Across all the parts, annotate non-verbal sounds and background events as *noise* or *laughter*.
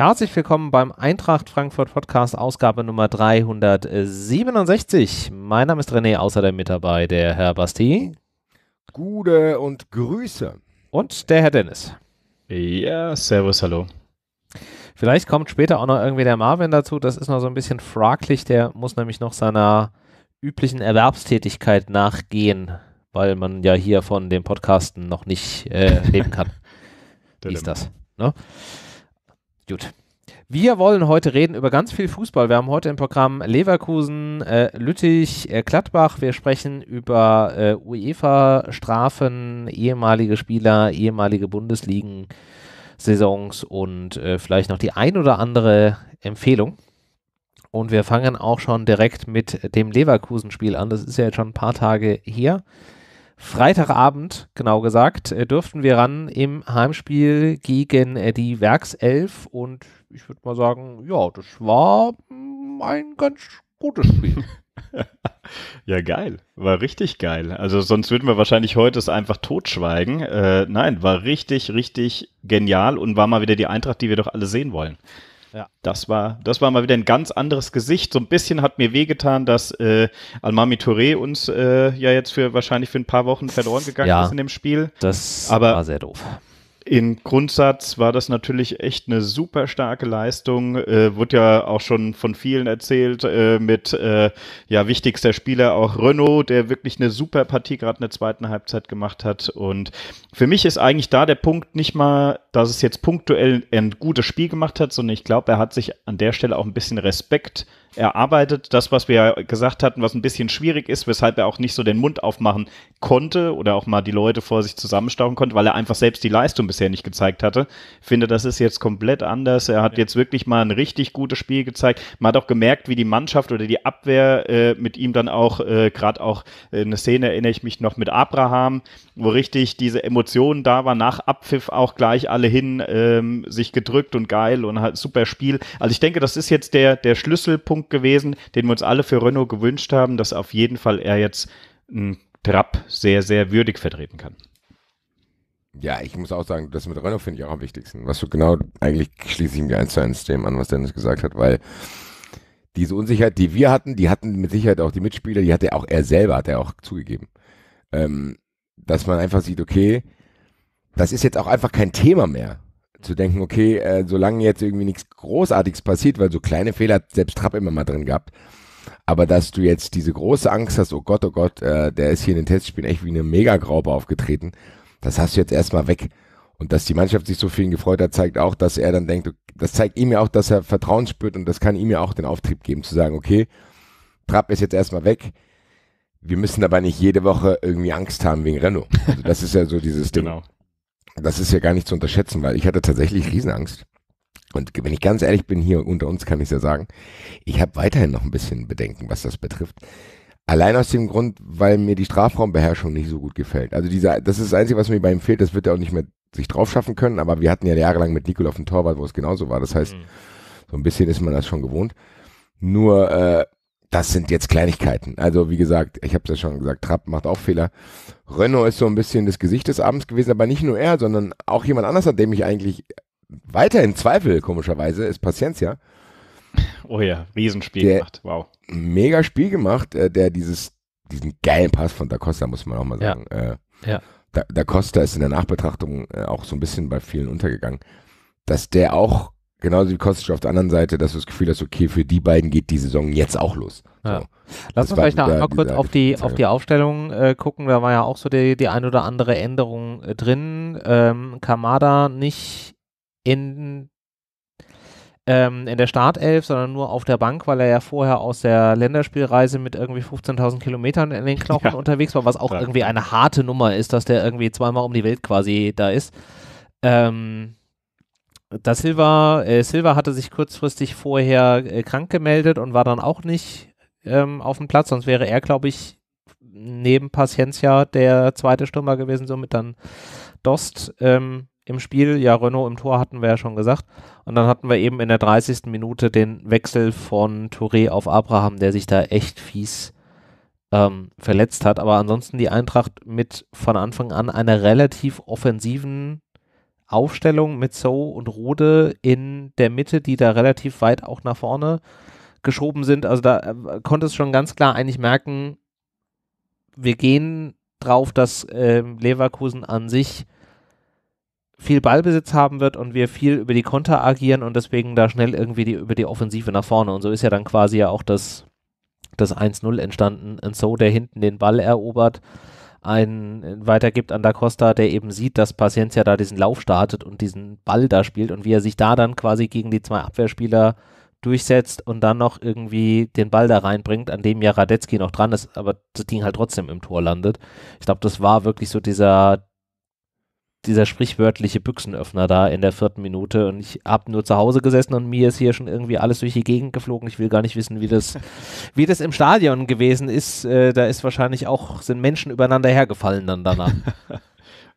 Herzlich willkommen beim Eintracht Frankfurt Podcast, Ausgabe Nummer 367. Mein Name ist René, außerdem mit dabei der Herr Basti. Gute und Grüße. Und der Herr Dennis. Ja, Servus, hallo. Vielleicht kommt später auch noch irgendwie der Marvin dazu. Das ist noch so ein bisschen fraglich. Der muss nämlich noch seiner üblichen Erwerbstätigkeit nachgehen, weil man ja hier von dem Podcasten noch nicht äh, leben kann. *laughs* Wie ist das? Ne? Gut. Wir wollen heute reden über ganz viel Fußball. Wir haben heute im Programm Leverkusen, äh, Lüttich, äh, Gladbach. Wir sprechen über äh, UEFA-Strafen, ehemalige Spieler, ehemalige Bundesligen, Saisons und äh, vielleicht noch die ein oder andere Empfehlung. Und wir fangen auch schon direkt mit dem Leverkusen-Spiel an. Das ist ja jetzt schon ein paar Tage her. Freitagabend, genau gesagt, äh, dürften wir ran im Heimspiel gegen äh, die Werkself und ich würde mal sagen, ja, das war hm, ein ganz gutes Spiel. *laughs* ja, geil. War richtig geil. Also sonst würden wir wahrscheinlich heute es einfach totschweigen. Äh, nein, war richtig, richtig genial und war mal wieder die Eintracht, die wir doch alle sehen wollen. Ja. Das war, das war mal wieder ein ganz anderes Gesicht. So ein bisschen hat mir wehgetan, dass äh, Almami Touré uns äh, ja jetzt für wahrscheinlich für ein paar Wochen verloren gegangen ja, ist in dem Spiel. Das Aber war sehr doof. Im Grundsatz war das natürlich echt eine super starke Leistung. Äh, wurde ja auch schon von vielen erzählt äh, mit äh, ja wichtigster Spieler auch Renault, der wirklich eine super Partie gerade in der zweiten Halbzeit gemacht hat. Und für mich ist eigentlich da der Punkt nicht mal, dass es jetzt punktuell ein gutes Spiel gemacht hat, sondern ich glaube, er hat sich an der Stelle auch ein bisschen Respekt erarbeitet. Das, was wir gesagt hatten, was ein bisschen schwierig ist, weshalb er auch nicht so den Mund aufmachen konnte oder auch mal die Leute vor sich zusammenstauchen konnte, weil er einfach selbst die Leistung bisher nicht gezeigt hatte. Ich finde, das ist jetzt komplett anders. Er hat jetzt wirklich mal ein richtig gutes Spiel gezeigt. Man hat auch gemerkt, wie die Mannschaft oder die Abwehr äh, mit ihm dann auch, äh, gerade auch äh, eine Szene erinnere ich mich noch mit Abraham, wo richtig diese Emotionen da waren, nach Abpfiff auch gleich alle hin, ähm, sich gedrückt und geil und halt super Spiel. Also ich denke, das ist jetzt der, der Schlüsselpunkt Punkt gewesen, den wir uns alle für Renault gewünscht haben, dass auf jeden Fall er jetzt einen Trapp sehr, sehr würdig vertreten kann. Ja, ich muss auch sagen, das mit Renault finde ich auch am wichtigsten. Was du genau, eigentlich schließe ich mir eins zu eins dem an, was Dennis gesagt hat, weil diese Unsicherheit, die wir hatten, die hatten mit Sicherheit auch die Mitspieler, die hatte auch er selber, hat er auch zugegeben. Ähm, dass man einfach sieht, okay, das ist jetzt auch einfach kein Thema mehr zu denken, okay, äh, solange jetzt irgendwie nichts Großartiges passiert, weil so kleine Fehler hat selbst Trapp immer mal drin gehabt. Aber dass du jetzt diese große Angst hast, oh Gott, oh Gott, äh, der ist hier in den Testspielen echt wie eine Megagraube aufgetreten, das hast du jetzt erstmal weg. Und dass die Mannschaft sich so viel gefreut hat, zeigt auch, dass er dann denkt, das zeigt ihm ja auch, dass er Vertrauen spürt und das kann ihm ja auch den Auftrieb geben, zu sagen, okay, Trapp ist jetzt erstmal weg. Wir müssen aber nicht jede Woche irgendwie Angst haben wegen Renault. Also das ist ja so dieses Ding. Genau das ist ja gar nicht zu unterschätzen, weil ich hatte tatsächlich Riesenangst. Und wenn ich ganz ehrlich bin, hier unter uns kann ich ja sagen, ich habe weiterhin noch ein bisschen Bedenken, was das betrifft. Allein aus dem Grund, weil mir die Strafraumbeherrschung nicht so gut gefällt. Also dieser, das ist das Einzige, was mir bei ihm fehlt. Das wird er auch nicht mehr sich drauf schaffen können. Aber wir hatten ja jahrelang mit Nikolov einen Torwart, wo es genauso war. Das heißt, mhm. so ein bisschen ist man das schon gewohnt. Nur äh, das sind jetzt Kleinigkeiten. Also wie gesagt, ich habe es ja schon gesagt, Trapp macht auch Fehler. Renault ist so ein bisschen das Gesicht des Abends gewesen, aber nicht nur er, sondern auch jemand anders, an dem ich eigentlich weiterhin zweifle, komischerweise, ist Paciencia. Oh ja, Riesenspiel der, gemacht, wow. Mega Spiel gemacht, äh, der dieses, diesen geilen Pass von Da Costa, muss man auch mal sagen. Ja. Äh, ja. Da, da Costa ist in der Nachbetrachtung äh, auch so ein bisschen bei vielen untergegangen, dass der auch Genauso wie Kostic auf der anderen Seite, dass du das Gefühl hast, okay, für die beiden geht die Saison jetzt auch los. Ja. So. Lass uns vielleicht noch einmal kurz auf die, auf die Aufstellung äh, gucken. Da war ja auch so die, die ein oder andere Änderung äh, drin. Ähm, Kamada nicht in, ähm, in der Startelf, sondern nur auf der Bank, weil er ja vorher aus der Länderspielreise mit irgendwie 15.000 Kilometern in den Knochen ja. unterwegs war, was auch ja. irgendwie eine harte Nummer ist, dass der irgendwie zweimal um die Welt quasi da ist. Ähm, da Silva, äh, Silva hatte sich kurzfristig vorher äh, krank gemeldet und war dann auch nicht ähm, auf dem Platz, sonst wäre er, glaube ich, neben Paciencia der zweite Stürmer gewesen, somit dann Dost ähm, im Spiel. Ja, Renault im Tor hatten wir ja schon gesagt. Und dann hatten wir eben in der 30. Minute den Wechsel von Touré auf Abraham, der sich da echt fies ähm, verletzt hat. Aber ansonsten die Eintracht mit von Anfang an einer relativ offensiven Aufstellung mit So und Rode in der Mitte, die da relativ weit auch nach vorne geschoben sind. Also da äh, es schon ganz klar eigentlich merken, wir gehen drauf, dass äh, Leverkusen an sich viel Ballbesitz haben wird und wir viel über die Konter agieren und deswegen da schnell irgendwie die, über die Offensive nach vorne. Und so ist ja dann quasi ja auch das, das 1-0 entstanden. Und so, der hinten den Ball erobert, einen weitergibt an Da Costa, der eben sieht, dass Paciencia da diesen Lauf startet und diesen Ball da spielt und wie er sich da dann quasi gegen die zwei Abwehrspieler durchsetzt und dann noch irgendwie den Ball da reinbringt, an dem ja Radetzky noch dran ist, aber das Ding halt trotzdem im Tor landet. Ich glaube, das war wirklich so dieser, dieser sprichwörtliche Büchsenöffner da in der vierten Minute und ich habe nur zu Hause gesessen und mir ist hier schon irgendwie alles durch die Gegend geflogen. Ich will gar nicht wissen, wie das, *laughs* wie das im Stadion gewesen ist. Äh, da ist wahrscheinlich auch, sind Menschen übereinander hergefallen dann danach. *laughs*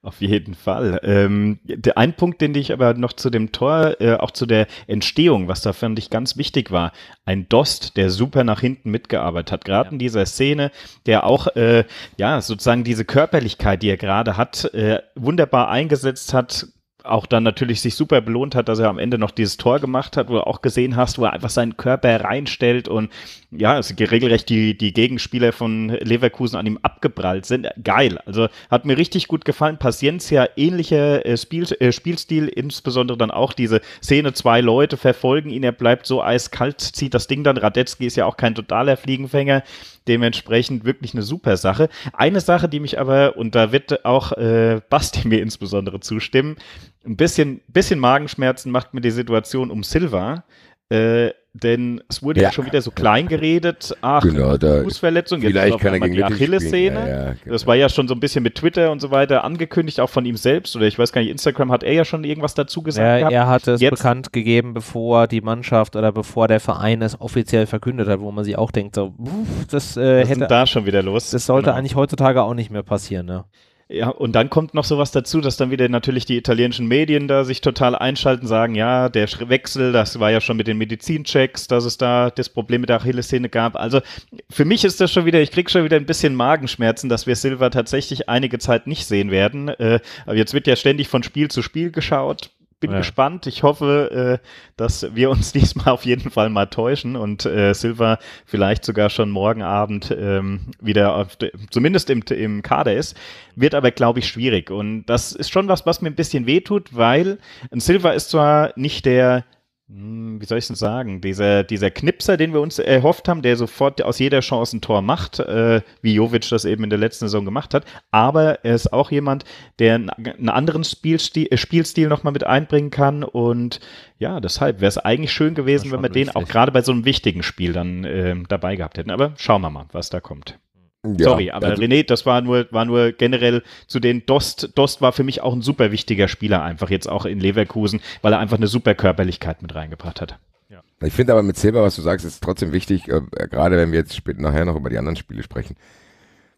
Auf jeden Fall. Ähm, der ein Punkt, den ich aber noch zu dem Tor, äh, auch zu der Entstehung, was da fand ich ganz wichtig war, ein Dost, der super nach hinten mitgearbeitet hat. Gerade ja. in dieser Szene, der auch äh, ja sozusagen diese Körperlichkeit, die er gerade hat, äh, wunderbar eingesetzt hat, auch dann natürlich sich super belohnt hat, dass er am Ende noch dieses Tor gemacht hat, wo du auch gesehen hast, wo er einfach seinen Körper reinstellt und ja, es regelrecht die, die Gegenspieler von Leverkusen an ihm abgeprallt sind. Geil. Also hat mir richtig gut gefallen. Paciencia, ähnlicher äh, Spiel, äh, Spielstil, insbesondere dann auch diese Szene, zwei Leute verfolgen ihn, er bleibt so eiskalt, zieht das Ding dann. Radetzky ist ja auch kein totaler Fliegenfänger. Dementsprechend wirklich eine super Sache. Eine Sache, die mich aber, und da wird auch äh, Basti *laughs* mir insbesondere zustimmen, ein bisschen, bisschen Magenschmerzen macht mir die Situation um Silva. Äh, denn es wurde ja, ja schon wieder so klein geredet. Ach, genau, Fußverletzung, jetzt vielleicht kann er die Achillessehne. Ja, ja, genau. Das war ja schon so ein bisschen mit Twitter und so weiter angekündigt, auch von ihm selbst. Oder ich weiß gar nicht, Instagram hat er ja schon irgendwas dazu gesagt. Ja, er hat es jetzt. bekannt gegeben, bevor die Mannschaft oder bevor der Verein es offiziell verkündet hat, wo man sich auch denkt, so, pff, das äh, hätte. da schon wieder los? Das sollte genau. eigentlich heutzutage auch nicht mehr passieren, ne? Ja, und dann kommt noch sowas dazu, dass dann wieder natürlich die italienischen Medien da sich total einschalten, sagen, ja, der Wechsel, das war ja schon mit den Medizinchecks, dass es da das Problem mit der Achillessehne gab. Also für mich ist das schon wieder, ich krieg schon wieder ein bisschen Magenschmerzen, dass wir Silva tatsächlich einige Zeit nicht sehen werden. Äh, aber jetzt wird ja ständig von Spiel zu Spiel geschaut bin ja. gespannt. Ich hoffe, äh, dass wir uns *laughs* diesmal auf jeden Fall mal täuschen und äh, Silva vielleicht sogar schon morgen Abend ähm, wieder de, zumindest im, im Kader ist. Wird aber, glaube ich, schwierig. Und das ist schon was, was mir ein bisschen wehtut, weil Silva ist zwar nicht der hm, wie soll ich es sagen, dieser, dieser Knipser, den wir uns erhofft haben, der sofort aus jeder Chance ein Tor macht, äh, wie Jovic das eben in der letzten Saison gemacht hat. Aber er ist auch jemand, der einen anderen Spielstil, äh, Spielstil nochmal mit einbringen kann. Und ja, deshalb wäre es eigentlich schön gewesen, wenn wir den auch gerade bei so einem wichtigen Spiel dann äh, dabei gehabt hätten. Aber schauen wir mal, was da kommt. Ja, Sorry, aber also, René, das war nur, war nur generell zu den Dost. Dost war für mich auch ein super wichtiger Spieler, einfach jetzt auch in Leverkusen, weil er einfach eine super Körperlichkeit mit reingebracht hat. Ja. Ich finde aber mit Silber, was du sagst, ist trotzdem wichtig, äh, gerade wenn wir jetzt später nachher noch über die anderen Spiele sprechen.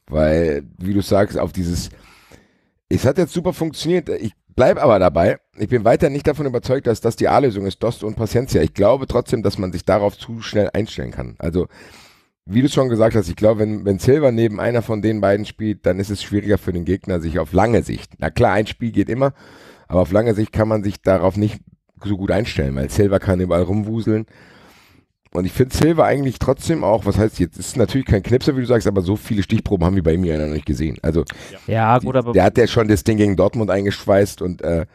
Weil, wie du sagst, auf dieses. Es hat jetzt super funktioniert. Ich bleibe aber dabei. Ich bin weiter nicht davon überzeugt, dass das die A-Lösung ist, Dost und Paciencia. Ich glaube trotzdem, dass man sich darauf zu schnell einstellen kann. Also wie du schon gesagt hast, ich glaube, wenn, wenn Silver neben einer von den beiden spielt, dann ist es schwieriger für den Gegner, sich auf lange Sicht. Na klar, ein Spiel geht immer, aber auf lange Sicht kann man sich darauf nicht so gut einstellen, weil Silver kann überall rumwuseln. Und ich finde Silver eigentlich trotzdem auch, was heißt jetzt, ist natürlich kein Knipser, wie du sagst, aber so viele Stichproben haben wir bei ihm ja noch nicht gesehen. Also, ja, die, aber. Der hat ja schon das Ding gegen Dortmund eingeschweißt und äh,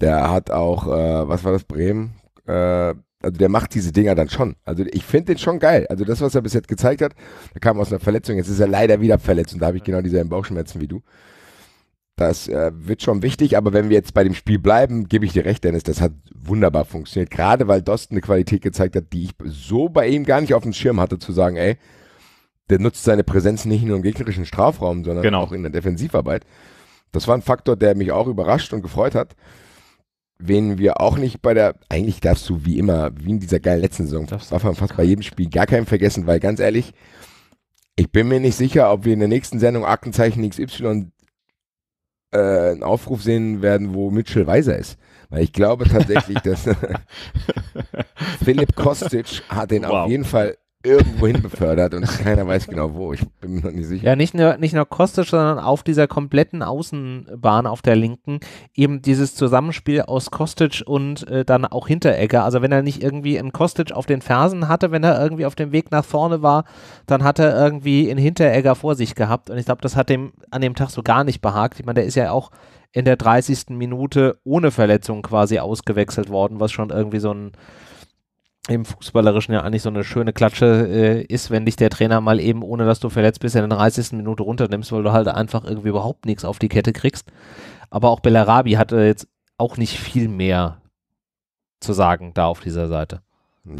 der hat auch, äh, was war das, Bremen? Äh, also der macht diese Dinger dann schon. Also ich finde den schon geil. Also das, was er bis jetzt gezeigt hat, da kam aus einer Verletzung. Jetzt ist er leider wieder verletzt und da habe ich genau dieselben Bauchschmerzen wie du. Das äh, wird schon wichtig, aber wenn wir jetzt bei dem Spiel bleiben, gebe ich dir recht, Dennis, das hat wunderbar funktioniert. Gerade weil Dost eine Qualität gezeigt hat, die ich so bei ihm gar nicht auf dem Schirm hatte, zu sagen, ey, der nutzt seine Präsenz nicht nur im gegnerischen Strafraum, sondern genau. auch in der Defensivarbeit. Das war ein Faktor, der mich auch überrascht und gefreut hat wen wir auch nicht bei der, eigentlich darfst du wie immer, wie in dieser geilen letzten Saison, darfst darf man fast bei jedem Spiel gar keinen vergessen, weil ganz ehrlich, ich bin mir nicht sicher, ob wir in der nächsten Sendung Aktenzeichen XY äh, einen Aufruf sehen werden, wo Mitchell weiser ist. Weil ich glaube tatsächlich, dass *laughs* *laughs* Philipp Kostic hat den wow. auf jeden Fall irgendwo hin befördert und keiner weiß genau wo. Ich bin mir noch nicht sicher. Ja, nicht nur, nicht nur Kostic, sondern auf dieser kompletten Außenbahn auf der linken eben dieses Zusammenspiel aus Kostic und äh, dann auch Hinteregger. Also wenn er nicht irgendwie einen Kostic auf den Fersen hatte, wenn er irgendwie auf dem Weg nach vorne war, dann hat er irgendwie einen Hinteregger vor sich gehabt. Und ich glaube, das hat dem an dem Tag so gar nicht behagt. Ich meine, der ist ja auch in der 30. Minute ohne Verletzung quasi ausgewechselt worden, was schon irgendwie so ein im Fußballerischen ja eigentlich so eine schöne Klatsche äh, ist, wenn dich der Trainer mal eben, ohne dass du verletzt bist, in der 30. Minute runternimmst, weil du halt einfach irgendwie überhaupt nichts auf die Kette kriegst. Aber auch Bellarabi hatte äh, jetzt auch nicht viel mehr zu sagen da auf dieser Seite.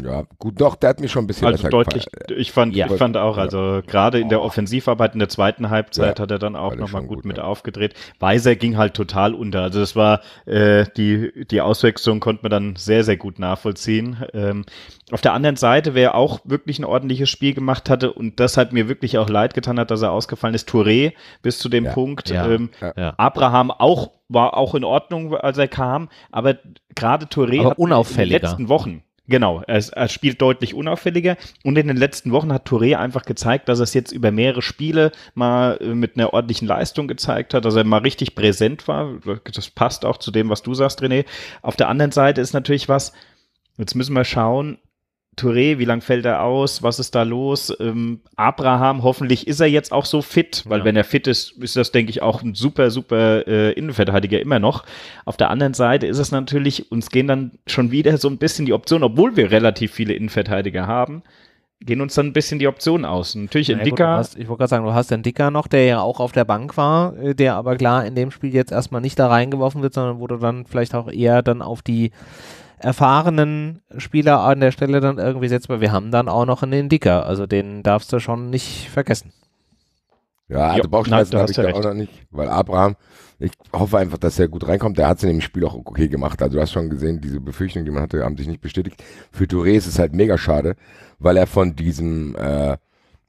Ja, gut, doch, der hat mich schon ein bisschen also deutlich, gefallen. Ich fand, ja. ich fand auch, also ja. gerade in der Offensivarbeit in der zweiten Halbzeit ja, hat er dann auch nochmal gut, gut mit aufgedreht. Weiser ging halt total unter. Also das war äh, die, die Auswechslung konnte man dann sehr, sehr gut nachvollziehen. Ähm, auf der anderen Seite, wer auch wirklich ein ordentliches Spiel gemacht hatte und das hat mir wirklich auch leid getan hat, dass er ausgefallen ist, Touré bis zu dem Punkt. Ähm, Abraham auch war auch in Ordnung, als er kam, aber gerade Touré aber hat in den letzten Wochen Genau, er, er, spielt deutlich unauffälliger und in den letzten Wochen hat Touré einfach gezeigt, dass er es jetzt über mehrere Spiele mal äh, mit einer ordentlichen Leistung gezeigt hat, dass er mal richtig präsent war. Das passt auch zu dem, was du sagst, René. Auf der anderen Seite ist natürlich was, jetzt müssen wir schauen, Touré, wie lange fällt er aus? Was ist da los? Ähm, Abraham, hoffentlich ist er jetzt auch so fit, weil ja. wenn er fit ist, ist das, denke ich, auch ein super, super äh, Innenverteidiger immer noch. Auf der anderen Seite ist es natürlich, uns gehen dann schon wieder so ein bisschen die Optionen, obwohl wir relativ viele Innenverteidiger haben, gehen uns dann ein bisschen die Optionen aus. Natürlich naja, Dicker. ich wollte gerade sagen, du hast den Dicker noch, der ja auch auf der Bank war, äh, der aber klar in dem Spiel jetzt erstmal nicht da reingeworfen wird, sondern wurde dann vielleicht auch eher dann auf die erfahrenen Spieler an der Stelle dann irgendwie setzt, weil wir haben dann auch noch einen Indiker. Also den darfst du schon nicht vergessen. Ja, also jo, Bauchschmerzen habe ich ja auch noch nicht, weil Abraham, ich hoffe einfach, dass er gut reinkommt. Der hat es in dem Spiel auch okay gemacht. Also du hast schon gesehen, diese Befürchtungen, die man hatte, haben sich nicht bestätigt. Für Touré ist es halt mega schade, weil er von diesem äh,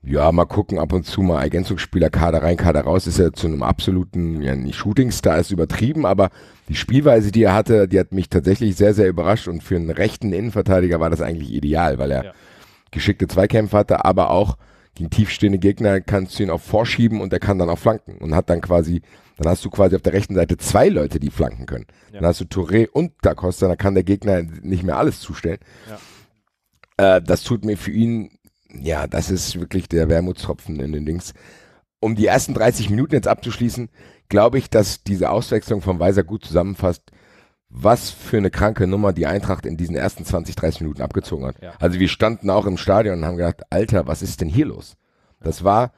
ja, mal gucken, ab und zu mal Ergänzungsspieler, Kader rein, Kader raus, ist ja zu einem absoluten, ja, nicht Shootingstar ist übertrieben, aber die Spielweise, die er hatte, die hat mich tatsächlich sehr, sehr überrascht und für einen rechten Innenverteidiger war das eigentlich ideal, weil er ja. geschickte Zweikämpfe hatte, aber auch gegen tiefstehende Gegner kannst du ihn auch vorschieben und er kann dann auch flanken und hat dann quasi, dann hast du quasi auf der rechten Seite zwei Leute, die flanken können. Ja. Dann hast du Touré und Da Costa, dann kann der Gegner nicht mehr alles zustellen. Ja. Äh, das tut mir für ihn ja, das ist wirklich der Wermutstropfen in den Dings. Um die ersten 30 Minuten jetzt abzuschließen, glaube ich, dass diese Auswechslung von Weiser gut zusammenfasst, was für eine kranke Nummer die Eintracht in diesen ersten 20, 30 Minuten abgezogen hat. Ja. Also wir standen auch im Stadion und haben gedacht, Alter, was ist denn hier los? Das war,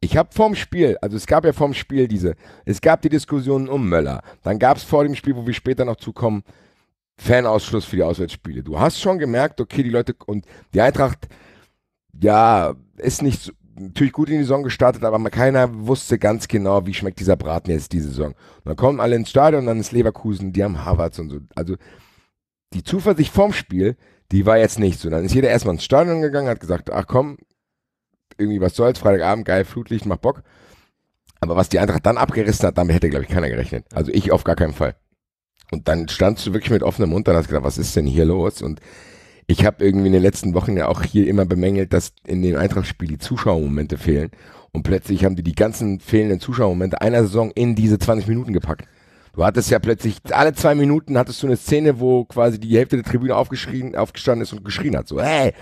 ich habe vorm Spiel, also es gab ja vorm Spiel diese, es gab die Diskussionen um Möller, dann gab es vor dem Spiel, wo wir später noch zukommen, Fanausschluss für die Auswärtsspiele. Du hast schon gemerkt, okay, die Leute und die Eintracht ja, ist nicht so, natürlich gut in die Saison gestartet, aber keiner wusste ganz genau, wie schmeckt dieser Braten jetzt diese Saison. Und dann kommen alle ins Stadion, dann ist Leverkusen, die haben Harvards und so. Also die Zuversicht vorm Spiel, die war jetzt nicht so. Dann ist jeder erstmal ins Stadion gegangen, hat gesagt, ach komm, irgendwie was soll's, Freitagabend, geil, Flutlicht, macht Bock. Aber was die Eintracht dann abgerissen hat, damit hätte, glaube ich, keiner gerechnet. Also ich auf gar keinen Fall. Und dann standst du wirklich mit offenem Mund und hast gedacht, was ist denn hier los? Und ich habe irgendwie in den letzten Wochen ja auch hier immer bemängelt, dass in dem Eintrachtspiel die Zuschauermomente fehlen. Und plötzlich haben die die ganzen fehlenden Zuschauermomente einer Saison in diese 20 Minuten gepackt. Du hattest ja plötzlich, alle zwei Minuten hattest du eine Szene, wo quasi die Hälfte der Tribüne aufgeschrien, aufgestanden ist und geschrien hat. So, hey!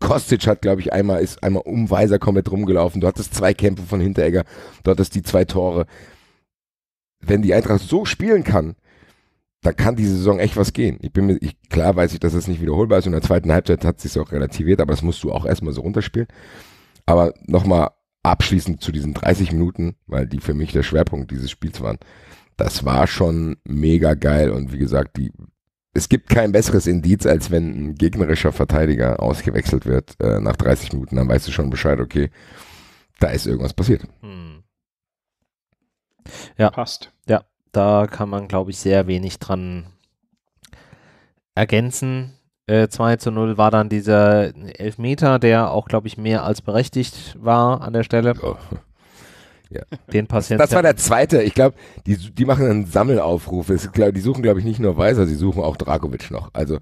Kostic hat, glaube ich, einmal, ist einmal um Weiser komplett rumgelaufen. Du hattest zwei Kämpfe von Hinteregger. Du hattest die zwei Tore. Wenn die Eintracht so spielen kann, da kann die Saison echt was gehen. Ich bin mir, ich, klar weiß ich, dass das nicht wiederholbar ist und in der zweiten Halbzeit hat sich auch relativiert, aber das musst du auch erstmal so runterspielen. Aber nochmal abschließend zu diesen 30 Minuten, weil die für mich der Schwerpunkt dieses Spiels waren. Das war schon mega geil und wie gesagt, die, es gibt kein besseres Indiz, als wenn ein gegnerischer Verteidiger ausgewechselt wird äh, nach 30 Minuten, dann weißt du schon Bescheid, okay, da ist irgendwas passiert. Hm. Ja. Passt. Ja, da kann man, glaube ich, sehr wenig dran ergänzen. Äh, 2 zu 0 war dann dieser Elfmeter, der auch, glaube ich, mehr als berechtigt war an der Stelle. Oh. *laughs* Ja. Den Patienten. Das war der zweite. Ich glaube, die, die machen einen Sammelaufruf. Es, glaub, die suchen, glaube ich, nicht nur Weiser, sie suchen auch Dragovic noch. Also,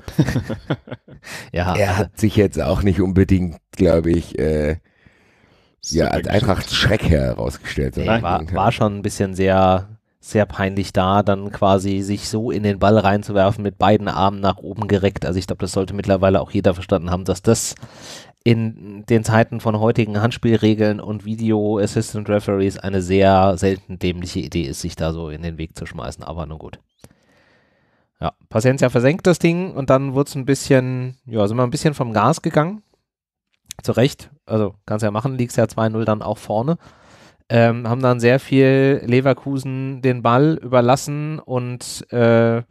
*laughs* ja, er also hat sich jetzt auch nicht unbedingt, glaube ich, äh, ja, als Eintracht Schreck herausgestellt. Nee, war, war schon ein bisschen sehr sehr peinlich da, dann quasi sich so in den Ball reinzuwerfen, mit beiden Armen nach oben gereckt. Also ich glaube, das sollte mittlerweile auch jeder verstanden haben, dass das in den Zeiten von heutigen Handspielregeln und Video Assistant Referees eine sehr selten dämliche Idee ist, sich da so in den Weg zu schmeißen. Aber nun gut. Ja, Paciencia versenkt das Ding und dann wurde es ein bisschen, ja, sind wir ein bisschen vom Gas gegangen. Zu Recht. Also kannst ja machen, liegst ja 2-0 dann auch vorne ähm, haben dann sehr viel Leverkusen den Ball überlassen und, äh,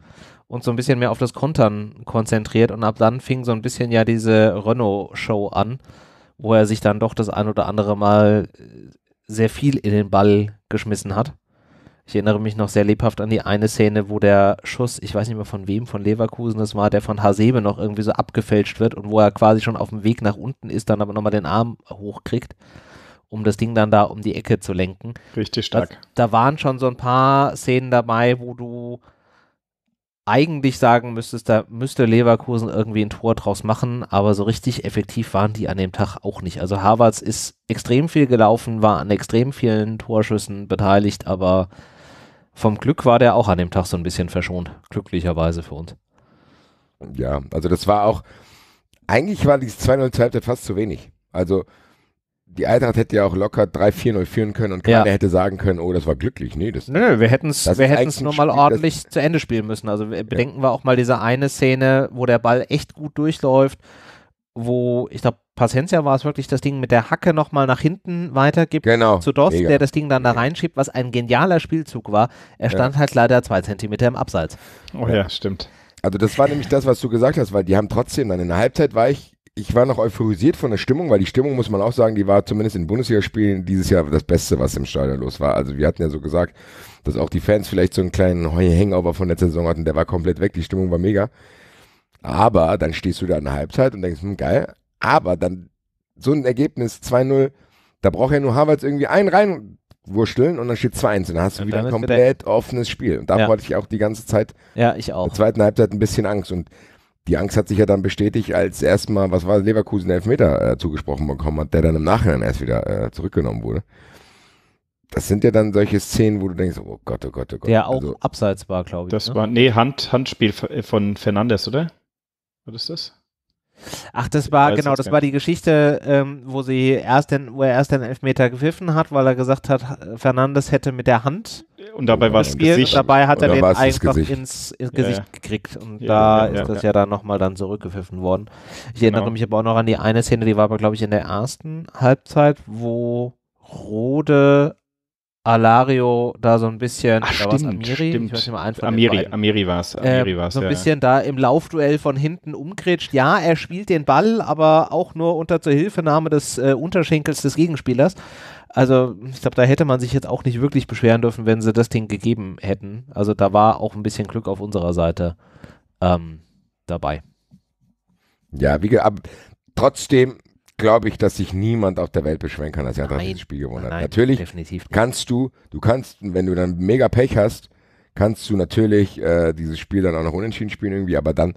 und so ein bisschen mehr auf das Kontern konzentriert. Und ab dann fing so ein bisschen ja diese Renault-Show an, wo er sich dann doch das ein oder andere Mal äh, sehr viel in den Ball geschmissen hat. Ich erinnere mich noch sehr lebhaft an die eine Szene, wo der Schuss, ich weiß nicht mehr von wem, von Leverkusen, das war der von Hasebe noch irgendwie so abgefälscht wird und wo er quasi schon auf dem Weg nach unten ist, dann aber nochmal den Arm hochkriegt um das Ding dann da um die Ecke zu lenken. Richtig stark. Also, da waren schon so ein paar Szenen dabei, wo du eigentlich sagen müsstest, da müsste Leverkusen irgendwie ein Tor draus machen, aber so richtig effektiv waren die an dem Tag auch nicht. Also Havertz ist extrem viel gelaufen, war an extrem vielen Torschüssen beteiligt, aber vom Glück war der auch an dem Tag so ein bisschen verschont, glücklicherweise für uns. Ja, also das war auch, eigentlich war die 2-0 zeit fast zu wenig. Also die Eintracht hätte ja auch locker 3-4-0 führen können und keiner ja. hätte sagen können, oh, das war glücklich. Nee, das, Nö, wir hätten es nur mal Spiel, ordentlich zu Ende spielen müssen. Also bedenken ja. wir auch mal diese eine Szene, wo der Ball echt gut durchläuft, wo, ich glaube, Pacencia war es wirklich das Ding mit der Hacke nochmal nach hinten weitergibt genau. zu Dost, Mega. der das Ding dann da reinschiebt, was ein genialer Spielzug war. Er stand ja. halt leider zwei Zentimeter im Abseits. Oh ja, stimmt. Also das war nämlich das, was du gesagt hast, weil die haben trotzdem dann in der Halbzeit war ich ich war noch euphorisiert von der Stimmung, weil die Stimmung, muss man auch sagen, die war zumindest in Bundesligaspielen dieses Jahr das Beste, was im Stadion los war. Also wir hatten ja so gesagt, dass auch die Fans vielleicht so einen kleinen Hangover von der Saison hatten, der war komplett weg, die Stimmung war mega. Aber dann stehst du da in der Halbzeit und denkst, hm, geil, aber dann so ein Ergebnis 2-0, da braucht ja nur Harvards irgendwie einen reinwurschteln und dann steht 2-1 und dann hast du und wieder ein komplett wieder... offenes Spiel. Und da ja. hatte ich auch die ganze Zeit ja, ich auch. in der zweiten Halbzeit ein bisschen Angst und die Angst hat sich ja dann bestätigt, als erstmal, was war Leverkusen, Elfmeter äh, zugesprochen bekommen hat, der dann im Nachhinein erst wieder äh, zurückgenommen wurde. Das sind ja dann solche Szenen, wo du denkst, oh Gott, oh Gott, oh Gott. Der auch also abseits war, glaube ich. Das ne? war, nee, Hand, Handspiel äh, von Fernandes, oder? Was ist das? Ach, das war, genau, das war die Geschichte, ähm, wo, sie erst den, wo er erst den Elfmeter gepfiffen hat, weil er gesagt hat, Fernandes hätte mit der Hand und dabei war es Gesicht. Dabei hat er den einfach ins, Gesicht ja, ja. gekriegt. Und ja, da ist das ja, dann nochmal dann zurückgepfiffen worden. Ich genau. erinnere mich aber auch noch an die eine Szene, die war aber, glaube ich, in der ersten Halbzeit, wo Rode Alario da so ein bisschen, Ach, da war es Amiri, stimmt. ich weiß nicht mal, einen Amiri, Amiri war es, äh, Amiri äh, war's, so ein ja, bisschen ja. da im Laufduell von hinten umgritscht. Ja, er spielt den Ball, aber auch nur unter Zuhilfenahme des äh, Unterschenkels des Gegenspielers. Also ich glaube, da hätte man sich jetzt auch nicht wirklich beschweren dürfen, wenn sie das Ding gegeben hätten. Also da war auch ein bisschen Glück auf unserer Seite ähm, dabei. Ja, wie gesagt, trotzdem glaube ich, dass sich niemand auf der Welt beschweren kann, dass er das Spiel gewonnen hat. Nein, natürlich kannst du, du kannst, wenn du dann mega Pech hast, kannst du natürlich äh, dieses Spiel dann auch noch unentschieden spielen irgendwie, aber dann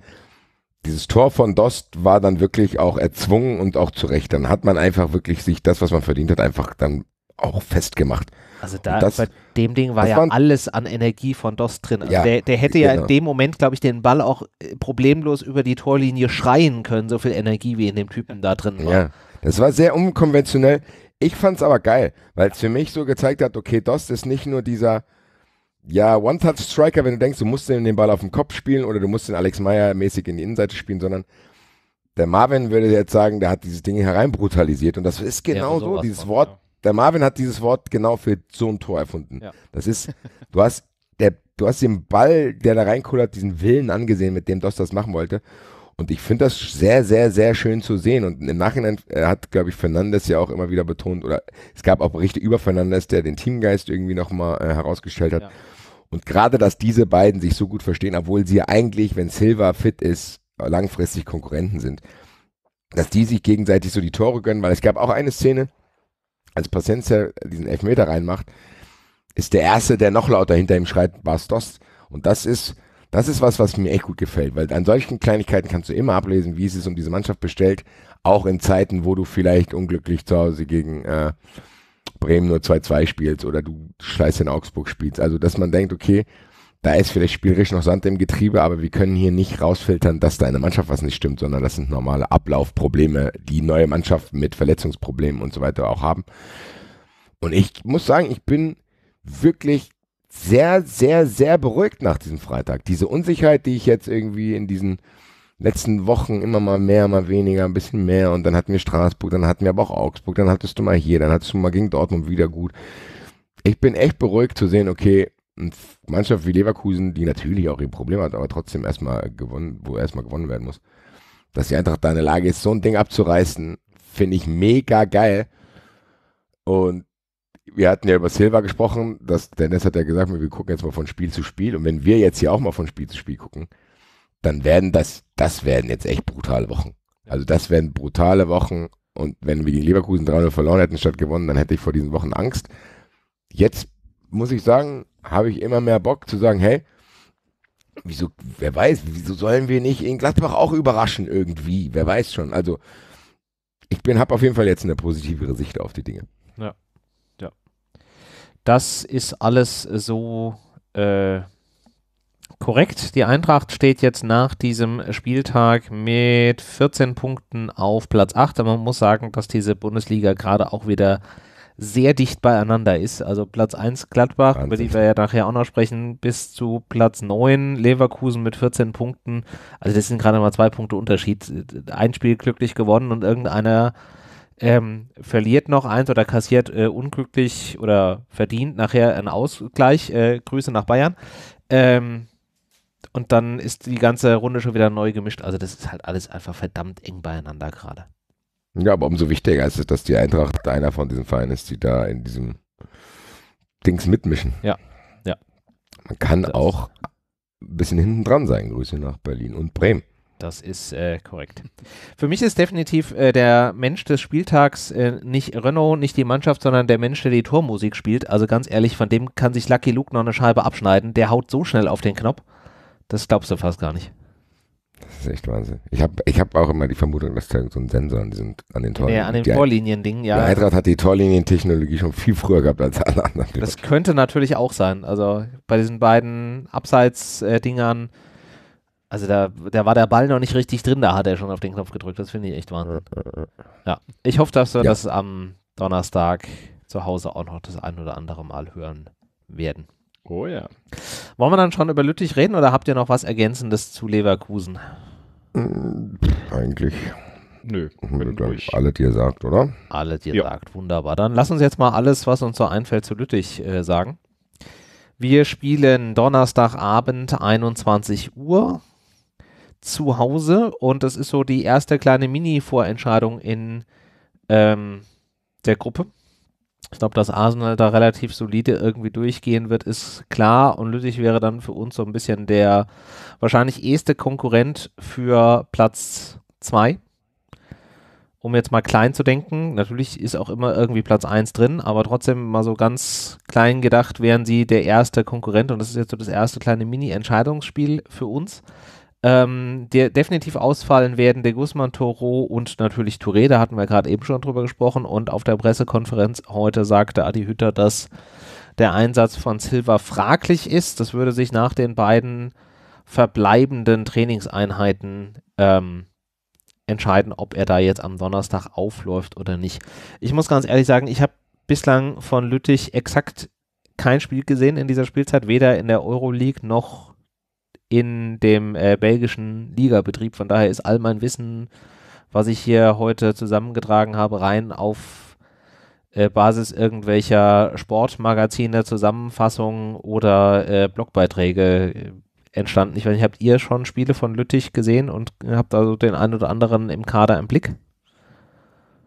dieses Tor von Dost war dann wirklich auch erzwungen und auch zurecht. Dann hat man einfach wirklich sich das, was man verdient hat, einfach dann auch festgemacht. Also da, das, bei dem Ding war ja waren, alles an Energie von Dost drin. Also ja, der, der, hätte ja genau. in dem Moment, glaube ich, den Ball auch äh, problemlos über die Torlinie schreien können, so viel Energie wie in dem Typen da drin war. Ja, das war sehr unkonventionell. Ich fand es aber geil, weil es für mich so gezeigt hat, okay, Dost ist nicht nur dieser ja, One-Touch-Striker, wenn du denkst, du musst den Ball auf den Kopf spielen oder du musst den Alex Meyer mäßig in die Innenseite spielen, sondern der Marvin würde jetzt sagen, der hat dieses Ding herein brutalisiert und das ist genau ja, so, dieses von, Wort, ja. der Marvin hat dieses Wort genau für so ein Tor erfunden. Ja. Das ist, du hast, der, du hast den Ball, der da reinkullert, diesen Willen angesehen, mit dem Dost das machen wollte und ich finde das sehr, sehr, sehr schön zu sehen. Und im Nachhinein äh, hat, glaube ich, Fernandes ja auch immer wieder betont, oder es gab auch Berichte über Fernandes, der den Teamgeist irgendwie nochmal äh, herausgestellt hat. Ja. Und gerade, dass diese beiden sich so gut verstehen, obwohl sie ja eigentlich, wenn Silva fit ist, langfristig Konkurrenten sind, dass die sich gegenseitig so die Tore gönnen, weil es gab auch eine Szene, als Paciencia diesen Elfmeter reinmacht, ist der Erste, der noch lauter hinter ihm schreit, Bastos. Und das ist, das ist was, was mir echt gut gefällt, weil an solchen Kleinigkeiten kannst du immer ablesen, wie es ist um diese Mannschaft bestellt, auch in Zeiten, wo du vielleicht unglücklich zu Hause gegen äh, Bremen nur 2-2 spielst oder du scheiße in Augsburg spielst. Also, dass man denkt, okay, da ist vielleicht spielerisch noch Sand im Getriebe, aber wir können hier nicht rausfiltern, dass da in der Mannschaft was nicht stimmt, sondern das sind normale Ablaufprobleme, die neue Mannschaften mit Verletzungsproblemen und so weiter auch haben. Und ich muss sagen, ich bin wirklich sehr, sehr, sehr beruhigt nach diesem Freitag. Diese Unsicherheit, die ich jetzt irgendwie in diesen letzten Wochen immer mal mehr, mal weniger, ein bisschen mehr und dann hatten wir Straßburg, dann hatten wir aber auch Augsburg, dann hattest du mal hier, dann hattest du mal gegen Dortmund wieder gut. Ich bin echt beruhigt zu sehen, okay, eine Mannschaft wie Leverkusen, die natürlich auch ihr Problem hat, aber trotzdem erstmal gewonnen, wo erstmal gewonnen werden muss, dass die Eintracht da in der Lage ist, so ein Ding abzureißen, finde ich mega geil. Und wir hatten ja über Silva gesprochen, dass Dennis hat ja gesagt, wir gucken jetzt mal von Spiel zu Spiel und wenn wir jetzt hier auch mal von Spiel zu Spiel gucken, dann werden das, das werden jetzt echt brutale Wochen. Also das werden brutale Wochen und wenn wir gegen Leverkusen 3-0 verloren hätten statt gewonnen, dann hätte ich vor diesen Wochen Angst. Jetzt muss ich sagen, habe ich immer mehr Bock zu sagen, hey, wieso, wer weiß, wieso sollen wir nicht in Gladbach auch überraschen irgendwie? Wer weiß schon. Also ich bin, habe auf jeden Fall jetzt eine positivere Sicht auf die Dinge. Ja. Das ist alles äh, so äh, korrekt. Die Eintracht steht jetzt nach diesem Spieltag mit 14 Punkten auf Platz 8. Aber man muss sagen, dass diese Bundesliga gerade auch wieder sehr dicht beieinander ist. Also Platz 1 Gladbach, Wahnsinn. über die wir ja nachher auch noch sprechen, bis zu Platz 9 Leverkusen mit 14 Punkten. Also das sind gerade mal zwei Punkte Unterschied. Ein Spiel glücklich gewonnen und irgendeiner ähm, verliert noch eins oder kassiert äh, unglücklich oder verdient nachher einen Ausgleich. Äh, Grüße nach Bayern. Ähm, und dann ist die ganze Runde schon wieder neu gemischt. Also das ist halt alles einfach verdammt eng beieinander gerade. Ja, aber umso wichtiger ist es, dass die Eintracht einer von diesen Vereinen ist, die da in diesem Dings mitmischen. Ja, ja. Man kann das auch ein bisschen hinten dran sein. Grüße nach Berlin und Bremen. Das ist äh, korrekt. Für mich ist definitiv äh, der Mensch des Spieltags äh, nicht Renault, nicht die Mannschaft, sondern der Mensch, der die Tormusik spielt. Also ganz ehrlich, von dem kann sich Lucky Luke noch eine Scheibe abschneiden. Der haut so schnell auf den Knopf. Das glaubst du fast gar nicht. Das ist echt Wahnsinn. Ich habe ich hab auch immer die Vermutung, dass da so ein Sensor an, diesen, an den Torlinien... Ja, an den torlinien dingen ja. Der Eintracht hat die Torlinientechnologie schon viel früher gehabt als alle anderen. Das könnte natürlich auch sein. Also bei diesen beiden Abseits-Dingern äh, also da, da war der Ball noch nicht richtig drin, da hat er schon auf den Knopf gedrückt. Das finde ich echt Wahnsinn. Ja, ich hoffe, dass wir ja. das am Donnerstag zu Hause auch noch das ein oder andere Mal hören werden. Oh ja. Wollen wir dann schon über Lüttich reden oder habt ihr noch was Ergänzendes zu Leverkusen? Eigentlich. Nö. Mhm, du, Ich, alle, dir ihr sagt, oder? Alle, dir ihr ja. sagt. Wunderbar. Dann lass uns jetzt mal alles, was uns so einfällt, zu Lüttich äh, sagen. Wir spielen Donnerstagabend 21 Uhr zu Hause und das ist so die erste kleine Mini-Vorentscheidung in ähm, der Gruppe. Ich glaube, dass Arsenal da relativ solide irgendwie durchgehen wird, ist klar. Und Lüttich wäre dann für uns so ein bisschen der wahrscheinlich eheste Konkurrent für Platz 2. Um jetzt mal klein zu denken, natürlich ist auch immer irgendwie Platz 1 drin, aber trotzdem mal so ganz klein gedacht, wären sie der erste Konkurrent. Und das ist jetzt so das erste kleine Mini-Entscheidungsspiel für uns ähm, die definitiv ausfallen werden, der Guzman Toro und natürlich Touré, da hatten wir gerade eben schon drüber gesprochen. Und auf der Pressekonferenz heute sagte Adi Hütter, dass der Einsatz von Silva fraglich ist. Das würde sich nach den beiden verbleibenden Trainingseinheiten ähm, entscheiden, ob er da jetzt am Donnerstag aufläuft oder nicht. Ich muss ganz ehrlich sagen, ich habe bislang von Lüttich exakt kein Spiel gesehen in dieser Spielzeit, weder in der Euroleague noch in dem äh, belgischen Ligabetrieb. Von daher ist all mein Wissen, was ich hier heute zusammengetragen habe, rein auf äh, Basis irgendwelcher Sportmagazine, Zusammenfassungen oder äh, Blogbeiträge äh, entstanden. Ich weiß nicht, habt ihr schon Spiele von Lüttich gesehen und habt also den einen oder anderen im Kader im Blick?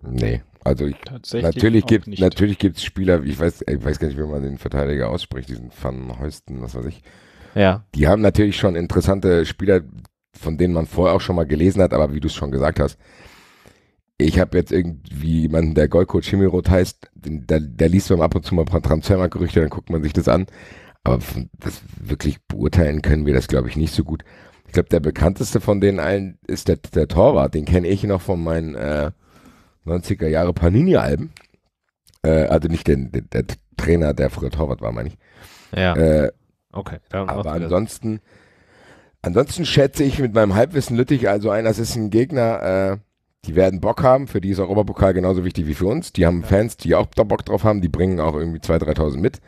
Nee, also ich, natürlich gibt natürlich gibt's Spieler, ich weiß, ich weiß gar nicht, wie man den Verteidiger ausspricht, diesen Van Heusten, was weiß ich. Ja. Die haben natürlich schon interessante Spieler, von denen man vorher auch schon mal gelesen hat, aber wie du es schon gesagt hast, ich habe jetzt irgendwie jemanden, der Goldcoach Chimirot heißt, den, der, der, liest man ab und zu mal ein paar Transfermarktgerüchte, dann guckt man sich das an. Aber das wirklich beurteilen können wir das, glaube ich, nicht so gut. Ich glaube, der bekannteste von denen allen ist der, der Torwart. Den kenne ich noch von meinen äh, 90er Jahre Panini-Alben. Äh, also nicht den, der, der Trainer, der früher Torwart war, meine ich. Ja. Äh, Okay. Aber ansonsten, ansonsten schätze ich mit meinem Halbwissen Lüttich also ein, das ist ein Gegner, äh, die werden Bock haben, für die ist Europapokal genauso wichtig wie für uns. Die haben ja. Fans, die auch da Bock drauf haben, die bringen auch irgendwie 2.000, 3.000 mit.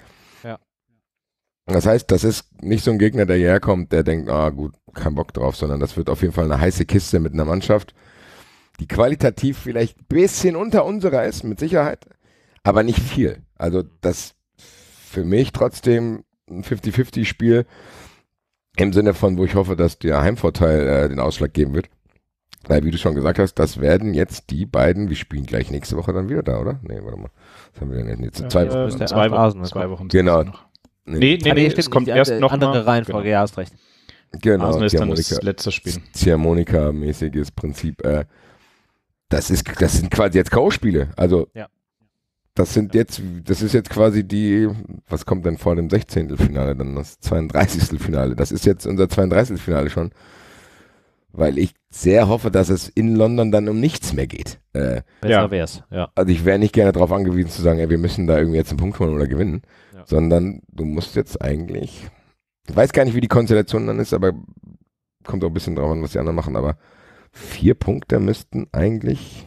Ja. Das heißt, das ist nicht so ein Gegner, der hierher kommt, der denkt, ah oh, gut, kein Bock drauf, sondern das wird auf jeden Fall eine heiße Kiste mit einer Mannschaft, die qualitativ vielleicht ein bisschen unter unserer ist, mit Sicherheit, aber nicht viel. Also das für mich trotzdem ein 50-50-Spiel im Sinne von, wo ich hoffe, dass der Heimvorteil äh, den Ausschlag geben wird. Weil, wie du schon gesagt hast, das werden jetzt die beiden, wir spielen gleich nächste Woche dann wieder da, oder? Nee, warte mal. Was haben wir denn jetzt? Äh, zwei, Wochen, äh, zwei, Wochen, genau. zwei Wochen. Genau. Nee, nee, nee, ah, nee es kommt die, erst noch andere mal. Genau. Reihenfolge, genau. ja, hast recht. Genau, Arsenal ist dann das letzte Spiel. Ziehharmonika-mäßiges Prinzip. Äh, das, ist, das sind quasi jetzt K.O.-Spiele. Also ja. Das sind jetzt, das ist jetzt quasi die, was kommt denn vor dem 16. Finale dann? Das 32. Finale. Das ist jetzt unser 32. Finale schon. Weil ich sehr hoffe, dass es in London dann um nichts mehr geht. Äh, Besser ja. wär's, ja. Also ich wäre nicht gerne darauf angewiesen zu sagen, ey, wir müssen da irgendwie jetzt einen Punkt holen oder gewinnen. Ja. Sondern du musst jetzt eigentlich. Ich weiß gar nicht, wie die Konstellation dann ist, aber kommt auch ein bisschen drauf an, was die anderen machen, aber vier Punkte müssten eigentlich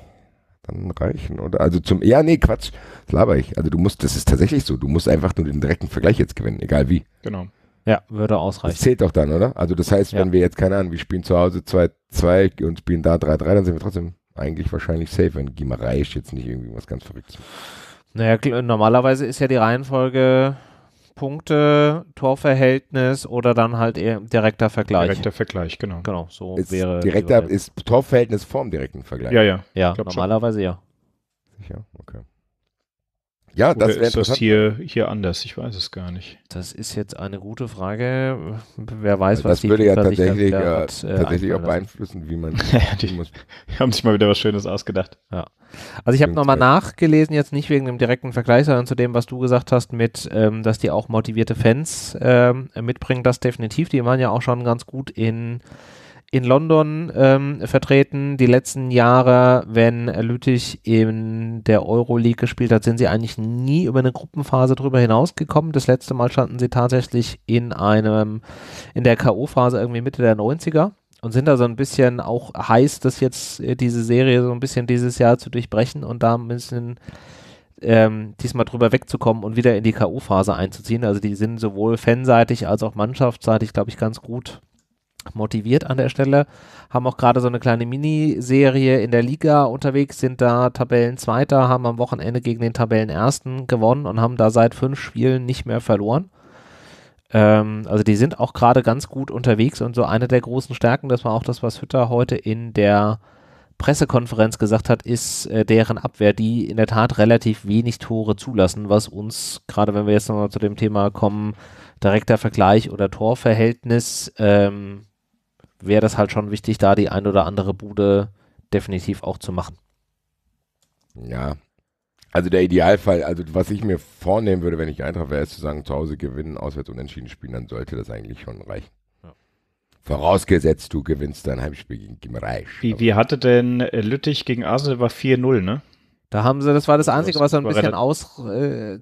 dann reichen, oder? Also zum, ja, nee, Quatsch, das laber ich. Also du musst, das ist tatsächlich so, du musst einfach nur den direkten Vergleich jetzt gewinnen, egal wie. Genau. Ja, würde ausreichen. Das zählt doch dann, oder? Also das heißt, ja. wenn wir jetzt, keine Ahnung, wir spielen zu Hause 2-2 und spielen da 3-3, dann sind wir trotzdem eigentlich wahrscheinlich safe, wenn Gimareisch jetzt nicht irgendwie was ganz Verrücktes Naja, normalerweise ist ja die Reihenfolge Punkte, Torverhältnis oder dann halt eher direkter Vergleich. Direkter Vergleich, genau. Genau, so ist wäre. Direkter ist Torverhältnis vorm direkten Vergleich. Ja, ja. Ja, normalerweise schon. ja. Sicher, okay. Ja, das wäre interessant. Das hier, hier anders, ich weiß es gar nicht. Das ist jetzt eine gute Frage. Wer weiß, was das die würde ja tatsächlich, dann, ja, hat, äh, tatsächlich auch beeinflussen, wie man *laughs* die muss. *laughs* haben sich mal wieder was Schönes ausgedacht. Ja. Also ich habe nochmal nachgelesen, jetzt nicht wegen dem direkten Vergleich, sondern zu dem, was du gesagt hast, mit, ähm, dass die auch motivierte Fans ähm, mitbringen, das definitiv. Die waren ja auch schon ganz gut in in London ähm, vertreten. Die letzten Jahre, wenn Lüttich in der Euroleague gespielt hat, sind sie eigentlich nie über eine Gruppenphase drüber hinausgekommen. Das letzte Mal standen sie tatsächlich in einem, in der K.O.-Phase irgendwie Mitte der 90er und sind da so ein bisschen auch heiß, das jetzt äh, diese Serie so ein bisschen dieses Jahr zu durchbrechen und da ein bisschen ähm, diesmal drüber wegzukommen und wieder in die K.O.-Phase einzuziehen. Also die sind sowohl fanseitig als auch mannschaftsseitig, glaube ich, ganz gut motiviert an der Stelle. Haben auch gerade so eine kleine Miniserie in der Liga unterwegs, sind da Tabellenzweiter, haben am Wochenende gegen den Tabellenersten gewonnen und haben da seit fünf Spielen nicht mehr verloren. Ähm, also die sind auch gerade ganz gut unterwegs und so eine der großen Stärken, das war auch das, was Hütter heute in der Pressekonferenz gesagt hat, ist äh, deren Abwehr, die in der Tat relativ wenig Tore zulassen, was uns, gerade wenn wir jetzt nochmal zu dem Thema kommen, direkter Vergleich oder Torverhältnis, ähm, wäre das halt schon wichtig, da die ein oder andere Bude definitiv auch zu machen. Ja. Also der Idealfall, also was ich mir vornehmen würde, wenn ich Eintracht wäre, ist zu sagen, zu Hause gewinnen, auswärts unentschieden spielen, dann sollte das eigentlich schon reichen. Ja. Vorausgesetzt, du gewinnst dein Heimspiel gegen Gimreich. Wie, wie hatte denn äh, Lüttich gegen Arsenal war 4-0, ne? Da haben sie, das war das Einzige, was so ein bisschen aus, äh,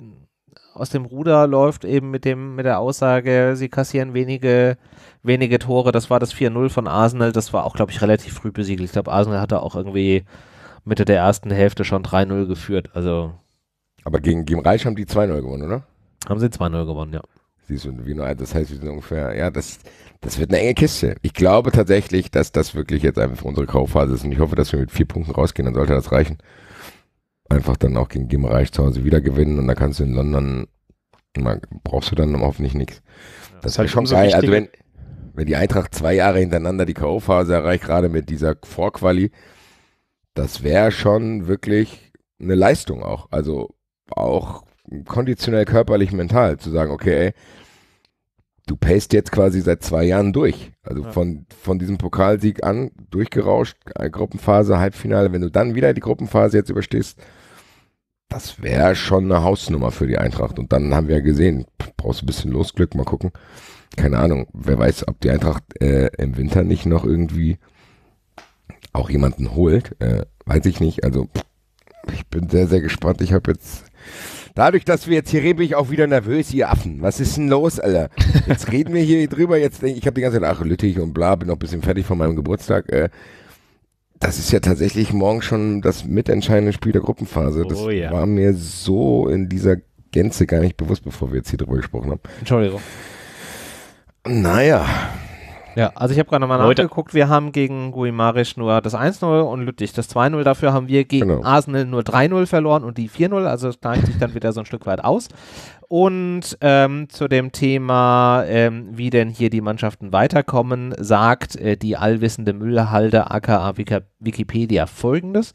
aus dem Ruder läuft, eben mit dem, mit der Aussage, sie kassieren wenige, wenige Tore. Das war das 4-0 von Arsenal. Das war auch, glaube ich, relativ früh besiegelt. Ich glaube, Arsenal hatte auch irgendwie Mitte der ersten Hälfte schon 3-0 geführt. Also. Aber gegen, gegen Reich haben die 2-0 gewonnen, oder? Haben sie 2-0 gewonnen, ja. Siehst du, wie nur, das heißt, wir sind ungefähr, ja, das, das wird eine enge Kiste. Ich glaube tatsächlich, dass das wirklich jetzt einfach unsere Kaufphase ist und ich hoffe, dass wir mit vier Punkten rausgehen, dann sollte das reichen einfach dann auch gegen Gimmerreich zu Hause wieder gewinnen und da kannst du in London, man, brauchst du dann hoffentlich nichts. Ja, das ist halt schon so geil. Also wenn, wenn die Eintracht zwei Jahre hintereinander die K.O.-Phase erreicht, gerade mit dieser Vorquali, das wäre schon wirklich eine Leistung auch. Also auch konditionell, körperlich, mental zu sagen, okay, ey, du paced jetzt quasi seit zwei Jahren durch. Also ja. von, von diesem Pokalsieg an durchgerauscht, Gruppenphase, Halbfinale. Wenn du dann wieder die Gruppenphase jetzt überstehst, das wäre schon eine Hausnummer für die Eintracht. Und dann haben wir gesehen, brauchst ein bisschen Losglück, mal gucken. Keine Ahnung, wer weiß, ob die Eintracht äh, im Winter nicht noch irgendwie auch jemanden holt. Äh, weiß ich nicht. Also ich bin sehr, sehr gespannt. Ich habe jetzt Dadurch, dass wir jetzt hier reden, bin ich auch wieder nervös, ihr Affen. Was ist denn los, Alter? Jetzt reden wir hier drüber. Jetzt denke ich, ich habe die ganze Zeit ach, Lüttich und bla, bin noch ein bisschen fertig von meinem Geburtstag. Äh, das ist ja tatsächlich morgen schon das mitentscheidende Spiel der Gruppenphase. Das oh, ja. war mir so in dieser Gänze gar nicht bewusst, bevor wir jetzt hier drüber gesprochen haben. Entschuldigung. Naja, ja, also ich habe gerade nochmal nachgeguckt, wir haben gegen Guimarisch nur das 1-0 und Lüttich das 2-0. Dafür haben wir gegen genau. Arsenal nur 3-0 verloren und die 4-0, also es gleicht sich dann wieder so ein Stück weit aus. Und ähm, zu dem Thema, ähm, wie denn hier die Mannschaften weiterkommen, sagt äh, die allwissende Müllhalde aka Wikipedia folgendes.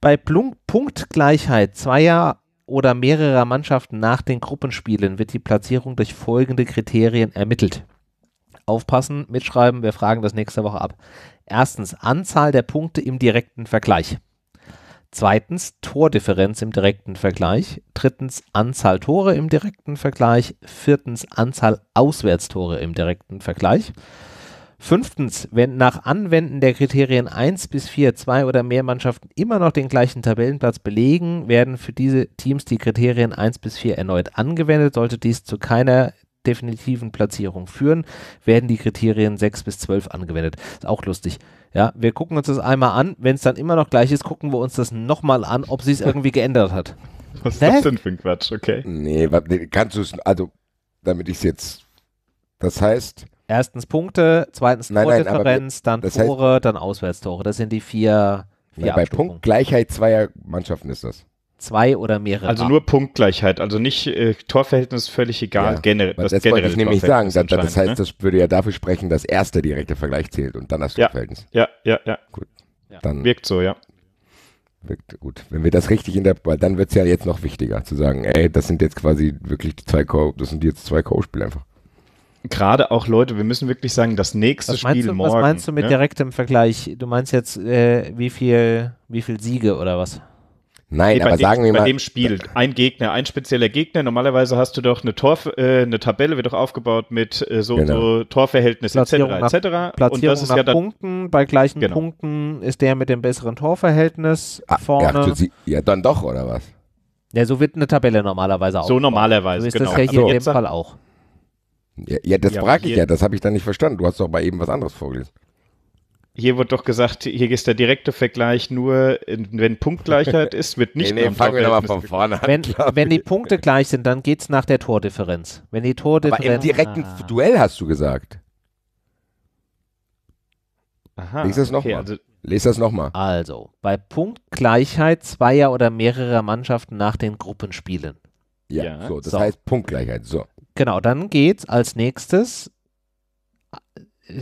Bei Plunk Punktgleichheit zweier oder mehrerer Mannschaften nach den Gruppenspielen wird die Platzierung durch folgende Kriterien ermittelt. Aufpassen, mitschreiben, wir fragen das nächste Woche ab. Erstens Anzahl der Punkte im direkten Vergleich. Zweitens Tordifferenz im direkten Vergleich. Drittens Anzahl Tore im direkten Vergleich. Viertens Anzahl Auswärtstore im direkten Vergleich. Fünftens, wenn nach Anwenden der Kriterien 1 bis 4 zwei oder mehr Mannschaften immer noch den gleichen Tabellenplatz belegen, werden für diese Teams die Kriterien 1 bis 4 erneut angewendet. Sollte dies zu keiner definitiven Platzierung führen, werden die Kriterien 6 bis 12 angewendet. Ist auch lustig. Ja, wir gucken uns das einmal an. Wenn es dann immer noch gleich ist, gucken wir uns das nochmal an, ob sie es *laughs* irgendwie geändert hat. Was ist Hä? das denn für ein Quatsch, okay? Nee, kannst du es, also, damit ich es jetzt, das heißt, Erstens Punkte, zweitens nein, Tordifferenz, dann Tore, heißt, dann Auswärtstore. Das sind die vier. vier bei Punktgleichheit zweier Mannschaften ist das zwei oder mehrere. Also nur Punktgleichheit, also nicht äh, Torverhältnis völlig egal. Ja, generell, das, das wollte ich nämlich sagen. Das, das heißt, ne? das würde ja dafür sprechen, dass erst der direkte Vergleich zählt und dann das Torverhältnis. Ja, ja, ja. Gut. Ja. Dann wirkt so, ja. Wirkt gut. Wenn wir das richtig in der, dann wird es ja jetzt noch wichtiger zu sagen, ey, das sind jetzt quasi wirklich die zwei Co, das sind jetzt zwei Co-Spiele einfach gerade auch Leute, wir müssen wirklich sagen, das nächste Spiel du, morgen. Was meinst du mit ne? direktem Vergleich? Du meinst jetzt, äh, wie, viel, wie viel Siege oder was? Nein, nee, aber dem, sagen wir bei mal. Bei dem Spiel, ein Gegner, ein spezieller Gegner. Normalerweise hast du doch eine, Tor, äh, eine Tabelle, wird doch aufgebaut mit äh, so, genau. so Torverhältnis etc. etc. Platzierung und das ist nach ja dann, Punkten. Bei gleichen genau. Punkten ist der mit dem besseren Torverhältnis ah, vorne. Ja, sie, ja, dann doch, oder was? Ja, so wird eine Tabelle normalerweise auch. So normalerweise, so ist genau. Das ja hier also, in dem Fall auch. Ja, ja das ja, ich ja, das habe ich dann nicht verstanden. Du hast doch mal eben was anderes vorgelesen. Hier wird doch gesagt, hier ist der direkte Vergleich nur, wenn Punktgleichheit *laughs* ist, wird nicht. nee, nee, fangen wir nochmal von vorne an. Wenn, wenn die Punkte gleich sind, dann geht es nach der Tordifferenz. Wenn die Tordifferenz. Aber im direkten ah. Duell hast du gesagt. Aha, Lies das nochmal. Okay, also, Lies Also, bei Punktgleichheit zweier oder mehrerer Mannschaften nach den Gruppenspielen. Ja, ja. so, das so. heißt Punktgleichheit. So. Genau, dann geht's als nächstes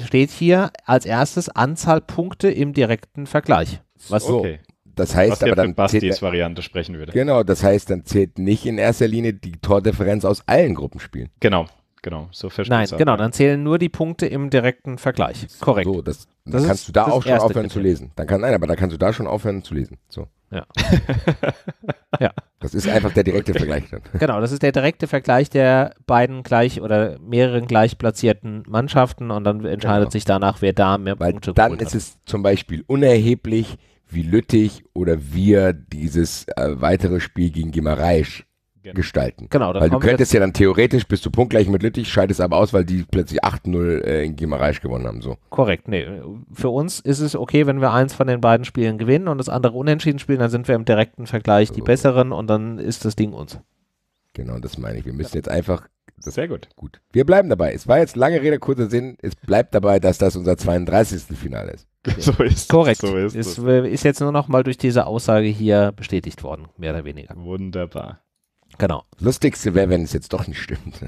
steht hier als erstes Anzahl Punkte im direkten Vergleich. Was okay. Das heißt, Was aber dann Bastis Variante sprechen würde. Genau, das heißt, dann zählt nicht in erster Linie die Tordifferenz aus allen Gruppenspielen. Genau, Genau, so verstehe ich. Nein, genau, dann zählen nur die Punkte im direkten Vergleich. Korrekt. So, das, das kannst du da auch schon aufhören Kriterium. zu lesen. Dann kann, nein, aber da kannst du da schon aufhören zu lesen. So. Ja. *laughs* ja. Das ist einfach der direkte Vergleich dann. *laughs* Genau, das ist der direkte Vergleich der beiden gleich oder mehreren gleich platzierten Mannschaften und dann entscheidet genau. sich danach, wer da mehr Weil Punkte Dann ist es zum Beispiel unerheblich, wie Lüttich oder wir dieses äh, weitere Spiel gegen Gimareisch genau. gestalten. Genau, dann weil du könntest ja dann theoretisch bist du punktgleich mit Lüttich, scheidest aber aus, weil die plötzlich 8-0 äh, in Gimareisch gewonnen haben. So. Korrekt, nee. Für uns ist es okay, wenn wir eins von den beiden Spielen gewinnen und das andere unentschieden spielen, dann sind wir im direkten Vergleich so. die besseren und dann ist das Ding uns. Genau, das meine ich. Wir müssen ja. jetzt einfach das Sehr gut. Gut. Wir bleiben dabei. Es war jetzt lange Rede, kurzer Sinn. Es bleibt dabei, dass das unser 32. Finale ist. *laughs* So ist Korrekt. So ist, ist, ist jetzt nur noch mal durch diese Aussage hier bestätigt worden, mehr oder weniger. Wunderbar. Genau. Lustigste wäre, wenn es jetzt doch nicht stimmt.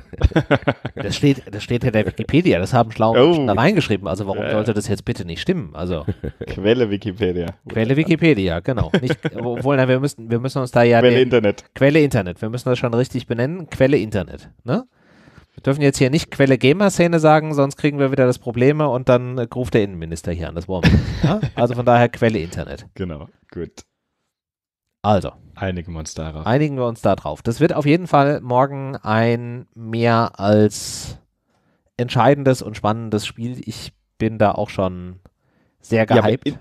*laughs* das steht, das steht in der Wikipedia, das haben schlaue oh. Menschen da reingeschrieben. Also warum sollte das jetzt bitte nicht stimmen? Also *laughs* Quelle Wikipedia. Quelle Wikipedia, genau. Nicht, obwohl, na, wir müssen, wir müssen uns da ja. Quelle den, Internet. Quelle Internet. Wir müssen das schon richtig benennen. Quelle Internet. Ne? Wir dürfen jetzt hier nicht Quelle Gamer-Szene sagen, sonst kriegen wir wieder das Probleme und dann ruft der Innenminister hier an. Das wollen wir. ja? Ne? *laughs* Also von daher Quelle Internet. Genau, gut. Also. Einigen wir uns darauf. Einigen wir uns darauf. Das wird auf jeden Fall morgen ein mehr als entscheidendes und spannendes Spiel. Ich bin da auch schon sehr gehypt. Ja,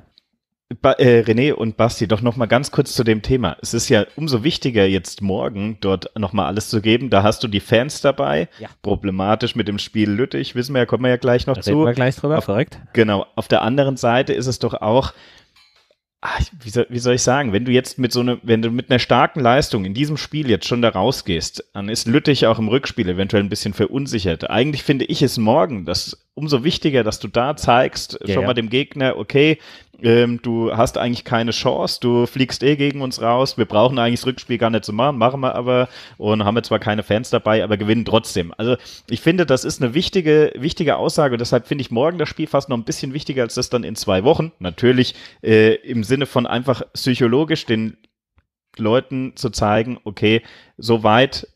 Ba äh, René und Basti, doch nochmal ganz kurz zu dem Thema. Es ist ja umso wichtiger, jetzt morgen dort nochmal alles zu geben. Da hast du die Fans dabei. Ja. Problematisch mit dem Spiel Lüttich, wissen wir ja, kommen wir ja gleich noch da zu. Reden wir gleich drüber, auf, verrückt. Genau. Auf der anderen Seite ist es doch auch ach, ah, wie, soll, wie soll ich sagen, wenn du jetzt mit so eine, wenn du mit einer starken Leistung in diesem Spiel jetzt schon da rausgehst, dann ist Lüttich auch im Rückspiel eventuell ein bisschen verunsichert. Eigentlich finde ich es morgen, dass umso wichtiger, dass du da zeigst, ja, schon ja. mal dem Gegner, okay, ähm, du hast eigentlich keine Chance, du fliegst eh gegen uns raus, wir brauchen eigentlich das Rückspiel gar nicht zu machen, machen wir aber und haben wir zwar keine Fans dabei, aber gewinnen trotzdem. Also ich finde, das ist eine wichtige, wichtige Aussage, deshalb finde ich morgen das Spiel fast noch ein bisschen wichtiger als das dann in zwei Wochen. Natürlich äh, im Sinne von einfach psychologisch den Leuten zu zeigen, okay, soweit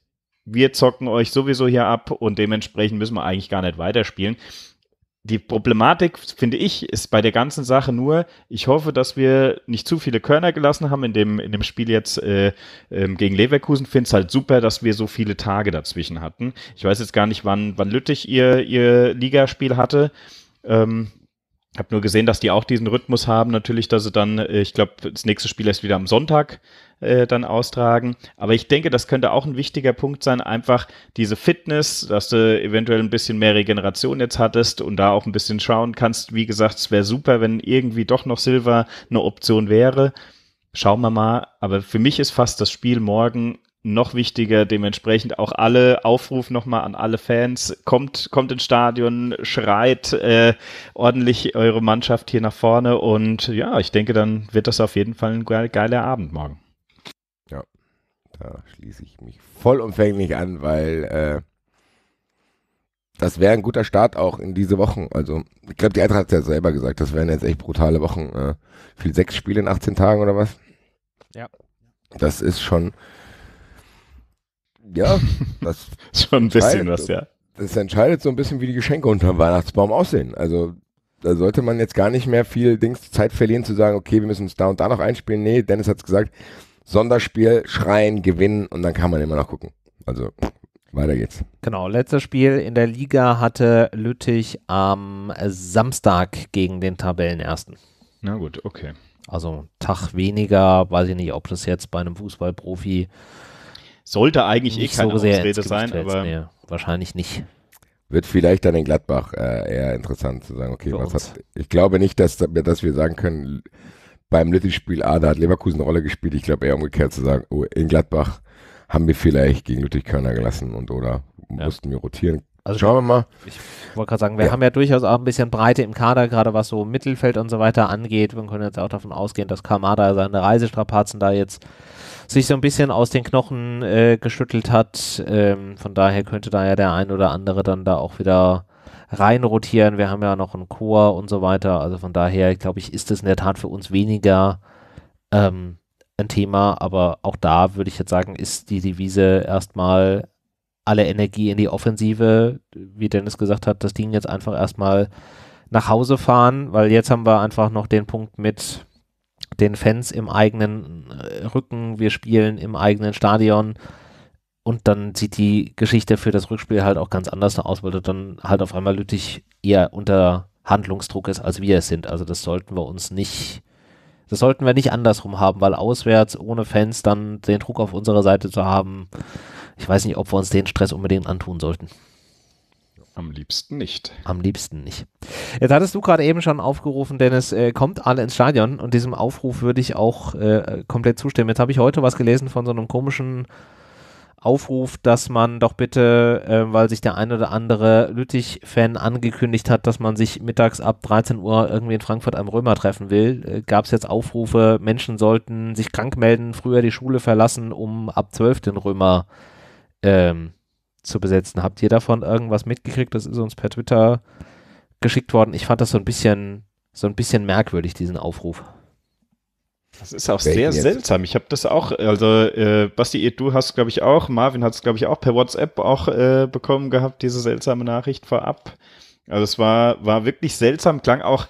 wir zocken euch sowieso hier ab und dementsprechend müssen wir eigentlich gar nicht weiterspielen die Problematik, finde ich, ist bei der ganzen Sache nur, ich hoffe, dass wir nicht zu viele Körner gelassen haben in dem, in dem Spiel jetzt äh, ähm, gegen Leverkusen. Finde es halt super, dass wir so viele Tage dazwischen hatten. Ich weiß jetzt gar nicht, wann, wann Lüttich ihr, ihr Ligaspiel hatte. Ähm, habe nur gesehen, dass die auch diesen Rhythmus haben, natürlich, dass sie dann, äh, ich glaube, das nächste Spiel ist wieder am Sonntag, äh, dann austragen. Aber ich denke, das könnte auch ein wichtiger Punkt sein, einfach diese Fitness, dass du eventuell ein bisschen mehr Regeneration jetzt hattest und da auch ein bisschen schauen kannst. Wie gesagt, es wäre super, wenn irgendwie doch noch Silver eine Option wäre. Schauen wir mal. Aber für mich ist fast das Spiel morgen noch wichtiger. Dementsprechend auch alle Aufruf nochmal an alle Fans. Kommt, kommt ins Stadion, schreit äh, ordentlich eure Mannschaft hier nach vorne. Und ja, ich denke, dann wird das auf jeden Fall ein geiler Abend morgen. Da schließe ich mich vollumfänglich an, weil äh, das wäre ein guter Start auch in diese Wochen. Also, ich glaube, die Eintracht hat es ja selber gesagt, das wären jetzt echt brutale Wochen. Äh, viel sechs Spiele in 18 Tagen oder was? Ja. Das ist schon. Ja, *laughs* das. schon ein bisschen was, ja. Das entscheidet so ein bisschen, wie die Geschenke unter dem Weihnachtsbaum aussehen. Also, da sollte man jetzt gar nicht mehr viel Dings Zeit verlieren zu sagen, okay, wir müssen uns da und da noch einspielen. Nee, Dennis hat es gesagt, Sonderspiel, schreien, gewinnen und dann kann man immer noch gucken. Also weiter geht's. Genau, letztes Spiel in der Liga hatte Lüttich am Samstag gegen den Tabellenersten. Na gut, okay. Also Tag weniger, weiß ich nicht, ob das jetzt bei einem Fußballprofi sollte eigentlich eh nicht eh keine so sehr Ausrede sein, fällt, aber nee, wahrscheinlich nicht. Wird vielleicht dann in Gladbach äh, eher interessant zu sagen, okay, Für was uns. hat. Ich glaube nicht, dass, dass wir sagen können, beim Lüttich-Spiel, ah, da hat Leverkusen eine Rolle gespielt. Ich glaube eher umgekehrt zu sagen, oh, in Gladbach haben wir vielleicht gegen Ludwig Körner gelassen und oder ja. mussten wir rotieren. Also Schauen wir mal. Ich wollte gerade sagen, wir ja. haben ja durchaus auch ein bisschen Breite im Kader, gerade was so Mittelfeld und so weiter angeht. Wir können jetzt auch davon ausgehen, dass Kamada seine Reisestrapazen da jetzt sich so ein bisschen aus den Knochen äh, geschüttelt hat. Ähm, von daher könnte da ja der ein oder andere dann da auch wieder reinrotieren. Wir haben ja noch einen Chor und so weiter. Also von daher, glaube ich, ist es in der Tat für uns weniger ähm, ein Thema. Aber auch da würde ich jetzt sagen, ist die Devise erstmal alle Energie in die Offensive. Wie Dennis gesagt hat, das Ding jetzt einfach erstmal nach Hause fahren, weil jetzt haben wir einfach noch den Punkt mit den Fans im eigenen äh, Rücken. Wir spielen im eigenen Stadion und dann sieht die Geschichte für das Rückspiel halt auch ganz anders aus, weil du dann halt auf einmal Lüttich eher unter Handlungsdruck ist, als wir es sind. Also das sollten wir uns nicht, das sollten wir nicht andersrum haben, weil auswärts ohne Fans dann den Druck auf unserer Seite zu haben, ich weiß nicht, ob wir uns den Stress unbedingt antun sollten. Am liebsten nicht. Am liebsten nicht. Jetzt hattest du gerade eben schon aufgerufen, Dennis, äh, kommt alle ins Stadion und diesem Aufruf würde ich auch äh, komplett zustimmen. Jetzt habe ich heute was gelesen von so einem komischen Aufruf, dass man doch bitte, äh, weil sich der ein oder andere Lüttich-Fan angekündigt hat, dass man sich mittags ab 13 Uhr irgendwie in Frankfurt am Römer treffen will, äh, gab es jetzt Aufrufe, Menschen sollten sich krank melden, früher die Schule verlassen, um ab 12 den Römer ähm, zu besetzen. Habt ihr davon irgendwas mitgekriegt? Das ist uns per Twitter geschickt worden. Ich fand das so ein bisschen, so ein bisschen merkwürdig, diesen Aufruf. Das ist auch sehr seltsam. Ich habe das auch, also äh, Basti, du hast, glaube ich, auch, Marvin hat es, glaube ich, auch per WhatsApp auch äh, bekommen gehabt, diese seltsame Nachricht vorab. Also es war, war wirklich seltsam, klang auch,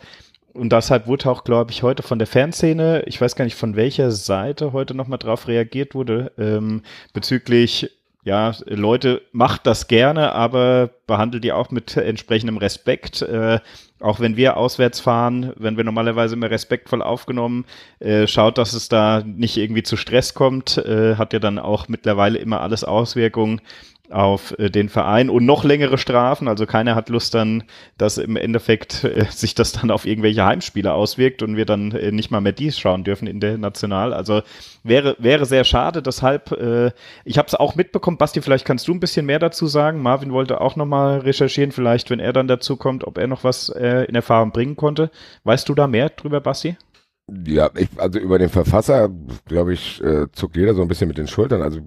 und deshalb wurde auch, glaube ich, heute von der Fanszene, ich weiß gar nicht von welcher Seite heute nochmal drauf reagiert wurde, ähm, bezüglich ja, Leute, macht das gerne, aber behandelt die auch mit entsprechendem Respekt. Äh, auch wenn wir auswärts fahren, wenn wir normalerweise immer respektvoll aufgenommen, äh, schaut, dass es da nicht irgendwie zu Stress kommt, äh, hat ja dann auch mittlerweile immer alles Auswirkungen auf äh, den Verein und noch längere Strafen. Also keiner hat Lust dann, dass im Endeffekt äh, sich das dann auf irgendwelche Heimspiele auswirkt und wir dann äh, nicht mal mehr dies schauen dürfen international. Also wäre, wäre sehr schade. Deshalb, äh, ich habe es auch mitbekommen. Basti, vielleicht kannst du ein bisschen mehr dazu sagen. Marvin wollte auch nochmal recherchieren, vielleicht, wenn er dann dazu kommt, ob er noch was äh, in Erfahrung bringen konnte. Weißt du da mehr drüber, Basti? Ja, ich, also über den Verfasser, glaube ich, äh, zuckt jeder so ein bisschen mit den Schultern. Also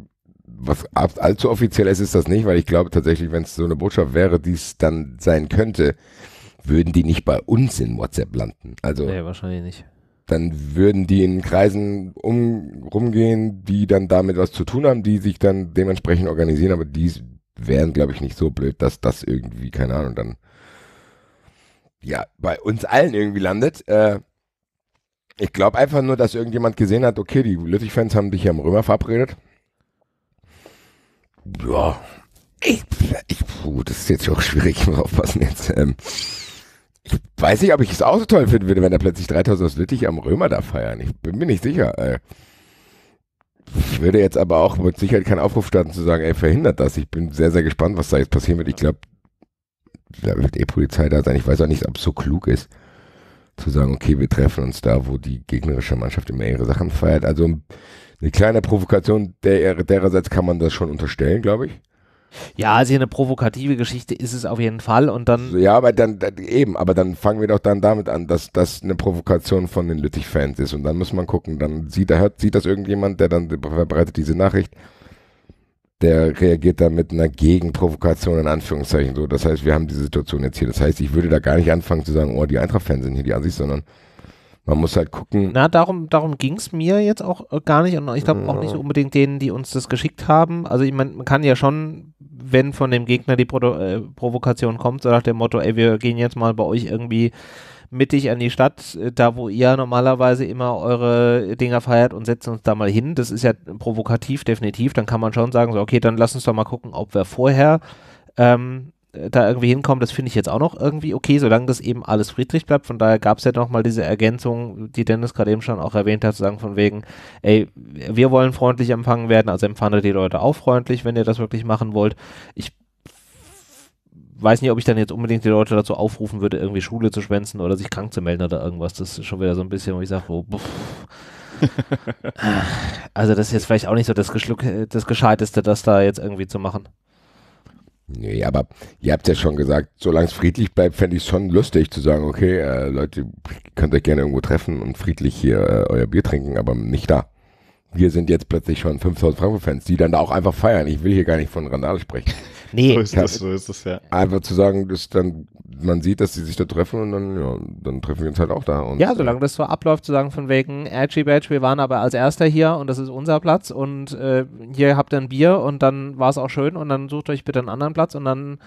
was allzu offiziell ist, ist das nicht, weil ich glaube tatsächlich, wenn es so eine Botschaft wäre, die es dann sein könnte, würden die nicht bei uns in WhatsApp landen. Also nee, wahrscheinlich nicht. Dann würden die in Kreisen um, rumgehen, die dann damit was zu tun haben, die sich dann dementsprechend organisieren, aber die wären, glaube ich, nicht so blöd, dass das irgendwie, keine Ahnung, dann ja, bei uns allen irgendwie landet. Äh, ich glaube einfach nur, dass irgendjemand gesehen hat, okay, die Lüttich-Fans haben dich ja im Römer verabredet ja, ich, ich puh, das ist jetzt auch schwierig, *laughs* mal aufpassen jetzt. Ähm, ich weiß nicht, ob ich es auch so toll finden würde, wenn da plötzlich 3000 aus Lüttich am Römer da feiern. Ich bin mir nicht sicher. Äh, ich würde jetzt aber auch mit Sicherheit keinen Aufruf starten zu sagen, ey, verhindert das. Ich bin sehr, sehr gespannt, was da jetzt passieren wird. Ich glaube, da wird eh Polizei da sein. Ich weiß auch nicht, ob es so klug ist, zu sagen, okay, wir treffen uns da, wo die gegnerische Mannschaft immer ihre Sachen feiert. Also eine kleine Provokation, der, dererseits kann man das schon unterstellen, glaube ich. Ja, also eine provokative Geschichte ist es auf jeden Fall und dann. Ja, aber dann, eben, aber dann fangen wir doch dann damit an, dass das eine Provokation von den Lüttich-Fans ist und dann muss man gucken, dann sieht, hört, sieht das irgendjemand, der dann verbreitet diese Nachricht, der reagiert dann mit einer Gegenprovokation in Anführungszeichen so. Das heißt, wir haben diese Situation jetzt hier. Das heißt, ich würde da gar nicht anfangen zu sagen, oh, die Eintracht-Fans sind hier die Ansicht, sondern man muss halt gucken. Na, darum, darum ging es mir jetzt auch äh, gar nicht und ich glaube auch nicht so unbedingt denen, die uns das geschickt haben. Also ich meine, man kann ja schon, wenn von dem Gegner die Pro äh, Provokation kommt, so nach dem Motto, ey, wir gehen jetzt mal bei euch irgendwie mittig an die Stadt, äh, da wo ihr normalerweise immer eure Dinger feiert und setzt uns da mal hin. Das ist ja provokativ, definitiv. Dann kann man schon sagen, so, okay, dann lass uns doch mal gucken, ob wir vorher ähm, da irgendwie hinkommen, das finde ich jetzt auch noch irgendwie okay, solange das eben alles friedlich bleibt. Von daher gab es ja nochmal diese Ergänzung, die Dennis gerade eben schon auch erwähnt hat, zu sagen von wegen, ey, wir wollen freundlich empfangen werden, also empfandet die Leute auch freundlich, wenn ihr das wirklich machen wollt. Ich weiß nicht, ob ich dann jetzt unbedingt die Leute dazu aufrufen würde, irgendwie Schule zu schwänzen oder sich krank zu melden oder irgendwas. Das ist schon wieder so ein bisschen, wo ich sage, oh, *laughs* also das ist jetzt vielleicht auch nicht so das, Geschluck, äh, das Gescheiteste, das da jetzt irgendwie zu machen. Nee, aber ihr habt ja schon gesagt, solange es friedlich bleibt, fände ich es schon lustig zu sagen, okay, äh, Leute, könnt euch gerne irgendwo treffen und friedlich hier äh, euer Bier trinken, aber nicht da. Wir sind jetzt plötzlich schon 5000 Frankfurt-Fans, die dann da auch einfach feiern. Ich will hier gar nicht von Randale sprechen. *laughs* Nee. So ist ja. das, so ist das, ja. Einfach zu sagen, dass dann, man sieht, dass sie sich da treffen und dann, ja, dann treffen wir uns halt auch da. Und, ja, äh, solange das so abläuft, zu sagen von wegen, Edgy Badge, wir waren aber als Erster hier und das ist unser Platz und äh, hier habt ihr ein Bier und dann war es auch schön und dann sucht euch bitte einen anderen Platz und dann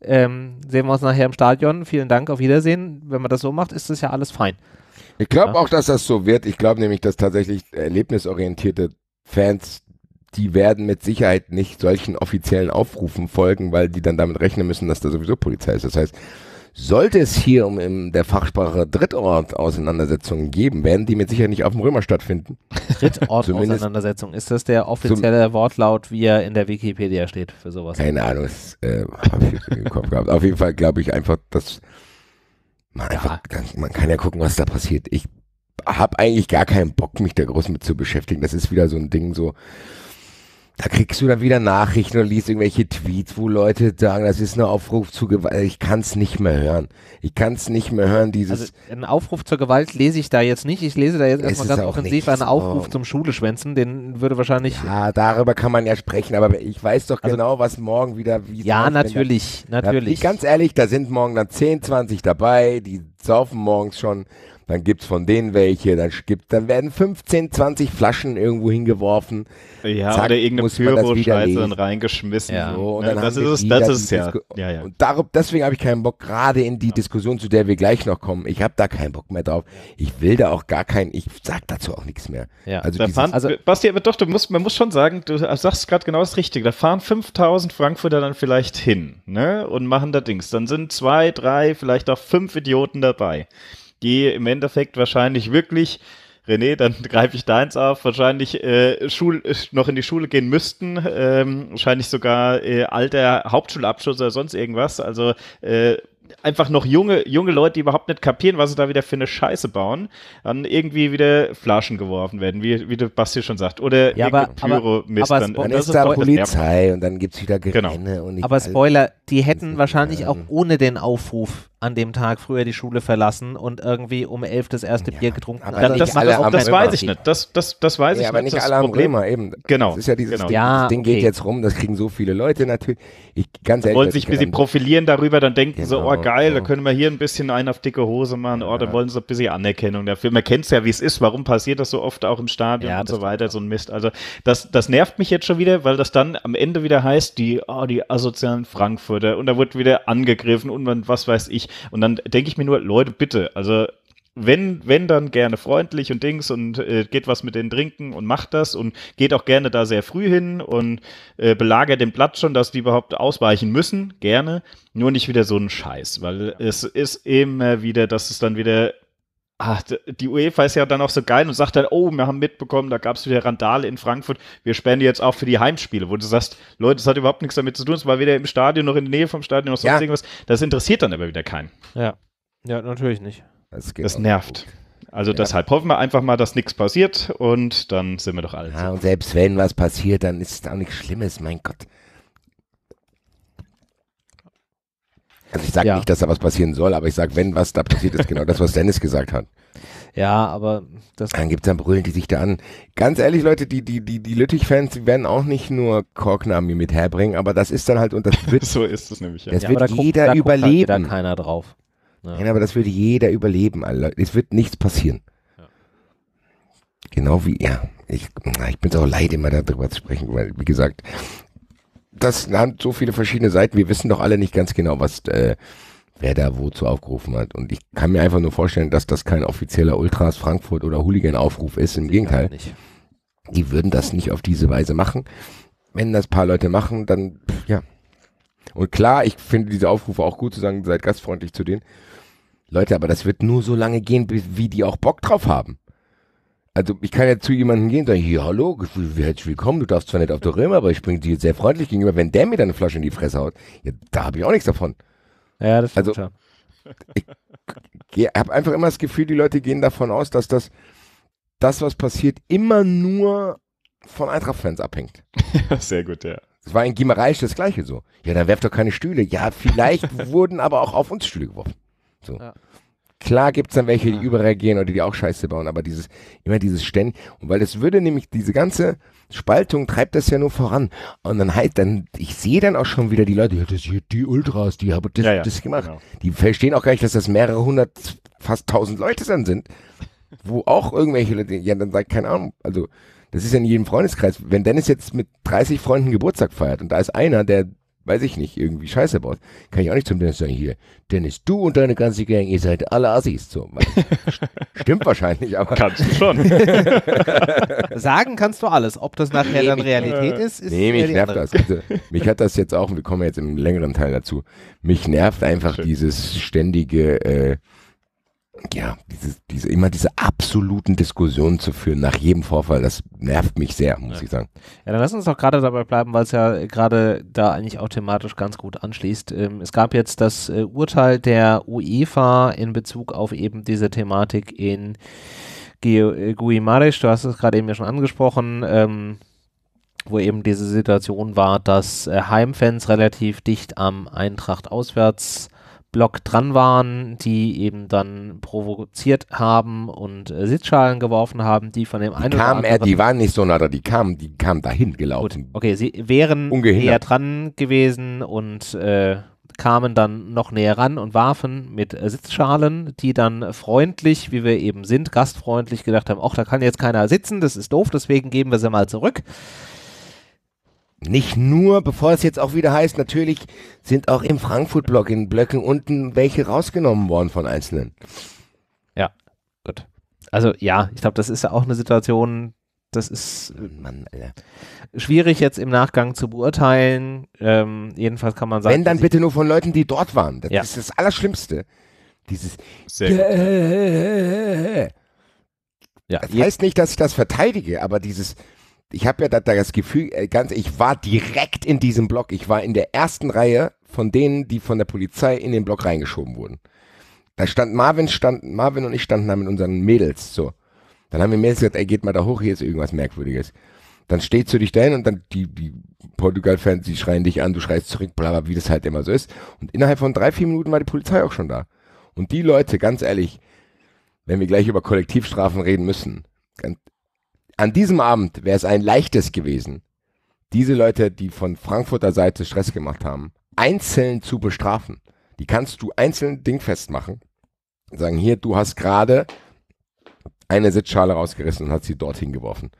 ähm, sehen wir uns nachher im Stadion. Vielen Dank, auf Wiedersehen. Wenn man das so macht, ist das ja alles fein. Ich glaube ja. auch, dass das so wird. Ich glaube nämlich, dass tatsächlich erlebnisorientierte Fans die werden mit Sicherheit nicht solchen offiziellen Aufrufen folgen, weil die dann damit rechnen müssen, dass da sowieso Polizei ist. Das heißt, sollte es hier um in der Fachsprache Drittort Auseinandersetzungen geben, werden die mit Sicherheit nicht auf dem Römer stattfinden. *laughs* Drittort Auseinandersetzung, ist das der offizielle Wortlaut, wie er in der Wikipedia steht für sowas? Keine Ahnung, das äh, habe ich im Kopf gehabt. Auf jeden Fall glaube ich einfach, dass man ja. einfach, man kann ja gucken, was da passiert. Ich habe eigentlich gar keinen Bock, mich da groß mit zu beschäftigen. Das ist wieder so ein Ding so, da kriegst du dann wieder Nachrichten und liest irgendwelche Tweets, wo Leute sagen, das ist ein Aufruf zu Gewalt. Also ich kann es nicht mehr hören. Ich kann es nicht mehr hören, dieses. Also einen Aufruf zur Gewalt lese ich da jetzt nicht. Ich lese da jetzt erstmal ganz offensiv einen Aufruf zum Schuleschwänzen, den würde wahrscheinlich. Ja, darüber kann man ja sprechen, aber ich weiß doch also genau, was morgen wieder wie Ja, natürlich, da, natürlich. Da, ganz ehrlich, da sind morgen dann 10, 20 dabei, die saufen morgens schon dann gibt es von denen welche, dann gibt, dann werden 15, 20 Flaschen irgendwo hingeworfen. Ja, Zack, oder irgendeine Pyro-Scheiße dann reingeschmissen. Ja. So. Und ja, ne, dann das, ist, das ist ja. ja, ja. Und darum, deswegen habe ich keinen Bock, gerade in die ja. Diskussion, zu der wir gleich noch kommen. Ich habe da keinen Bock mehr drauf. Ich will da auch gar keinen, ich sag dazu auch nichts mehr. Ja. Also, dieses, fahren, also Basti, aber doch, du musst, man muss schon sagen, du sagst gerade genau das Richtige. Da fahren 5000 Frankfurter dann vielleicht hin ne, und machen da Dings. Dann sind zwei, drei, vielleicht auch fünf Idioten dabei gehe im Endeffekt wahrscheinlich wirklich, René, dann *laughs* greife ich deins auf, wahrscheinlich äh, Schul, äh, noch in die Schule gehen müssten, ähm, wahrscheinlich sogar äh, alter Hauptschulabschluss oder sonst irgendwas. Also äh, einfach noch junge, junge Leute, die überhaupt nicht kapieren, was sie da wieder für eine Scheiße bauen, dann irgendwie wieder Flaschen geworfen werden, wie, wie der Basti schon sagt. Oder ja, aber, pyro aber, aber dann, dann ist da Polizei und dann gibt es wieder genau. Gerenne. Genau. aber Spoiler, die hätten wahrscheinlich auch ohne den Aufruf an dem Tag früher die Schule verlassen und irgendwie um elf das erste ja, Bier getrunken. Aber das, das, das, das weiß ich nicht. Das, das, das weiß ja, ich aber nicht. Aber nicht alle haben eben. Genau. Das ist ja dieses genau. Ding, ja, das Ding okay. geht jetzt rum, das kriegen so viele Leute natürlich. Ich, ganz ehrlich, wollen sich ein bisschen profilieren darüber, dann denken genau, so, oh geil, genau. da können wir hier ein bisschen einen auf dicke Hose machen, oh, da wollen sie ein bisschen Anerkennung dafür. Man kennt es ja, wie es ist, warum passiert das so oft auch im Stadion und so weiter, so ein Mist. Also das, das nervt mich jetzt schon wieder, weil das dann am Ende wieder heißt, die, oh, die asozialen Frankfurter und da wird wieder angegriffen und was weiß ich. Und dann denke ich mir nur, Leute, bitte, also wenn, wenn dann gerne freundlich und Dings und äh, geht was mit den Trinken und macht das und geht auch gerne da sehr früh hin und äh, belagert den Platz schon, dass die überhaupt ausweichen müssen, gerne. Nur nicht wieder so einen Scheiß, weil es ist immer wieder, dass es dann wieder Ah, die UEFA ist ja dann auch so geil und sagt dann, oh, wir haben mitbekommen, da gab es wieder Randale in Frankfurt, wir sperren die jetzt auch für die Heimspiele, wo du sagst, Leute, das hat überhaupt nichts damit zu tun, es war weder im Stadion noch in der Nähe vom Stadion noch sonst ja. irgendwas. Das interessiert dann aber wieder keinen. Ja, ja natürlich nicht. Das, das nervt. Also ja. deshalb hoffen wir einfach mal, dass nichts passiert und dann sind wir doch alle. Ja, und selbst wenn was passiert, dann ist es auch nichts Schlimmes, mein Gott. Also ich sage ja. nicht, dass da was passieren soll, aber ich sage, wenn was da passiert, ist genau das, was Dennis gesagt hat. Ja, aber das. Dann gibt es dann brüllen die sich da an. Ganz ehrlich, Leute, die, die, die, die Lüttich-Fans, die werden auch nicht nur Korknami mit herbringen, aber das ist dann halt, und das *laughs* wird. so ist es nämlich, ja. Das ja, wird da jeder guckt, da halt überleben. Da keiner drauf. Ja. Ne? Nein, aber das wird jeder überleben, alle. Leute. Es wird nichts passieren. Ja. Genau wie, ja. Ich, ich bin auch leid, immer darüber zu sprechen, weil, wie gesagt, das hat so viele verschiedene Seiten. Wir wissen doch alle nicht ganz genau, was äh, wer da wozu aufgerufen hat. Und ich kann mir einfach nur vorstellen, dass das kein offizieller Ultras Frankfurt oder Hooligan-Aufruf ist. Im Gegenteil. Die würden das nicht auf diese Weise machen. Wenn das paar Leute machen, dann pff, ja. Und klar, ich finde diese Aufrufe auch gut zu sagen, seid gastfreundlich zu denen. Leute, aber das wird nur so lange gehen, wie die auch Bock drauf haben. Also ich kann ja zu jemandem gehen und sagen, hier, hallo, herzlich willkommen, du darfst zwar nicht auf der Römer, aber ich bringe dir sehr freundlich gegenüber, wenn der mir dann eine Flasche in die Fresse haut, ja, da habe ich auch nichts davon. Ja, das also, schon. Ich, habe einfach immer das Gefühl, die Leute gehen davon aus, dass das, das was passiert, immer nur von Eintracht-Fans abhängt. *laughs* sehr gut, ja. Es war in Gimareisch das gleiche so. Ja, dann werft doch keine Stühle. Ja, vielleicht *laughs* wurden aber auch auf uns Stühle geworfen. So. Ja. Klar gibt's dann welche, die überreagieren oder die auch Scheiße bauen, aber dieses, immer dieses Ständig. Und weil das würde nämlich, diese ganze Spaltung treibt das ja nur voran. Und dann halt, dann, ich sehe dann auch schon wieder die Leute, ja, das hier, die Ultras, die haben das, ja, ja, das gemacht. Genau. Die verstehen auch gar nicht, dass das mehrere hundert, fast tausend Leute dann sind, wo auch irgendwelche Leute, ja, dann sagt, keine Ahnung, also, das ist ja in jedem Freundeskreis. Wenn Dennis jetzt mit 30 Freunden Geburtstag feiert und da ist einer, der weiß ich nicht, irgendwie Scheiße baut, kann ich auch nicht zum Dennis sagen, hier, Dennis, du und deine ganze Gang, ihr seid alle Assis. So, *laughs* stimmt wahrscheinlich, aber. Kannst du schon. *laughs* sagen kannst du alles. Ob das nachher nee, dann Realität äh, ist, ist Nee, mich nervt andere. das. Also, mich hat das jetzt auch, wir kommen jetzt im längeren Teil dazu, mich nervt einfach Schön. dieses ständige, äh, ja, diese, diese, immer diese absoluten Diskussionen zu führen nach jedem Vorfall, das nervt mich sehr, muss ja. ich sagen. Ja, dann lass uns doch gerade dabei bleiben, weil es ja gerade da eigentlich auch thematisch ganz gut anschließt. Ähm, es gab jetzt das äh, Urteil der UEFA in Bezug auf eben diese Thematik in Ge äh, du hast es gerade eben ja schon angesprochen, ähm, wo eben diese Situation war, dass äh, Heimfans relativ dicht am Eintracht auswärts Block dran waren, die eben dann provoziert haben und äh, Sitzschalen geworfen haben, die von dem die einen kamen, oder anderen... Die waren nicht so nah die kamen, die kamen dahin gelaufen. Gut, okay, sie wären näher dran gewesen und äh, kamen dann noch näher ran und warfen mit äh, Sitzschalen, die dann freundlich, wie wir eben sind, gastfreundlich gedacht haben, ach, da kann jetzt keiner sitzen, das ist doof, deswegen geben wir sie mal zurück nicht nur, bevor es jetzt auch wieder heißt, natürlich sind auch im Frankfurt-Block in Blöcken unten welche rausgenommen worden von Einzelnen. Ja, gut. Also ja, ich glaube, das ist ja auch eine Situation, das ist Mann, äh, schwierig jetzt im Nachgang zu beurteilen. Ähm, jedenfalls kann man sagen. Wenn dann bitte nur von Leuten, die dort waren. Das ja. ist das Allerschlimmste. Dieses. Sehr gut. Ja, das heißt nicht, dass ich das verteidige, aber dieses ich habe ja da, da das Gefühl, äh, ganz, ich war direkt in diesem Block. Ich war in der ersten Reihe von denen, die von der Polizei in den Block reingeschoben wurden. Da stand Marvin, stand, Marvin und ich standen da mit unseren Mädels so. Dann haben wir Mädels gesagt, ey, geht mal da hoch, hier ist irgendwas Merkwürdiges. Dann stehst du dich dahin und dann die, die Portugal-Fans, die schreien dich an, du schreist zurück, bla, bla, wie das halt immer so ist. Und innerhalb von drei, vier Minuten war die Polizei auch schon da. Und die Leute, ganz ehrlich, wenn wir gleich über Kollektivstrafen reden müssen, ganz, an diesem Abend wäre es ein leichtes gewesen, diese Leute, die von Frankfurter Seite Stress gemacht haben, einzeln zu bestrafen. Die kannst du einzeln dingfest machen. Und Sagen, hier, du hast gerade eine Sitzschale rausgerissen und hat sie dorthin geworfen.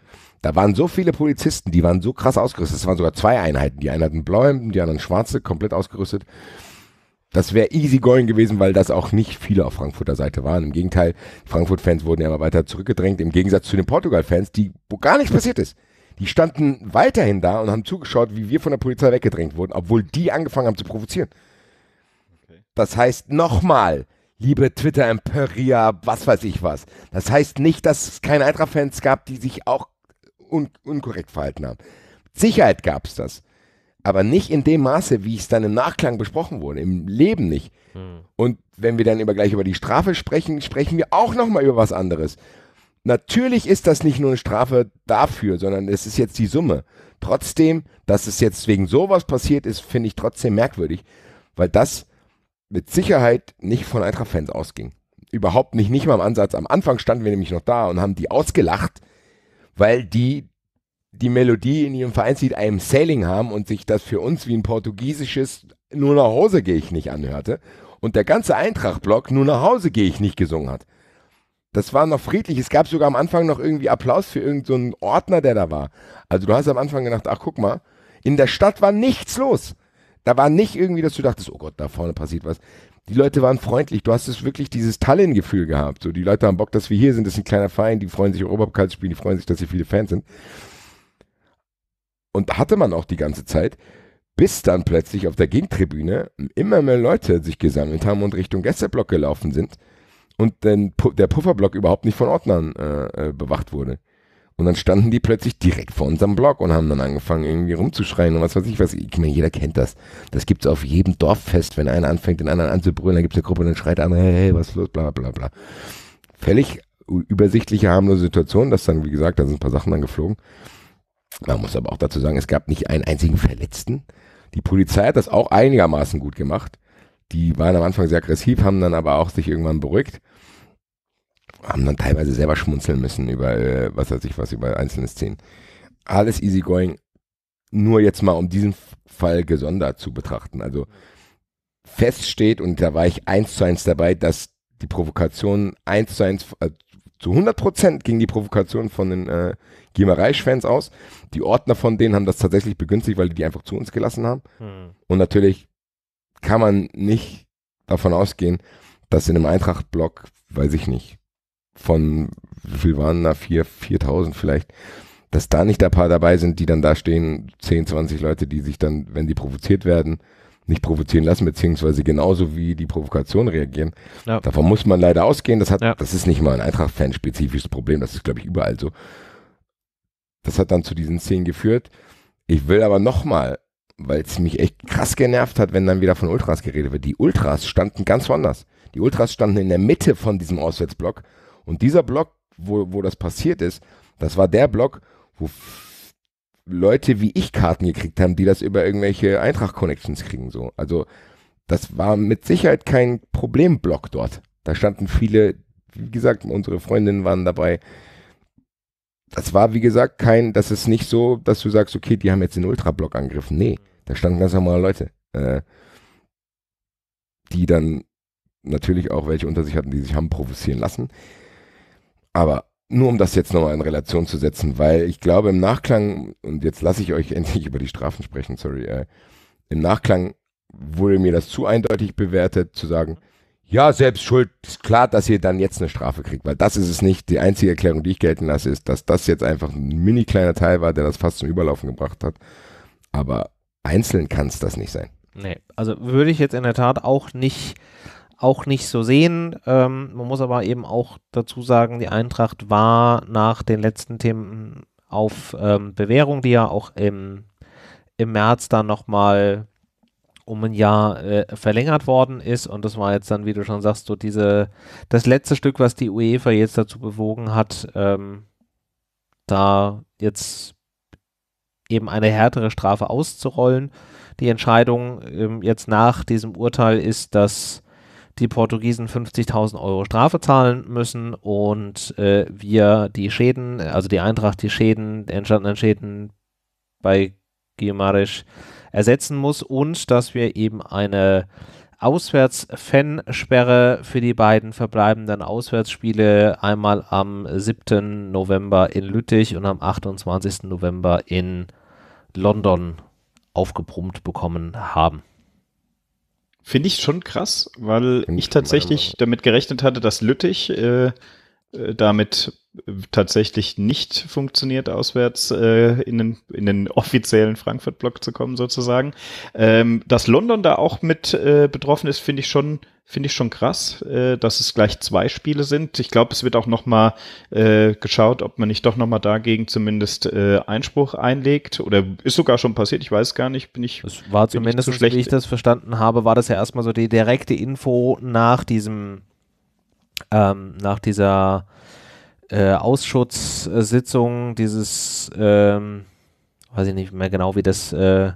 Da waren so viele Polizisten, die waren so krass ausgerüstet. Es waren sogar zwei Einheiten. Die einen hatten blaue Hemden, die anderen schwarze, komplett ausgerüstet. Das wäre easy going gewesen, weil das auch nicht viele auf Frankfurter Seite waren. Im Gegenteil, Frankfurt-Fans wurden ja immer weiter zurückgedrängt, im Gegensatz zu den Portugal-Fans, die, wo gar nichts passiert ist. Die standen weiterhin da und haben zugeschaut, wie wir von der Polizei weggedrängt wurden, obwohl die angefangen haben zu provozieren. Okay. Das heißt nochmal, liebe Twitter Emperia, was weiß ich was. Das heißt nicht, dass es keine Eintracht-Fans gab, die sich auch un unkorrekt verhalten haben. Sicherheit gab es das aber nicht in dem Maße, wie es dann im Nachklang besprochen wurde, im Leben nicht. Hm. Und wenn wir dann über, gleich über die Strafe sprechen, sprechen wir auch nochmal über was anderes. Natürlich ist das nicht nur eine Strafe dafür, sondern es ist jetzt die Summe. Trotzdem, dass es jetzt wegen sowas passiert ist, finde ich trotzdem merkwürdig, weil das mit Sicherheit nicht von Eintracht-Fans ausging. Überhaupt nicht, nicht mal im Ansatz. Am Anfang standen wir nämlich noch da und haben die ausgelacht, weil die die Melodie in ihrem Vereinslied einem Sailing haben und sich das für uns wie ein portugiesisches Nur nach Hause gehe ich nicht anhörte und der ganze Eintracht-Block Nur nach Hause gehe ich nicht gesungen hat. Das war noch friedlich. Es gab sogar am Anfang noch irgendwie Applaus für irgendeinen so Ordner, der da war. Also du hast am Anfang gedacht, ach guck mal, in der Stadt war nichts los. Da war nicht irgendwie, dass du dachtest, oh Gott, da vorne passiert was. Die Leute waren freundlich. Du hast es wirklich dieses Tallinn-Gefühl gehabt. So, die Leute haben Bock, dass wir hier sind. Das ist ein kleiner Verein. Die freuen sich, zu spielen. Die freuen sich, dass hier viele Fans sind und hatte man auch die ganze Zeit, bis dann plötzlich auf der Gegentribüne immer mehr Leute sich gesammelt haben und Richtung Gästeblock gelaufen sind und den, der Pufferblock überhaupt nicht von Ordnern äh, äh, bewacht wurde. Und dann standen die plötzlich direkt vor unserem Block und haben dann angefangen, irgendwie rumzuschreien und was weiß ich was. Ich meine, jeder kennt das. Das gibt es auf jedem Dorffest, wenn einer anfängt, den anderen anzubrüllen, dann es eine Gruppe und dann schreit der andere, hey, was ist los, bla bla bla. Völlig übersichtliche, harmlose Situation, dass dann, wie gesagt, da sind ein paar Sachen dann geflogen. Man muss aber auch dazu sagen, es gab nicht einen einzigen Verletzten. Die Polizei hat das auch einigermaßen gut gemacht. Die waren am Anfang sehr aggressiv, haben dann aber auch sich irgendwann beruhigt. Haben dann teilweise selber schmunzeln müssen über, äh, was weiß ich was, über einzelne Szenen. Alles easy going. Nur jetzt mal, um diesen Fall gesondert zu betrachten. Also fest steht, und da war ich eins zu eins dabei, dass die Provokation eins zu eins, äh, zu 100 Prozent ging die Provokation von den äh, Gima Reich-Fans aus. Die Ordner von denen haben das tatsächlich begünstigt, weil die die einfach zu uns gelassen haben. Hm. Und natürlich kann man nicht davon ausgehen, dass in einem eintracht block weiß ich nicht, von wie viel waren da? 4, 4000 vielleicht, dass da nicht ein paar dabei sind, die dann da stehen, 10, 20 Leute, die sich dann, wenn die provoziert werden, nicht provozieren lassen, beziehungsweise genauso wie die Provokation reagieren. Ja. Davon muss man leider ausgehen. Das, hat, ja. das ist nicht mal ein Eintracht-Fan-spezifisches Problem, das ist, glaube ich, überall so. Das hat dann zu diesen Szenen geführt. Ich will aber nochmal, weil es mich echt krass genervt hat, wenn dann wieder von Ultras geredet wird. Die Ultras standen ganz woanders. Die Ultras standen in der Mitte von diesem Auswärtsblock. Und dieser Block, wo, wo das passiert ist, das war der Block, wo Leute wie ich Karten gekriegt haben, die das über irgendwelche Eintracht-Connections kriegen. So. Also das war mit Sicherheit kein Problemblock dort. Da standen viele, wie gesagt, unsere Freundinnen waren dabei, das war, wie gesagt, kein, das ist nicht so, dass du sagst, okay, die haben jetzt den Ultra-Block angegriffen. Nee, da standen ganz normale Leute, äh, die dann natürlich auch welche unter sich hatten, die sich haben provozieren lassen. Aber nur um das jetzt nochmal in Relation zu setzen, weil ich glaube, im Nachklang, und jetzt lasse ich euch *laughs* endlich über die Strafen sprechen, sorry, äh, im Nachklang wurde mir das zu eindeutig bewertet, zu sagen, ja, selbst schuld, ist klar, dass ihr dann jetzt eine Strafe kriegt, weil das ist es nicht. Die einzige Erklärung, die ich gelten lasse, ist, dass das jetzt einfach ein mini kleiner Teil war, der das fast zum Überlaufen gebracht hat. Aber einzeln kann es das nicht sein. Nee, also würde ich jetzt in der Tat auch nicht, auch nicht so sehen. Ähm, man muss aber eben auch dazu sagen, die Eintracht war nach den letzten Themen auf ähm, Bewährung, die ja auch im, im März dann nochmal um ein Jahr äh, verlängert worden ist. Und das war jetzt dann, wie du schon sagst, so diese, das letzte Stück, was die UEFA jetzt dazu bewogen hat, ähm, da jetzt eben eine härtere Strafe auszurollen. Die Entscheidung ähm, jetzt nach diesem Urteil ist, dass die Portugiesen 50.000 Euro Strafe zahlen müssen und äh, wir die Schäden, also die Eintracht, die Schäden, entstandenen Schäden bei Guimarães ersetzen muss und dass wir eben eine Auswärts-Fansperre für die beiden verbleibenden Auswärtsspiele einmal am 7. November in Lüttich und am 28. November in London aufgebrummt bekommen haben. Finde ich schon krass, weil Find ich tatsächlich damit gerechnet hatte, dass Lüttich äh, äh, damit äh, tatsächlich nicht funktioniert, auswärts äh, in, den, in den offiziellen Frankfurt-Block zu kommen, sozusagen. Ähm, dass London da auch mit äh, betroffen ist, finde ich schon finde ich schon krass, äh, dass es gleich zwei Spiele sind. Ich glaube, es wird auch noch mal äh, geschaut, ob man nicht doch noch mal dagegen zumindest äh, Einspruch einlegt oder ist sogar schon passiert. Ich weiß gar nicht, bin ich. Es war zumindest, ich so schlecht. wie ich das verstanden habe, war das ja erstmal so die direkte Info nach diesem ähm, nach dieser äh, Ausschusssitzung, dieses, ähm, weiß ich nicht mehr genau, wie das äh,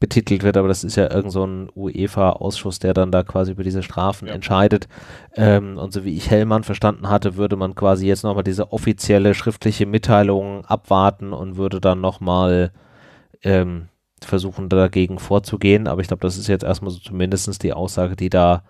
betitelt wird, aber das ist ja irgend so ein UEFA-Ausschuss, der dann da quasi über diese Strafen ja. entscheidet. Ähm, und so wie ich Hellmann verstanden hatte, würde man quasi jetzt nochmal diese offizielle schriftliche Mitteilung abwarten und würde dann nochmal ähm, versuchen, dagegen vorzugehen. Aber ich glaube, das ist jetzt erstmal so zumindest die Aussage, die da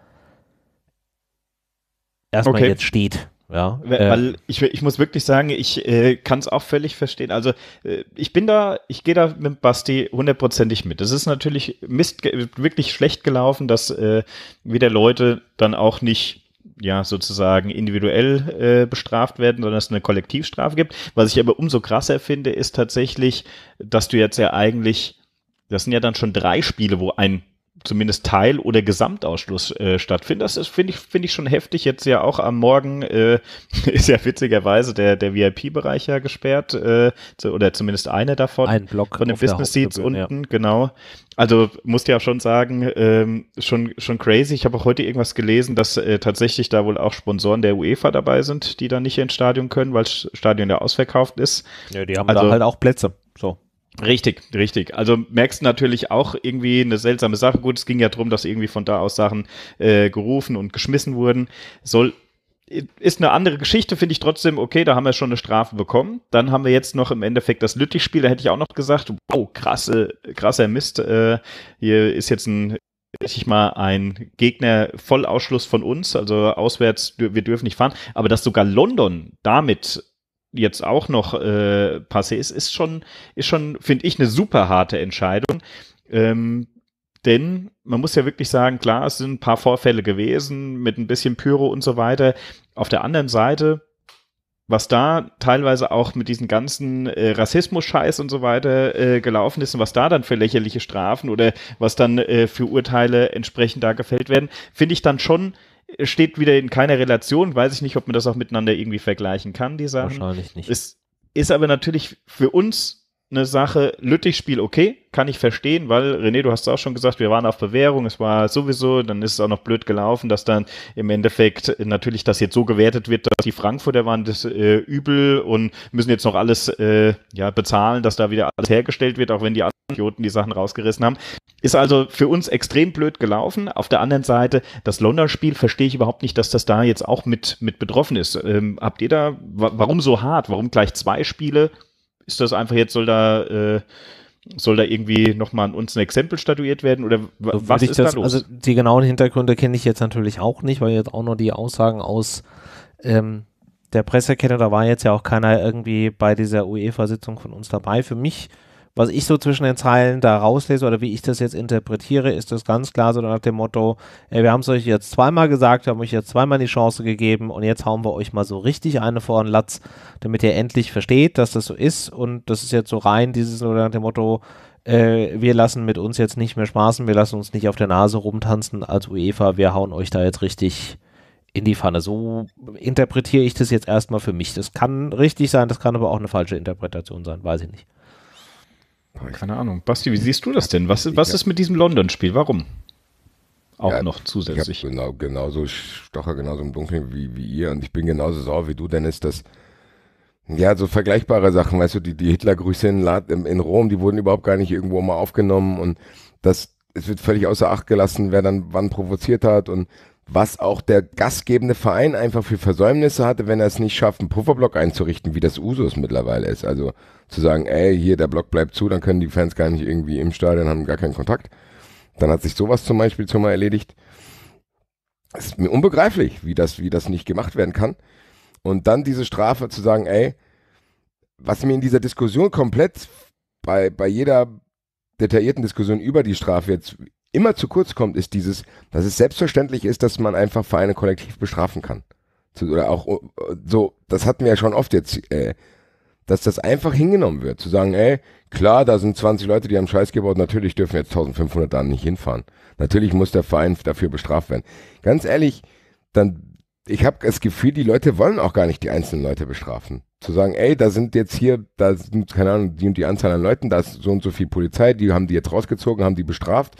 erstmal okay. jetzt steht. Ja, äh, Weil äh, ich, ich muss wirklich sagen, ich äh, kann es auch völlig verstehen. Also äh, ich bin da, ich gehe da mit Basti hundertprozentig mit. Es ist natürlich Mist, wirklich schlecht gelaufen, dass äh, wieder Leute dann auch nicht ja sozusagen individuell äh, bestraft werden, sondern es eine Kollektivstrafe gibt. Was ich aber umso krasser finde, ist tatsächlich, dass du jetzt ja eigentlich, das sind ja dann schon drei Spiele, wo ein zumindest Teil- oder Gesamtausschluss äh, stattfinden. Das finde ich, finde ich schon heftig. Jetzt ja auch am Morgen äh, *laughs* ist ja witzigerweise der, der VIP-Bereich ja gesperrt, äh, zu, oder zumindest eine davon. Ein Block von den Business Seats unten, ja. genau. Also musst ja schon sagen, ähm, schon, schon crazy. Ich habe auch heute irgendwas gelesen, dass äh, tatsächlich da wohl auch Sponsoren der UEFA dabei sind, die da nicht ins Stadion können, weil das Stadion ja ausverkauft ist. Ja, die haben also, da halt auch Plätze. So. Richtig, richtig. Also merkst du natürlich auch irgendwie eine seltsame Sache. Gut, es ging ja darum, dass irgendwie von da aus Sachen äh, gerufen und geschmissen wurden. Soll ist eine andere Geschichte, finde ich trotzdem, okay, da haben wir schon eine Strafe bekommen. Dann haben wir jetzt noch im Endeffekt das Lüttich-Spiel, da hätte ich auch noch gesagt, wow, krasse, krasser Mist. Äh, hier ist jetzt ein, ich mal, ein Gegner voll Ausschluss von uns, also auswärts, wir dürfen nicht fahren. Aber dass sogar London damit jetzt auch noch äh, passé ist, ist schon, ist schon, finde ich, eine super harte Entscheidung. Ähm, denn man muss ja wirklich sagen, klar, es sind ein paar Vorfälle gewesen mit ein bisschen Pyro und so weiter. Auf der anderen Seite, was da teilweise auch mit diesen ganzen äh, Rassismus-Scheiß und so weiter äh, gelaufen ist und was da dann für lächerliche Strafen oder was dann äh, für Urteile entsprechend da gefällt werden, finde ich dann schon steht wieder in keiner Relation. Weiß ich nicht, ob man das auch miteinander irgendwie vergleichen kann, die Sachen. Wahrscheinlich nicht. Ist, ist aber natürlich für uns eine Sache. Lüttich-Spiel okay, kann ich verstehen, weil René, du hast es auch schon gesagt, wir waren auf Bewährung, es war sowieso, dann ist es auch noch blöd gelaufen, dass dann im Endeffekt natürlich das jetzt so gewertet wird, dass die Frankfurter waren das äh, übel und müssen jetzt noch alles äh, ja, bezahlen, dass da wieder alles hergestellt wird, auch wenn die anderen Idioten die Sachen rausgerissen haben. Ist also für uns extrem blöd gelaufen. Auf der anderen Seite, das London-Spiel verstehe ich überhaupt nicht, dass das da jetzt auch mit, mit betroffen ist. Ähm, habt ihr da, warum so hart? Warum gleich zwei Spiele? ist das einfach jetzt, soll da, äh, soll da irgendwie nochmal an uns ein Exempel statuiert werden oder so, was ist das, da los? Also die genauen Hintergründe kenne ich jetzt natürlich auch nicht, weil jetzt auch nur die Aussagen aus ähm, der Presse kenne, da war jetzt ja auch keiner irgendwie bei dieser UEFA-Sitzung von uns dabei. Für mich was ich so zwischen den Zeilen da rauslese oder wie ich das jetzt interpretiere, ist das ganz klar so nach dem Motto, ey, wir haben es euch jetzt zweimal gesagt, wir haben euch jetzt zweimal die Chance gegeben und jetzt hauen wir euch mal so richtig eine vor den Latz, damit ihr endlich versteht, dass das so ist und das ist jetzt so rein dieses so nach dem Motto, äh, wir lassen mit uns jetzt nicht mehr spaßen, wir lassen uns nicht auf der Nase rumtanzen als UEFA, wir hauen euch da jetzt richtig in die Pfanne. So interpretiere ich das jetzt erstmal für mich. Das kann richtig sein, das kann aber auch eine falsche Interpretation sein, weiß ich nicht. Keine Ahnung. Basti, wie hm. siehst du das denn? Was, was ist mit diesem London-Spiel? Warum? Auch ja, noch zusätzlich. Ich genau, genauso, stocher genauso im Dunkeln wie, wie ihr und ich bin genauso sauer wie du, Dennis, dass ja, so vergleichbare Sachen, weißt du, die, die Hitlergrüße in, in Rom, die wurden überhaupt gar nicht irgendwo mal aufgenommen und das, es wird völlig außer Acht gelassen, wer dann wann provoziert hat und was auch der gastgebende Verein einfach für Versäumnisse hatte, wenn er es nicht schafft, einen Pufferblock einzurichten, wie das Usus mittlerweile ist. Also zu sagen, ey, hier, der Block bleibt zu, dann können die Fans gar nicht irgendwie im Stadion, haben gar keinen Kontakt. Dann hat sich sowas zum Beispiel schon mal erledigt. Das ist mir unbegreiflich, wie das, wie das nicht gemacht werden kann. Und dann diese Strafe zu sagen, ey, was mir in dieser Diskussion komplett bei, bei jeder detaillierten Diskussion über die Strafe jetzt immer zu kurz kommt, ist dieses, dass es selbstverständlich ist, dass man einfach Vereine kollektiv bestrafen kann. Oder auch äh, so, das hatten wir ja schon oft jetzt, äh, dass das einfach hingenommen wird. Zu sagen, ey, klar, da sind 20 Leute, die haben Scheiß gebaut, natürlich dürfen jetzt 1500 da nicht hinfahren. Natürlich muss der Verein dafür bestraft werden. Ganz ehrlich, dann, ich habe das Gefühl, die Leute wollen auch gar nicht die einzelnen Leute bestrafen. Zu sagen, ey, da sind jetzt hier, da sind, keine Ahnung, die und die Anzahl an Leuten, da ist so und so viel Polizei, die haben die jetzt rausgezogen, haben die bestraft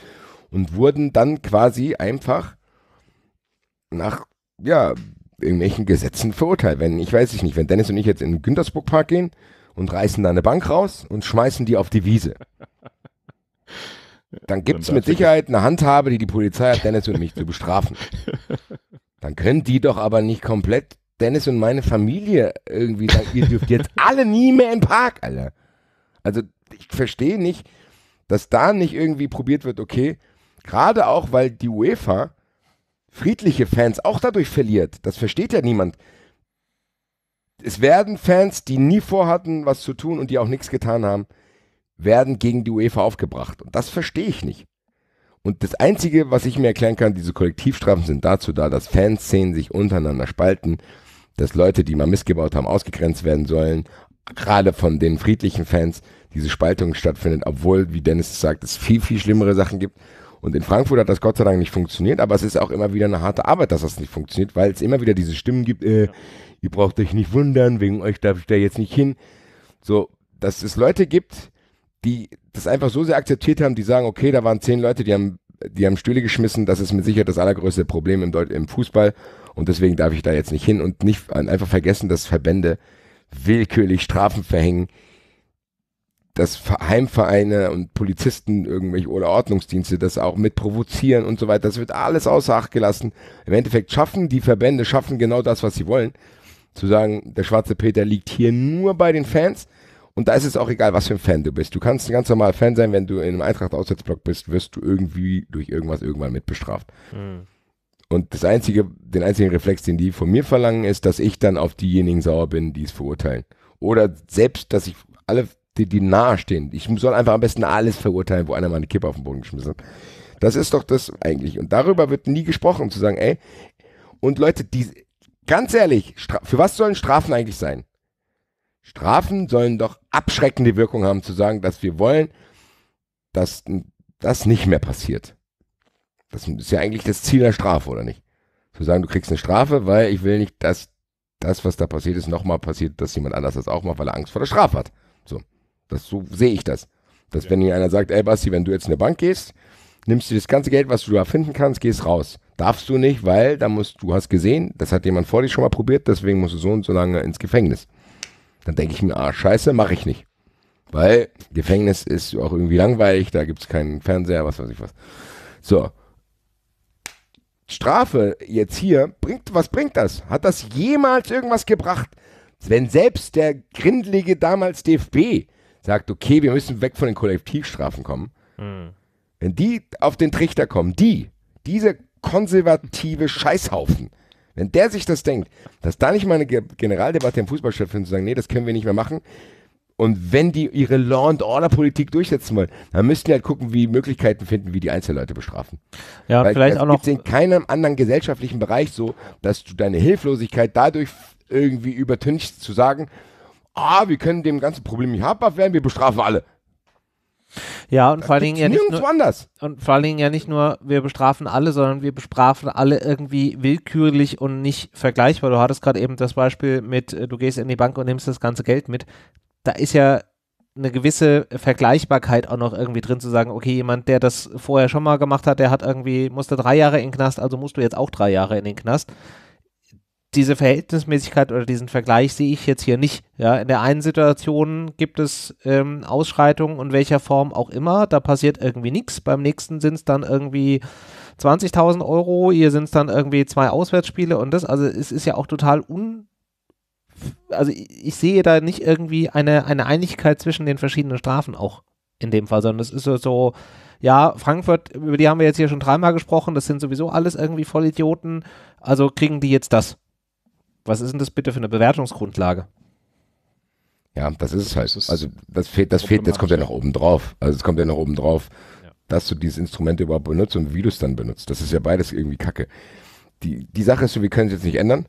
und wurden dann quasi einfach nach, ja, irgendwelchen Gesetzen verurteilt. Wenn, ich weiß ich nicht, wenn Dennis und ich jetzt in den Güntersburg Park gehen und reißen da eine Bank raus und schmeißen die auf die Wiese. *laughs* Dann gibt es mit Sicherheit eine Handhabe, die die Polizei hat, Dennis und mich zu bestrafen. *laughs* Dann können die doch aber nicht komplett Dennis und meine Familie irgendwie sagen, ihr dürft jetzt alle nie mehr in den Park, Alter. Also ich verstehe nicht, dass da nicht irgendwie probiert wird, okay, Gerade auch, weil die UEFA friedliche Fans auch dadurch verliert. Das versteht ja niemand. Es werden Fans, die nie vorhatten, was zu tun und die auch nichts getan haben, werden gegen die UEFA aufgebracht. Und das verstehe ich nicht. Und das Einzige, was ich mir erklären kann, diese Kollektivstrafen sind dazu da, dass Fanszenen sich untereinander spalten, dass Leute, die mal missgebaut haben, ausgegrenzt werden sollen, gerade von den friedlichen Fans diese Spaltung stattfindet, obwohl, wie Dennis sagt, es viel, viel schlimmere Sachen gibt und in Frankfurt hat das Gott sei Dank nicht funktioniert, aber es ist auch immer wieder eine harte Arbeit, dass das nicht funktioniert, weil es immer wieder diese Stimmen gibt, äh, ja. ihr braucht euch nicht wundern, wegen euch darf ich da jetzt nicht hin. So, dass es Leute gibt, die das einfach so sehr akzeptiert haben, die sagen, okay, da waren zehn Leute, die haben, die haben Stühle geschmissen, das ist mit Sicherheit das allergrößte Problem im, Deut im Fußball und deswegen darf ich da jetzt nicht hin und nicht einfach vergessen, dass Verbände willkürlich Strafen verhängen, dass Heimvereine und Polizisten irgendwelche oder Ordnungsdienste das auch mit provozieren und so weiter. Das wird alles außer Acht gelassen. Im Endeffekt schaffen die Verbände schaffen genau das, was sie wollen. Zu sagen, der schwarze Peter liegt hier nur bei den Fans. Und da ist es auch egal, was für ein Fan du bist. Du kannst ein ganz normaler Fan sein, wenn du in einem eintracht aussatzblock bist, wirst du irgendwie durch irgendwas irgendwann mitbestraft. Mhm. Und das einzige, den einzigen Reflex, den die von mir verlangen, ist, dass ich dann auf diejenigen sauer bin, die es verurteilen. Oder selbst, dass ich alle die, die nahestehen. Ich soll einfach am besten alles verurteilen, wo einer meine Kippe auf den Boden geschmissen hat. Das ist doch das eigentlich. Und darüber wird nie gesprochen, zu sagen, ey, und Leute, die, ganz ehrlich, für was sollen Strafen eigentlich sein? Strafen sollen doch abschreckende Wirkung haben, zu sagen, dass wir wollen, dass das nicht mehr passiert. Das ist ja eigentlich das Ziel der Strafe, oder nicht? Zu sagen, du kriegst eine Strafe, weil ich will nicht, dass das, was da passiert ist, nochmal passiert, dass jemand anders das auch macht, weil er Angst vor der Strafe hat. Das, so sehe ich das. Dass ja. wenn dir einer sagt, ey Basti, wenn du jetzt in eine Bank gehst, nimmst du das ganze Geld, was du da finden kannst, gehst raus. Darfst du nicht, weil da musst, du hast gesehen, das hat jemand vor dir schon mal probiert, deswegen musst du so und so lange ins Gefängnis. Dann denke ich mir, ah, scheiße, mache ich nicht. Weil Gefängnis ist auch irgendwie langweilig, da gibt es keinen Fernseher, was weiß ich was. So. Strafe jetzt hier, bringt, was bringt das? Hat das jemals irgendwas gebracht? Wenn selbst der grindlige damals DFB sagt, okay, wir müssen weg von den Kollektivstrafen kommen, mhm. wenn die auf den Trichter kommen, die, diese konservative Scheißhaufen, wenn der sich das denkt, dass da nicht mal eine Generaldebatte im Fußball stattfindet, zu sagen, nee, das können wir nicht mehr machen. Und wenn die ihre Law and Order Politik durchsetzen wollen, dann müssten die halt gucken, wie Möglichkeiten finden, wie die Einzelleute bestrafen. Ja, Weil vielleicht das auch noch. in keinem anderen gesellschaftlichen Bereich so, dass du deine Hilflosigkeit dadurch irgendwie übertünchst, zu sagen, ah, wir können dem ganzen Problem nicht habhaft werden, wir bestrafen alle. Ja, und vor allen Dingen ja nicht nur, anders. Und vor allen Dingen ja nicht nur, wir bestrafen alle, sondern wir bestrafen alle irgendwie willkürlich und nicht vergleichbar. Du hattest gerade eben das Beispiel mit, äh, du gehst in die Bank und nimmst das ganze Geld mit. Da ist ja eine gewisse Vergleichbarkeit auch noch irgendwie drin zu sagen, okay, jemand, der das vorher schon mal gemacht hat, der hat irgendwie, musste drei Jahre in den Knast, also musst du jetzt auch drei Jahre in den Knast diese Verhältnismäßigkeit oder diesen Vergleich sehe ich jetzt hier nicht. Ja, in der einen Situation gibt es ähm, Ausschreitungen und welcher Form auch immer, da passiert irgendwie nichts. Beim nächsten sind es dann irgendwie 20.000 Euro, hier sind es dann irgendwie zwei Auswärtsspiele und das. Also es ist ja auch total un also ich sehe da nicht irgendwie eine, eine Einigkeit zwischen den verschiedenen Strafen auch in dem Fall, sondern es ist so, ja, Frankfurt, über die haben wir jetzt hier schon dreimal gesprochen, das sind sowieso alles irgendwie Vollidioten, also kriegen die jetzt das. Was ist denn das bitte für eine Bewertungsgrundlage? Ja, das ist es halt. Also das fehlt, das fehlt, das kommt ja noch oben drauf. Also es kommt ja noch oben drauf, ja. dass du dieses Instrument überhaupt benutzt und wie du es dann benutzt. Das ist ja beides irgendwie Kacke. Die, die Sache ist so, wir können es jetzt nicht ändern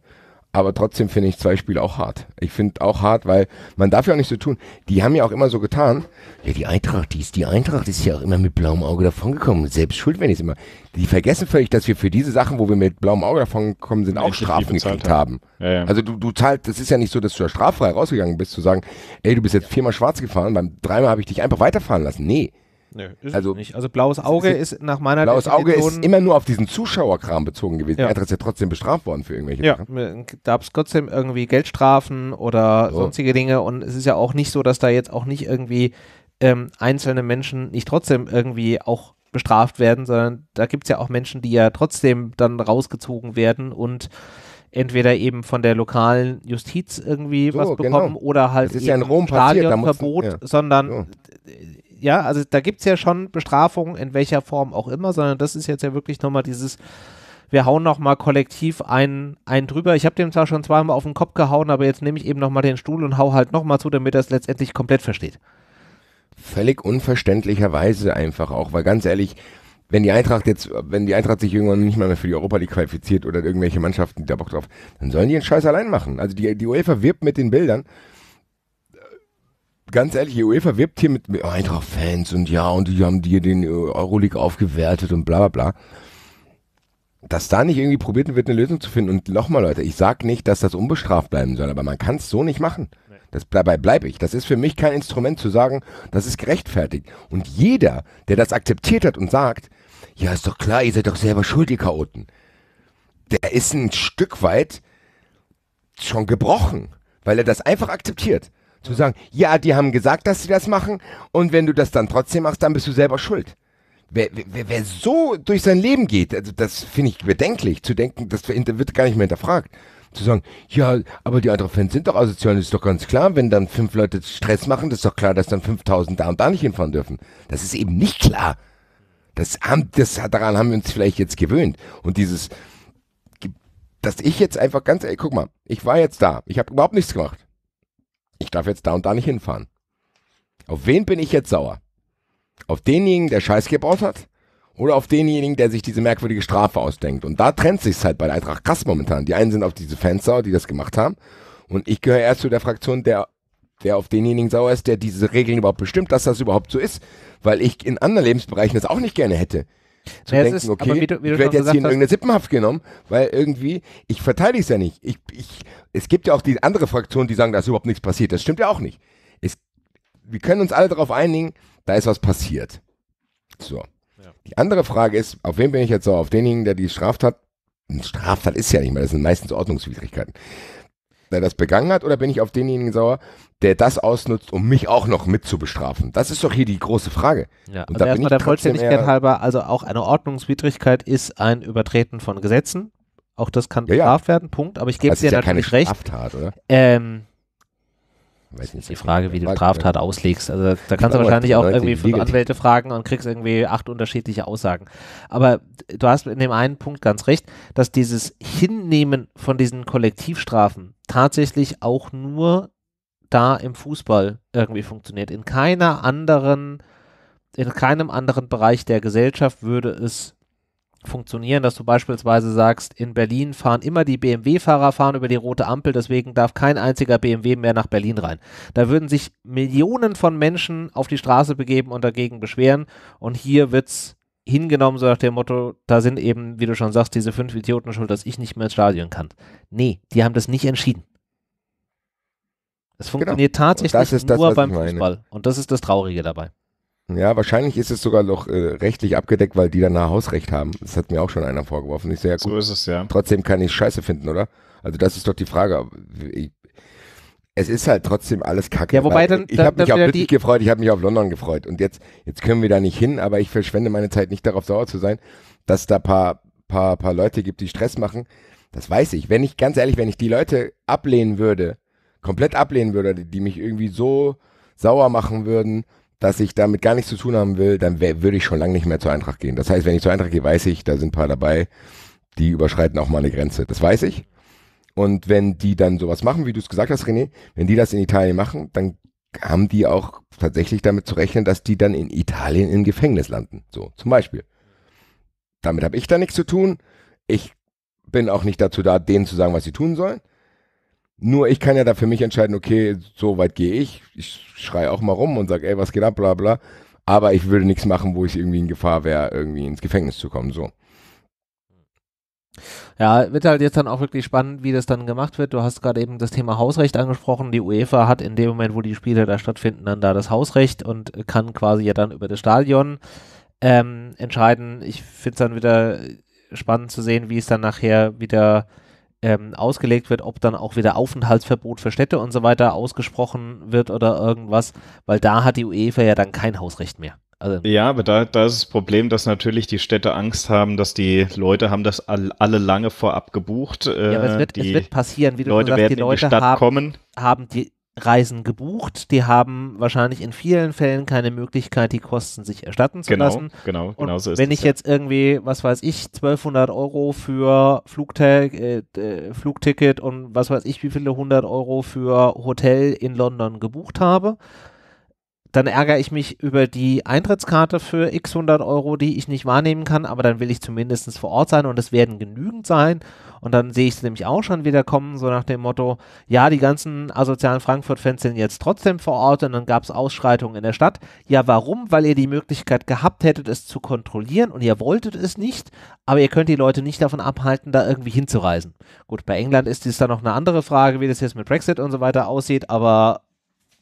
aber trotzdem finde ich zwei Spiele auch hart. Ich finde auch hart, weil man darf ja auch nicht so tun. Die haben ja auch immer so getan. Ja, die Eintracht, die ist die Eintracht, ist ja auch immer mit blauem Auge davongekommen. Selbst schuld, wenn ich es immer. Die vergessen völlig, dass wir für diese Sachen, wo wir mit blauem Auge davongekommen sind, auch Strafen gekriegt haben. Ja, ja. Also du, du zahlst, das ist ja nicht so, dass du da straffrei rausgegangen bist, zu sagen, ey, du bist jetzt viermal schwarz gefahren, beim dreimal habe ich dich einfach weiterfahren lassen. Nee. Nö, ist also, nicht. Also blaues Auge ist, nach meiner Blaues Auge ist immer nur auf diesen Zuschauerkram bezogen gewesen. Ja. Er ist ja trotzdem bestraft worden für irgendwelche ja. Sachen. Gab es trotzdem irgendwie Geldstrafen oder so. sonstige Dinge und es ist ja auch nicht so, dass da jetzt auch nicht irgendwie ähm, einzelne Menschen nicht trotzdem irgendwie auch bestraft werden, sondern da gibt es ja auch Menschen, die ja trotzdem dann rausgezogen werden und entweder eben von der lokalen Justiz irgendwie so, was genau. bekommen genau. oder halt das ist ja in Rom Stadionverbot, passiert, da mussten, ja. sondern so ja, also da gibt es ja schon Bestrafungen in welcher Form auch immer, sondern das ist jetzt ja wirklich nochmal dieses, wir hauen nochmal kollektiv einen, einen drüber. Ich habe dem zwar schon zweimal auf den Kopf gehauen, aber jetzt nehme ich eben nochmal den Stuhl und hau halt nochmal zu, damit er es letztendlich komplett versteht. Völlig unverständlicherweise einfach auch, weil ganz ehrlich, wenn die Eintracht jetzt, wenn die Eintracht sich irgendwann nicht mal mehr für die Europa League qualifiziert oder irgendwelche Mannschaften, die da Bock drauf, dann sollen die den Scheiß allein machen. Also die, die UEFA wirbt mit den Bildern ganz ehrlich, die UEFA wirbt hier mit, oh, Eintracht-Fans und ja, und die haben dir den äh, Euroleague aufgewertet und bla bla bla. Dass da nicht irgendwie probiert wird, eine Lösung zu finden. Und nochmal, Leute, ich sag nicht, dass das unbestraft bleiben soll, aber man kann es so nicht machen. Das, dabei bleibe ich. Das ist für mich kein Instrument zu sagen, das ist gerechtfertigt. Und jeder, der das akzeptiert hat und sagt, ja, ist doch klar, ihr seid doch selber schuld, ihr Chaoten, der ist ein Stück weit schon gebrochen, weil er das einfach akzeptiert. Zu sagen, ja, die haben gesagt, dass sie das machen und wenn du das dann trotzdem machst, dann bist du selber schuld. Wer, wer, wer so durch sein Leben geht, also das finde ich bedenklich, zu denken, das wird gar nicht mehr hinterfragt. Zu sagen, ja, aber die anderen Fans sind doch asozial, das ist doch ganz klar, wenn dann fünf Leute Stress machen, das ist doch klar, dass dann 5000 da und da nicht hinfahren dürfen. Das ist eben nicht klar. Das haben, das, daran haben wir uns vielleicht jetzt gewöhnt. Und dieses, dass ich jetzt einfach ganz, ey, guck mal, ich war jetzt da, ich habe überhaupt nichts gemacht. Ich darf jetzt da und da nicht hinfahren. Auf wen bin ich jetzt sauer? Auf denjenigen, der Scheiß gebaut hat? Oder auf denjenigen, der sich diese merkwürdige Strafe ausdenkt? Und da trennt sich's halt bei der Eintracht krass momentan. Die einen sind auf diese Fans sauer, die das gemacht haben. Und ich gehöre erst zu der Fraktion, der, der auf denjenigen sauer ist, der diese Regeln überhaupt bestimmt, dass das überhaupt so ist. Weil ich in anderen Lebensbereichen das auch nicht gerne hätte zu ja, denken, ist, okay, wie du, wie du ich werde jetzt hier in irgendeine Sippenhaft genommen, weil irgendwie, ich verteidige es ja nicht. Ich, ich es gibt ja auch die andere Fraktion, die sagen, da ist überhaupt nichts passiert. Das stimmt ja auch nicht. Es, wir können uns alle darauf einigen, da ist was passiert. So. Ja. Die andere Frage ist, auf wen bin ich jetzt so? Auf denjenigen, der die Straftat, ein Straftat ist ja nicht mehr, das sind meistens Ordnungswidrigkeiten, der das begangen hat, oder bin ich auf denjenigen sauer, der das ausnutzt, um mich auch noch mit zu bestrafen? Das ist doch hier die große Frage. Ja, und also erstmal der Vollständigkeit halber, also auch eine Ordnungswidrigkeit ist ein Übertreten von Gesetzen auch das kann ja, bestraft ja. werden, Punkt. Aber ich gebe also dir ja natürlich keine recht. Straftat, oder? Ähm, Weiß nicht, die Frage, wie du Straftat auslegst. Also da kannst du wahrscheinlich auch irgendwie fünf Anwälte fragen und kriegst irgendwie acht unterschiedliche Aussagen. Aber du hast in dem einen Punkt ganz recht, dass dieses Hinnehmen von diesen Kollektivstrafen tatsächlich auch nur da im Fußball irgendwie funktioniert. In keiner anderen, in keinem anderen Bereich der Gesellschaft würde es funktionieren, dass du beispielsweise sagst, in Berlin fahren immer die BMW-Fahrer fahren über die rote Ampel, deswegen darf kein einziger BMW mehr nach Berlin rein. Da würden sich Millionen von Menschen auf die Straße begeben und dagegen beschweren und hier wird es hingenommen, so nach dem Motto, da sind eben, wie du schon sagst, diese fünf Idioten schuld, dass ich nicht mehr ins Stadion kann. Nee, die haben das nicht entschieden. Es genau. funktioniert genau. tatsächlich das das, nur beim Fußball. Und das ist das Traurige dabei. Ja, wahrscheinlich ist es sogar noch äh, rechtlich abgedeckt, weil die dann Hausrecht haben. Das hat mir auch schon einer vorgeworfen. Ich so, ja, gut, so ist es, ja. Trotzdem kann ich Scheiße finden, oder? Also das ist doch die Frage. Ich, es ist halt trotzdem alles kacke. Ja, wobei dann, ich habe mich auf Lüttich gefreut, ich habe mich auf London gefreut. Und jetzt, jetzt können wir da nicht hin, aber ich verschwende meine Zeit nicht darauf sauer zu sein, dass da paar, paar, paar Leute gibt, die Stress machen. Das weiß ich. Wenn ich, ganz ehrlich, wenn ich die Leute ablehnen würde, komplett ablehnen würde, die, die mich irgendwie so sauer machen würden, dass ich damit gar nichts zu tun haben will, dann würde ich schon lange nicht mehr zur Eintracht gehen. Das heißt, wenn ich zur Eintracht gehe, weiß ich, da sind ein paar dabei, die überschreiten auch mal eine Grenze. Das weiß ich. Und wenn die dann sowas machen, wie du es gesagt hast, René, wenn die das in Italien machen, dann haben die auch tatsächlich damit zu rechnen, dass die dann in Italien im Gefängnis landen. So, zum Beispiel. Damit habe ich da nichts zu tun. Ich bin auch nicht dazu da, denen zu sagen, was sie tun sollen. Nur ich kann ja da für mich entscheiden, okay, so weit gehe ich. Ich schreie auch mal rum und sage, ey, was geht ab, bla bla. Aber ich würde nichts machen, wo ich irgendwie in Gefahr wäre, irgendwie ins Gefängnis zu kommen. So. Ja, wird halt jetzt dann auch wirklich spannend, wie das dann gemacht wird. Du hast gerade eben das Thema Hausrecht angesprochen. Die UEFA hat in dem Moment, wo die Spiele da stattfinden, dann da das Hausrecht und kann quasi ja dann über das Stadion ähm, entscheiden. Ich finde es dann wieder spannend zu sehen, wie es dann nachher wieder äh, ähm, ausgelegt wird, ob dann auch wieder Aufenthaltsverbot für Städte und so weiter ausgesprochen wird oder irgendwas, weil da hat die UEFA ja dann kein Hausrecht mehr. Also ja, aber da, da ist das Problem, dass natürlich die Städte Angst haben, dass die Leute haben das all, alle lange vorab gebucht. Äh, ja, aber es äh, wird, es wird passieren, wie du Leute gesagt, werden die Leute in die Stadt haben, kommen. haben die Reisen gebucht. Die haben wahrscheinlich in vielen Fällen keine Möglichkeit, die Kosten sich erstatten zu genau, lassen. Genau, genau, genau so ist Wenn ich ja. jetzt irgendwie, was weiß ich, 1200 Euro für Flugtag, äh, äh, Flugticket und was weiß ich, wie viele 100 Euro für Hotel in London gebucht habe, dann ärgere ich mich über die Eintrittskarte für x 100 Euro, die ich nicht wahrnehmen kann, aber dann will ich zumindest vor Ort sein und es werden genügend sein und dann sehe ich es nämlich auch schon wieder kommen, so nach dem Motto, ja, die ganzen asozialen Frankfurt-Fans sind jetzt trotzdem vor Ort und dann gab es Ausschreitungen in der Stadt. Ja, warum? Weil ihr die Möglichkeit gehabt hättet, es zu kontrollieren und ihr wolltet es nicht, aber ihr könnt die Leute nicht davon abhalten, da irgendwie hinzureisen. Gut, bei England ist es dann noch eine andere Frage, wie das jetzt mit Brexit und so weiter aussieht, aber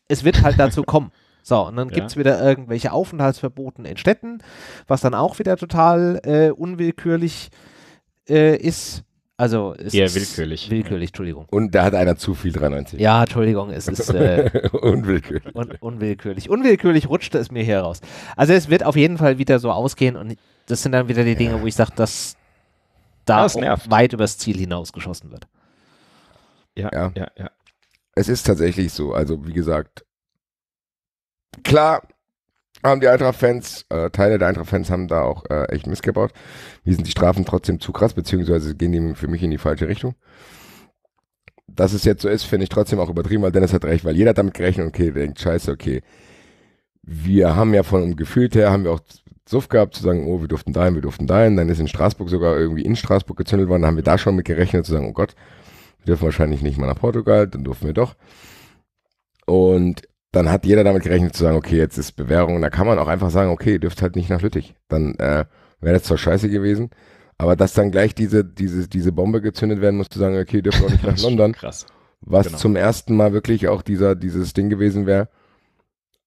es wird halt dazu *laughs* kommen. So, und dann ja. gibt es wieder irgendwelche Aufenthaltsverboten in Städten, was dann auch wieder total äh, unwillkürlich äh, ist. Also ist eher willkürlich. Willkürlich, Entschuldigung. Und da hat einer zu viel 93. Ja, Entschuldigung, es ist äh, *laughs* unwillkürlich. Un unwillkürlich. Unwillkürlich rutschte es mir hier raus. Also es wird auf jeden Fall wieder so ausgehen und das sind dann wieder die Dinge, ja. wo ich sage, dass da das ah, weit übers Ziel hinausgeschossen wird. Ja, ja, ja, ja. Es ist tatsächlich so. Also wie gesagt, klar, haben die Eintracht-Fans, äh, Teile der Eintracht-Fans haben da auch äh, echt missgebaut. gebaut. Mir sind die Strafen trotzdem zu krass, beziehungsweise gehen die für mich in die falsche Richtung. Dass es jetzt so ist, finde ich trotzdem auch übertrieben, weil Dennis hat recht, weil jeder hat damit gerechnet, okay, denkt, scheiße, okay. Wir haben ja von Gefühl her, haben wir auch Suff gehabt, zu sagen, oh, wir durften dahin, wir durften dahin. Dann ist in Straßburg sogar irgendwie in Straßburg gezündelt worden, dann haben wir da schon mit gerechnet, zu sagen, oh Gott, wir dürfen wahrscheinlich nicht mal nach Portugal, dann durften wir doch. Und dann hat jeder damit gerechnet zu sagen, okay, jetzt ist Bewährung. Da kann man auch einfach sagen, okay, ihr dürft halt nicht nach Lüttich. Dann äh, wäre das zwar scheiße gewesen, aber dass dann gleich diese, diese, diese Bombe gezündet werden muss, zu sagen, okay, ihr dürft auch nicht *laughs* nach London. Krass. Was genau. zum ersten Mal wirklich auch dieser, dieses Ding gewesen wäre,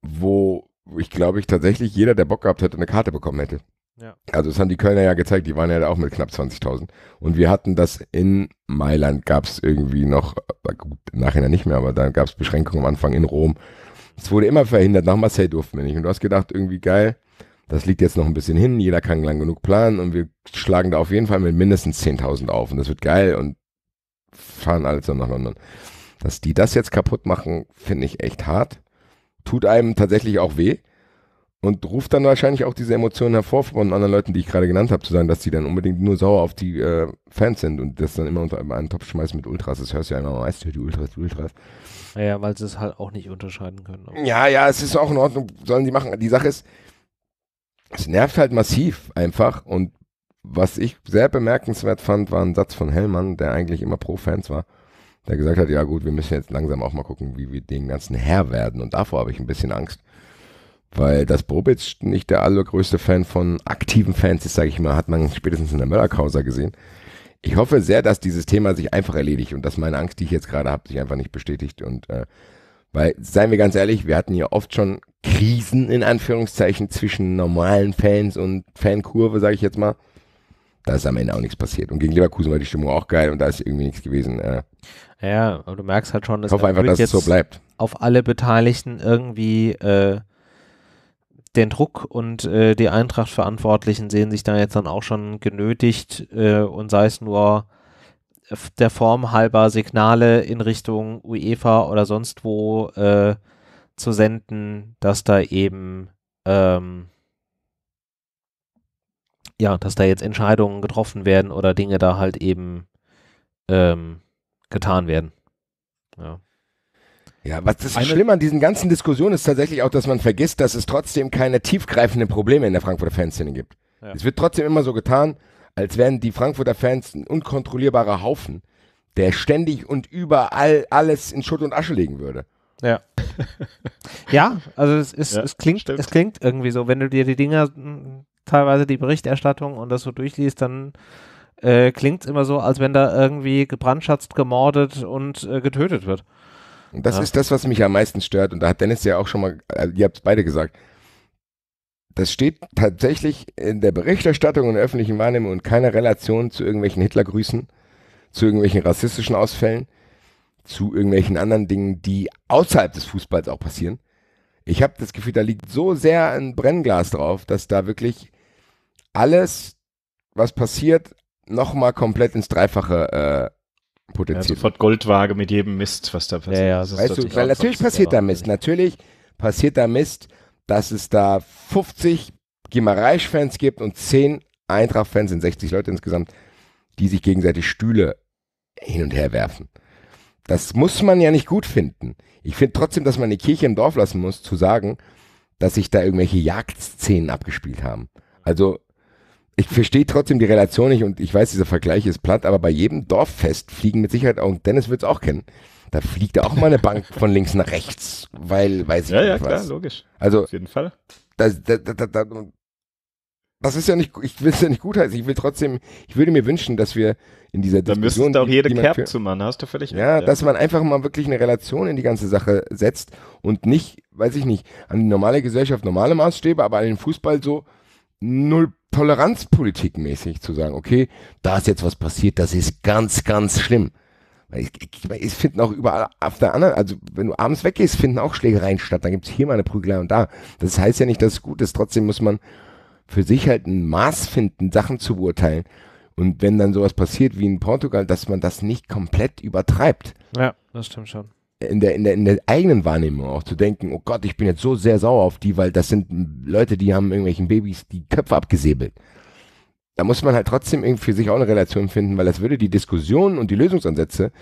wo ich glaube ich tatsächlich jeder, der Bock gehabt hätte, eine Karte bekommen hätte. Ja. Also das haben die Kölner ja gezeigt, die waren ja da auch mit knapp 20.000. Und wir hatten das in Mailand, gab es irgendwie noch, äh, gut, nachher nicht mehr, aber dann gab es Beschränkungen am Anfang in Rom es wurde immer verhindert, nach Marseille durften wir nicht. Und du hast gedacht, irgendwie geil, das liegt jetzt noch ein bisschen hin, jeder kann lang genug planen und wir schlagen da auf jeden Fall mit mindestens 10.000 auf und das wird geil und fahren alle zusammen nach London. Dass die das jetzt kaputt machen, finde ich echt hart. Tut einem tatsächlich auch weh und ruft dann wahrscheinlich auch diese Emotionen hervor von anderen Leuten, die ich gerade genannt habe, zu sagen, dass die dann unbedingt nur sauer auf die äh, Fans sind und das dann immer unter einen Topf schmeißen mit Ultras. Das hörst du ja immer meist, die Ultras, die Ultras. Naja, weil sie es halt auch nicht unterscheiden können. Ja, ja, es ist auch in Ordnung, sollen die machen. Die Sache ist, es nervt halt massiv einfach. Und was ich sehr bemerkenswert fand, war ein Satz von Hellmann, der eigentlich immer pro Fans war, der gesagt hat, ja gut, wir müssen jetzt langsam auch mal gucken, wie wir den ganzen Herr werden. Und davor habe ich ein bisschen Angst. Weil das Bobic nicht der allergrößte Fan von aktiven Fans ist, sage ich mal, hat man spätestens in der möller Möllerkauser gesehen ich hoffe sehr, dass dieses Thema sich einfach erledigt und dass meine Angst, die ich jetzt gerade habe, sich einfach nicht bestätigt. Und äh, weil, seien wir ganz ehrlich, wir hatten ja oft schon Krisen in Anführungszeichen zwischen normalen Fans und Fankurve, sage ich jetzt mal. Da ist am Ende auch nichts passiert. Und gegen Leverkusen war die Stimmung auch geil und da ist irgendwie nichts gewesen. Äh, ja, aber du merkst halt schon, dass, ich hoffe einfach, dass es so bleibt. auf alle Beteiligten irgendwie äh, den Druck und äh, die Eintracht-Verantwortlichen sehen sich da jetzt dann auch schon genötigt äh, und sei es nur der Form halber Signale in Richtung UEFA oder sonst wo äh, zu senden, dass da eben ähm, ja, dass da jetzt Entscheidungen getroffen werden oder Dinge da halt eben ähm, getan werden. Ja. Ja, was das Schlimme an diesen ganzen Diskussionen ist tatsächlich auch, dass man vergisst, dass es trotzdem keine tiefgreifenden Probleme in der Frankfurter Fanszene gibt. Ja. Es wird trotzdem immer so getan, als wären die Frankfurter Fans ein unkontrollierbarer Haufen, der ständig und überall alles in Schutt und Asche legen würde. Ja. *laughs* ja, also es, ist, ja, es, klingt, es klingt irgendwie so. Wenn du dir die Dinger, teilweise die Berichterstattung und das so durchliest, dann äh, klingt es immer so, als wenn da irgendwie gebrandschatzt, gemordet und äh, getötet wird. Und das ja. ist das, was mich am meisten stört. Und da hat Dennis ja auch schon mal, äh, ihr habt es beide gesagt. Das steht tatsächlich in der Berichterstattung und öffentlichen Wahrnehmung und keiner Relation zu irgendwelchen Hitlergrüßen, zu irgendwelchen rassistischen Ausfällen, zu irgendwelchen anderen Dingen, die außerhalb des Fußballs auch passieren. Ich habe das Gefühl, da liegt so sehr ein Brennglas drauf, dass da wirklich alles, was passiert, nochmal komplett ins Dreifache äh, potenziert. Ja, sofort Goldwaage mit jedem Mist, was da passiert. Ja, ja. Das weißt du, weil natürlich passiert da Mist. Natürlich passiert da Mist, dass es da 50 Gimmereisch-Fans gibt und 10 Eintracht-Fans, sind 60 Leute insgesamt, die sich gegenseitig Stühle hin und her werfen. Das muss man ja nicht gut finden. Ich finde trotzdem, dass man eine Kirche im Dorf lassen muss, zu sagen, dass sich da irgendwelche Jagdszenen abgespielt haben. Also ich verstehe trotzdem die Relation nicht und ich weiß, dieser Vergleich ist platt, aber bei jedem Dorffest fliegen mit Sicherheit auch, und Dennis wird es auch kennen, da fliegt auch mal eine Bank von links nach rechts, weil, weiß ich ja, nicht ja, was. Ja, klar, logisch. Also, auf jeden Fall. Das, das, das, das ist ja nicht, ich will es ja nicht gutheißen. Ich will trotzdem, ich würde mir wünschen, dass wir in dieser da Diskussion. Dann müsste auch jede Kerb zu machen, hast du völlig recht. Ja, ja, dass man einfach mal wirklich eine Relation in die ganze Sache setzt und nicht, weiß ich nicht, an die normale Gesellschaft normale Maßstäbe, aber an den Fußball so null Toleranzpolitik mäßig zu sagen, okay, da ist jetzt was passiert, das ist ganz, ganz schlimm. Ich, ich, ich finden auch überall auf der anderen, also wenn du abends weggehst, finden auch Schlägereien statt. Dann gibt es hier mal eine Prügelei und da. Das heißt ja nicht, dass es gut ist. Trotzdem muss man für sich halt ein Maß finden, Sachen zu beurteilen. Und wenn dann sowas passiert wie in Portugal, dass man das nicht komplett übertreibt. Ja, das stimmt schon in der, in der, in der eigenen Wahrnehmung auch zu denken, oh Gott, ich bin jetzt so sehr sauer auf die, weil das sind Leute, die haben irgendwelchen Babys die Köpfe abgesäbelt. Da muss man halt trotzdem irgendwie für sich auch eine Relation finden, weil das würde die Diskussion und die Lösungsansätze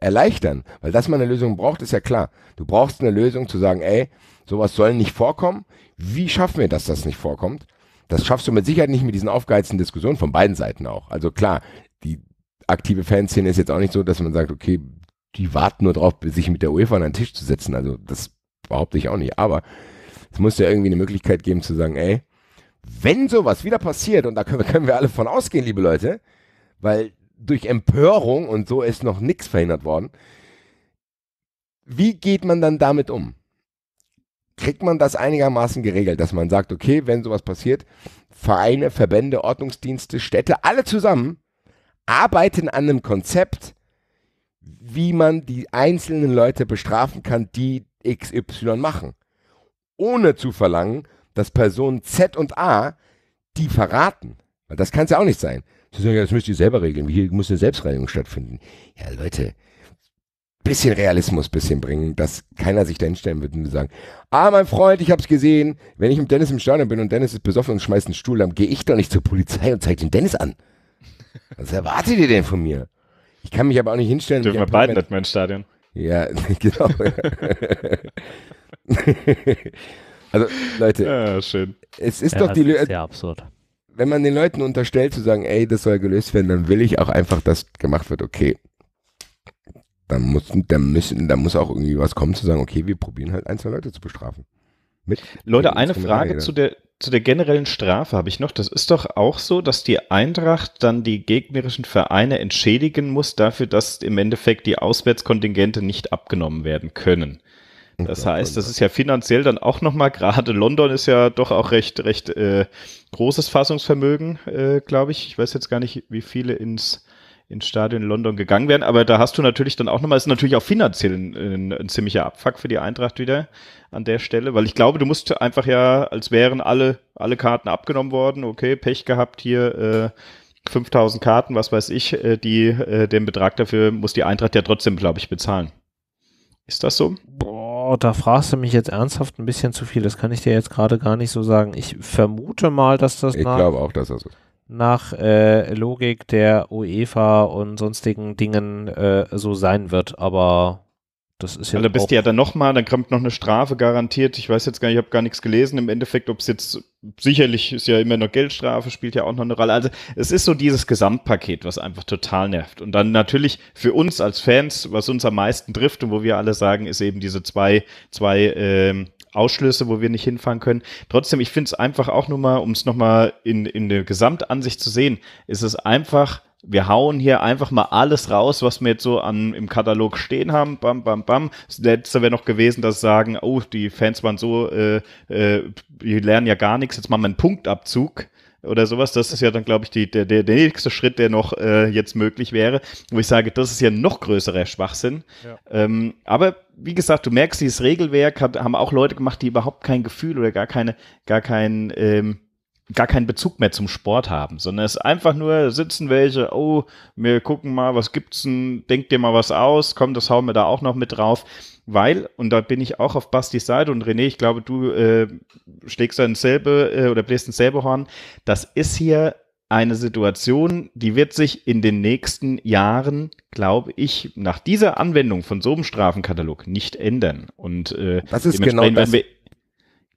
erleichtern. Weil dass man eine Lösung braucht, ist ja klar. Du brauchst eine Lösung zu sagen, ey, sowas soll nicht vorkommen. Wie schaffen wir, dass das nicht vorkommt? Das schaffst du mit Sicherheit nicht mit diesen aufgeheizten Diskussionen von beiden Seiten auch. Also klar, die aktive Fanszene ist jetzt auch nicht so, dass man sagt, okay, die warten nur drauf, sich mit der UEFA an einen Tisch zu setzen. Also das behaupte ich auch nicht. Aber es muss ja irgendwie eine Möglichkeit geben zu sagen, ey, wenn sowas wieder passiert, und da können wir, können wir alle von ausgehen, liebe Leute, weil durch Empörung und so ist noch nichts verhindert worden, wie geht man dann damit um? Kriegt man das einigermaßen geregelt, dass man sagt, okay, wenn sowas passiert, Vereine, Verbände, Ordnungsdienste, Städte, alle zusammen arbeiten an einem Konzept, wie man die einzelnen Leute bestrafen kann, die XY machen. Ohne zu verlangen, dass Personen Z und A die verraten. Weil das kann es ja auch nicht sein. Sie sagen, ja, das müsst ihr selber regeln. Hier muss eine Selbstreinigung stattfinden. Ja, Leute, bisschen Realismus bisschen bringen, dass keiner sich da hinstellen wird und sagen, ah, mein Freund, ich hab's gesehen, wenn ich mit Dennis im Stadion bin und Dennis ist besoffen und schmeißt einen Stuhl, dann gehe ich doch nicht zur Polizei und zeig den Dennis an. Was erwartet ihr denn von mir? Ich kann mich aber auch nicht hinstellen. Dürfen wir beide nicht mehr ins Stadion? Ja, *laughs* genau. *laughs* also, Leute. Ja, schön. Es ist ja, doch die Lösung. Sehr absurd. Wenn man den Leuten unterstellt, zu sagen, ey, das soll gelöst werden, dann will ich auch einfach, dass gemacht wird, okay. Dann muss, dann müssen, dann muss auch irgendwie was kommen, zu sagen, okay, wir probieren halt ein, zwei Leute zu bestrafen. Mit, Leute, mit eine Frage zu der, zu der generellen Strafe habe ich noch, das ist doch auch so, dass die Eintracht dann die gegnerischen Vereine entschädigen muss dafür, dass im Endeffekt die Auswärtskontingente nicht abgenommen werden können. Das heißt, das ist ja finanziell dann auch nochmal, gerade London ist ja doch auch recht, recht äh, großes Fassungsvermögen, äh, glaube ich. Ich weiß jetzt gar nicht, wie viele ins, ins Stadion London gegangen wären, aber da hast du natürlich dann auch nochmal, ist natürlich auch finanziell ein, ein, ein ziemlicher Abfuck für die Eintracht wieder, an der Stelle, weil ich glaube, du musst einfach ja, als wären alle, alle Karten abgenommen worden, okay, Pech gehabt hier, äh, 5000 Karten, was weiß ich, äh, die, äh, den Betrag dafür muss die Eintracht ja trotzdem, glaube ich, bezahlen. Ist das so? Boah, da fragst du mich jetzt ernsthaft ein bisschen zu viel. Das kann ich dir jetzt gerade gar nicht so sagen. Ich vermute mal, dass das ich nach, auch, dass das nach äh, Logik der UEFA und sonstigen Dingen äh, so sein wird. Aber das ist ja. Also bist du ja dann nochmal, dann kommt noch eine Strafe garantiert. Ich weiß jetzt gar nicht, ich habe gar nichts gelesen im Endeffekt, ob es jetzt sicherlich ist ja immer noch Geldstrafe, spielt ja auch noch eine Rolle. Also es ist so dieses Gesamtpaket, was einfach total nervt. Und dann natürlich für uns als Fans, was uns am meisten trifft und wo wir alle sagen, ist eben diese zwei, zwei ähm, Ausschlüsse, wo wir nicht hinfahren können. Trotzdem, ich finde es einfach auch nur mal, um es nochmal in, in der Gesamtansicht zu sehen, ist es einfach wir hauen hier einfach mal alles raus, was wir jetzt so an, im Katalog stehen haben. Bam, bam, bam. Das letzte wäre noch gewesen, dass sie sagen, oh, die Fans waren so, äh, äh, die lernen ja gar nichts, jetzt machen wir einen Punktabzug oder sowas. Das ist ja dann, glaube ich, die, der, der, nächste Schritt, der noch äh, jetzt möglich wäre, wo ich sage, das ist ja noch größerer Schwachsinn. Ja. Ähm, aber wie gesagt, du merkst, dieses Regelwerk hat, haben auch Leute gemacht, die überhaupt kein Gefühl oder gar keine, gar kein ähm, gar keinen Bezug mehr zum Sport haben, sondern es einfach nur sitzen welche, oh, wir gucken mal, was gibt's denn, denk dir mal was aus, komm, das hauen wir da auch noch mit drauf, weil, und da bin ich auch auf Bastis Seite und René, ich glaube, du äh, schlägst dann selbe äh, oder bläst ein selbe Horn, das ist hier eine Situation, die wird sich in den nächsten Jahren, glaube ich, nach dieser Anwendung von so einem Strafenkatalog nicht ändern. Und äh, das ist genau das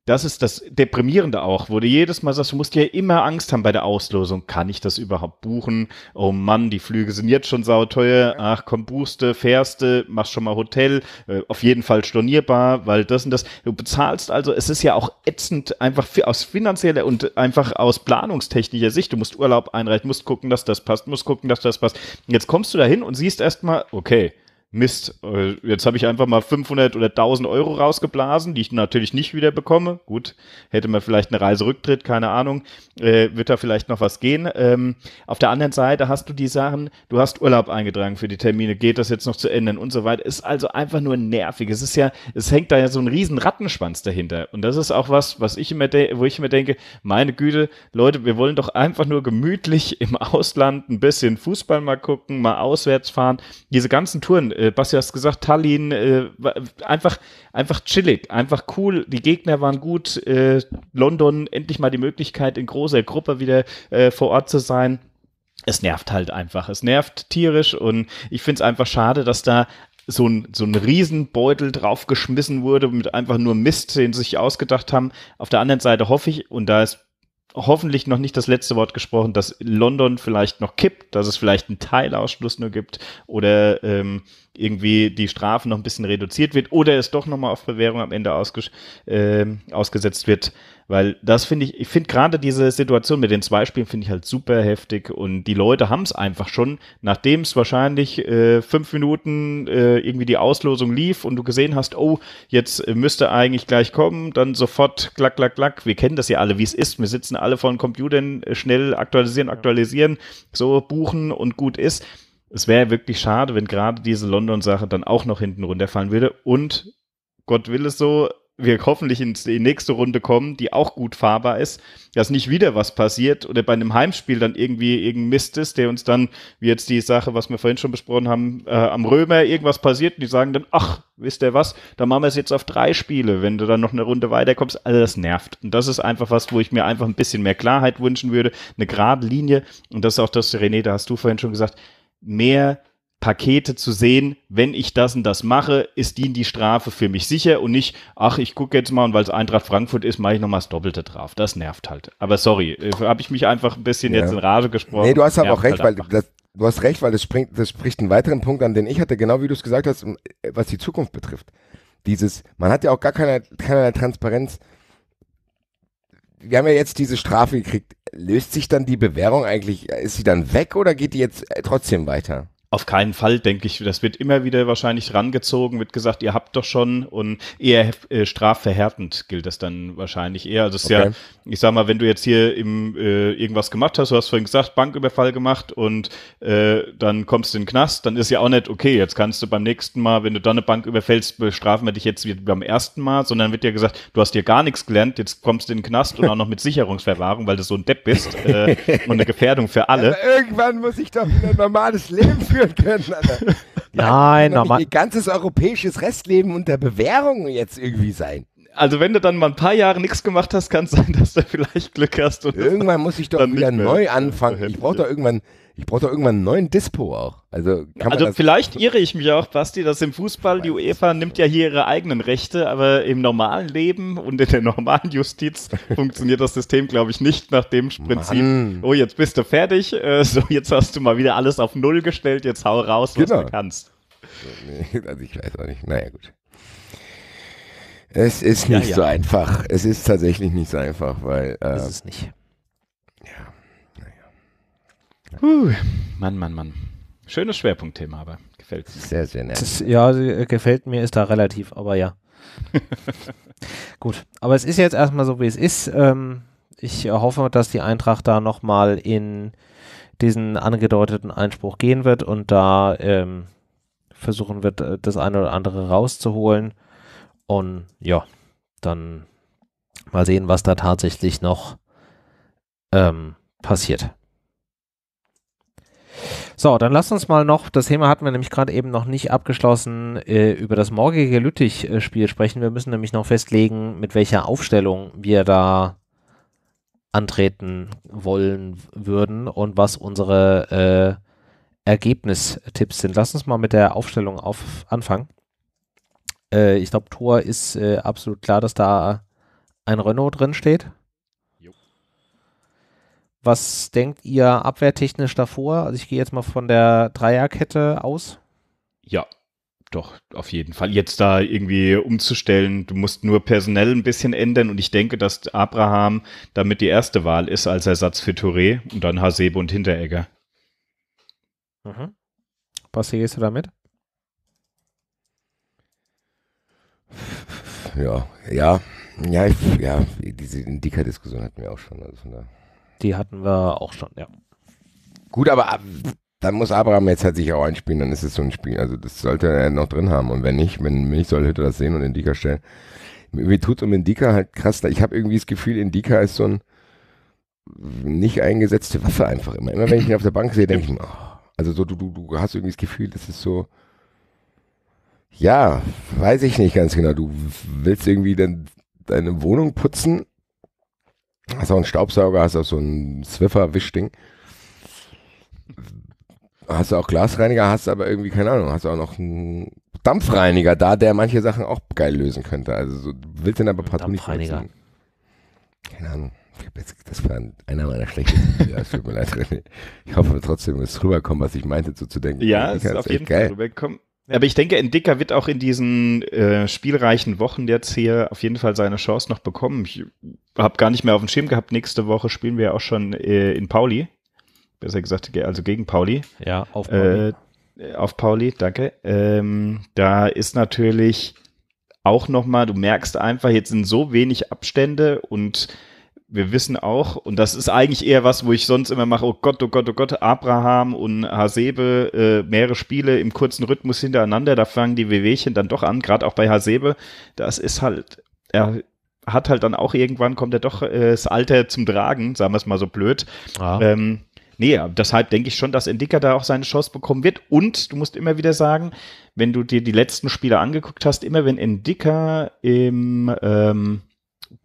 das ist das Deprimierende auch, wo du jedes Mal sagst, du musst ja immer Angst haben bei der Auslosung. Kann ich das überhaupt buchen? Oh Mann, die Flüge sind jetzt schon sauteuer. Ach komm, buchste, fährste, machst schon mal Hotel. Äh, auf jeden Fall stornierbar, weil das und das. Du bezahlst also, es ist ja auch ätzend, einfach aus finanzieller und einfach aus planungstechnischer Sicht. Du musst Urlaub einreichen, musst gucken, dass das passt, musst gucken, dass das passt. Jetzt kommst du dahin und siehst erstmal, okay, Mist, äh, jetzt habe ich einfach mal 500 oder 1000 Euro rausgeblasen, die ich natürlich nicht wieder bekomme. Gut, hätte man vielleicht eine Reiserücktritt, keine Ahnung, äh, wird da vielleicht noch was gehen. Ähm, auf der anderen Seite hast du die Sachen, du hast Urlaub eingetragen für die Termine, geht das jetzt noch zu ändern und so weiter. Ist also einfach nur nervig. Es ist ja, es hängt da ja so ein riesen Rattenschwanz dahinter. Und das ist auch was, was ich immer, wo ich immer denke, meine Güte, Leute, wir wollen doch einfach nur gemütlich im Ausland ein bisschen Fußball mal gucken, mal auswärts fahren. Diese ganzen Touren, äh, äh, Basti hast gesagt, Tallinn, äh, einfach, einfach chillig, einfach cool. Die Gegner waren gut. Äh, London, endlich mal die Möglichkeit, in großer Gruppe wieder äh, vor Ort zu sein. Es nervt halt einfach. Es nervt tierisch und ich finde es einfach schade, dass da so ein, so ein Riesenbeutel draufgeschmissen wurde mit einfach nur Mist, den sie sich ausgedacht haben. Auf der anderen Seite hoffe ich, und da ist hoffentlich noch nicht das letzte Wort gesprochen, dass London vielleicht noch kippt, dass es vielleicht einen Teilausschluss nur gibt oder ähm, irgendwie die Strafe noch ein bisschen reduziert wird oder es doch nochmal auf Bewährung am Ende ausges äh, ausgesetzt wird. Weil das finde ich, ich finde gerade diese Situation mit den zwei Spielen finde ich halt super heftig und die Leute haben es einfach schon, nachdem es wahrscheinlich äh, fünf Minuten äh, irgendwie die Auslosung lief und du gesehen hast, oh, jetzt müsste eigentlich gleich kommen, dann sofort klack, klack, klack. Wir kennen das ja alle, wie es ist. Wir sitzen alle vor den Computern, äh, schnell aktualisieren, aktualisieren, so buchen und gut ist. Es wäre wirklich schade, wenn gerade diese London-Sache dann auch noch hinten runterfallen würde und Gott will es so, wir hoffentlich in die nächste Runde kommen, die auch gut fahrbar ist, dass nicht wieder was passiert oder bei einem Heimspiel dann irgendwie irgendein Mist ist, der uns dann, wie jetzt die Sache, was wir vorhin schon besprochen haben, äh, am Römer irgendwas passiert und die sagen dann, ach, wisst ihr was, dann machen wir es jetzt auf drei Spiele, wenn du dann noch eine Runde weiterkommst. Also das nervt. Und das ist einfach was, wo ich mir einfach ein bisschen mehr Klarheit wünschen würde, eine gerade Linie. Und das ist auch das, René, da hast du vorhin schon gesagt, mehr Pakete zu sehen, wenn ich das und das mache, ist die, die Strafe für mich sicher und nicht, ach, ich gucke jetzt mal und weil es Eintracht Frankfurt ist, mache ich nochmal das Doppelte drauf. Das nervt halt. Aber sorry, äh, habe ich mich einfach ein bisschen ja. jetzt in Rage gesprochen. Nee, du hast aber auch recht, halt weil das, du hast recht, weil das, springt, das spricht einen weiteren Punkt an, den ich hatte, genau wie du es gesagt hast, äh, was die Zukunft betrifft. Dieses, man hat ja auch gar keine, keine Transparenz. Wir haben ja jetzt diese Strafe gekriegt. Löst sich dann die Bewährung eigentlich, ist sie dann weg oder geht die jetzt äh, trotzdem weiter? Auf keinen Fall, denke ich. Das wird immer wieder wahrscheinlich rangezogen, wird gesagt, ihr habt doch schon und eher äh, strafverhärtend gilt das dann wahrscheinlich eher. Also es okay. ist ja, ich sag mal, wenn du jetzt hier im, äh, irgendwas gemacht hast, du hast vorhin gesagt, Banküberfall gemacht und äh, dann kommst du in den Knast, dann ist ja auch nicht, okay, jetzt kannst du beim nächsten Mal, wenn du dann eine Bank überfällst, bestrafen wir dich jetzt wie beim ersten Mal, sondern wird ja gesagt, du hast dir gar nichts gelernt, jetzt kommst du in den Knast und auch noch mit Sicherungsverwahrung, weil du so ein Depp bist äh, und eine Gefährdung für alle. Aber irgendwann muss ich doch wieder ein normales Leben führen führen können. Alter. *laughs* Nein, nein. Mein... Ihr ganzes europäisches Restleben unter Bewährung jetzt irgendwie sein. Also wenn du dann mal ein paar Jahre nichts gemacht hast, kann es sein, *laughs* dass du vielleicht Glück hast. irgendwann muss ich doch wieder neu *laughs* anfangen. Ich brauche doch irgendwann ich brauche doch irgendwann einen neuen Dispo auch. Also, also vielleicht irre ich mich auch, Basti, dass im Fußball die UEFA nimmt ja hier ihre eigenen Rechte, aber im normalen Leben und in der normalen Justiz *laughs* funktioniert das System, glaube ich, nicht nach dem Prinzip, Mann. oh, jetzt bist du fertig, äh, so jetzt hast du mal wieder alles auf Null gestellt, jetzt hau raus, was genau. du kannst. *laughs* Also ich weiß auch nicht. Naja, gut. Es ist nicht ja, ja. so einfach. Es ist tatsächlich nicht so einfach, weil. Äh, ist es nicht. Huh, Mann, Mann, Mann. Schönes Schwerpunktthema, aber gefällt mir. Sehr, sehr nett. Das, ja, äh, gefällt mir ist da relativ, aber ja. *laughs* Gut, aber es ist jetzt erstmal so, wie es ist. Ähm, ich hoffe, dass die Eintracht da nochmal in diesen angedeuteten Einspruch gehen wird und da ähm, versuchen wird, äh, das eine oder andere rauszuholen. Und ja, dann mal sehen, was da tatsächlich noch ähm, passiert. So, dann lass uns mal noch, das Thema hatten wir nämlich gerade eben noch nicht abgeschlossen, äh, über das morgige Lüttich-Spiel sprechen. Wir müssen nämlich noch festlegen, mit welcher Aufstellung wir da antreten wollen würden und was unsere äh, Ergebnistipps sind. Lass uns mal mit der Aufstellung auf anfangen. Äh, ich glaube, Tor ist äh, absolut klar, dass da ein Renault drin steht. Was denkt ihr abwehrtechnisch davor? Also ich gehe jetzt mal von der Dreierkette aus. Ja, doch, auf jeden Fall. Jetzt da irgendwie umzustellen, du musst nur personell ein bisschen ändern und ich denke, dass Abraham damit die erste Wahl ist als Ersatz für Touré und dann Hasebe und Hinteregger. Mhm. Was gehst du damit? Ja, ja, ja, ich, ja, diese Indika-Diskussion hatten wir auch schon. Also von daher die hatten wir auch schon, ja. Gut, aber ah, dann muss Abraham jetzt halt sich auch einspielen, dann ist es so ein Spiel. Also das sollte er noch drin haben. Und wenn nicht, wenn nicht, soll Hütte das sehen und Indika stellen. Mir tut um Indika halt krass. Ich habe irgendwie das Gefühl, Indika ist so ein nicht eingesetzte Waffe einfach immer. Immer wenn ich ihn auf der Bank sehe, denke ich mir, oh, also so du, du, du hast irgendwie das Gefühl, das ist so, ja, weiß ich nicht ganz genau. Du willst irgendwie dann deine Wohnung putzen Hast also auch einen Staubsauger, hast also auch so ein Swiffer-Wischding. Hast du auch Glasreiniger, hast aber irgendwie, keine Ahnung, hast du auch noch einen Dampfreiniger da, der manche Sachen auch geil lösen könnte. Also so, willst du denn aber partout nicht Dampfreiniger. Keine Ahnung. das war einer meiner schlechtesten. ja, es *laughs* tut mir leid, René. Ich hoffe trotzdem, es rüberkommt, was ich meinte, so zu denken. Ja, es ist auf jeden Fall rübergekommen. Aber ich denke, ein Dicker wird auch in diesen äh, spielreichen Wochen jetzt hier auf jeden Fall seine Chance noch bekommen. Ich habe gar nicht mehr auf dem Schirm gehabt. Nächste Woche spielen wir auch schon äh, in Pauli. Besser gesagt, also gegen Pauli. Ja, auf Pauli. Äh, äh, auf Pauli, danke. Ähm, da ist natürlich auch nochmal, du merkst einfach jetzt sind so wenig Abstände und wir wissen auch, und das ist eigentlich eher was, wo ich sonst immer mache, oh Gott, oh Gott, oh Gott, Abraham und Hasebe, äh, mehrere Spiele im kurzen Rhythmus hintereinander, da fangen die WWchen dann doch an, gerade auch bei Hasebe, das ist halt, er hat halt dann auch irgendwann, kommt er doch äh, das Alter zum Tragen, sagen wir es mal so blöd. Ja. Ähm, nee, deshalb denke ich schon, dass Indica da auch seine Chance bekommen wird. Und du musst immer wieder sagen, wenn du dir die letzten Spiele angeguckt hast, immer wenn Indica im, ähm,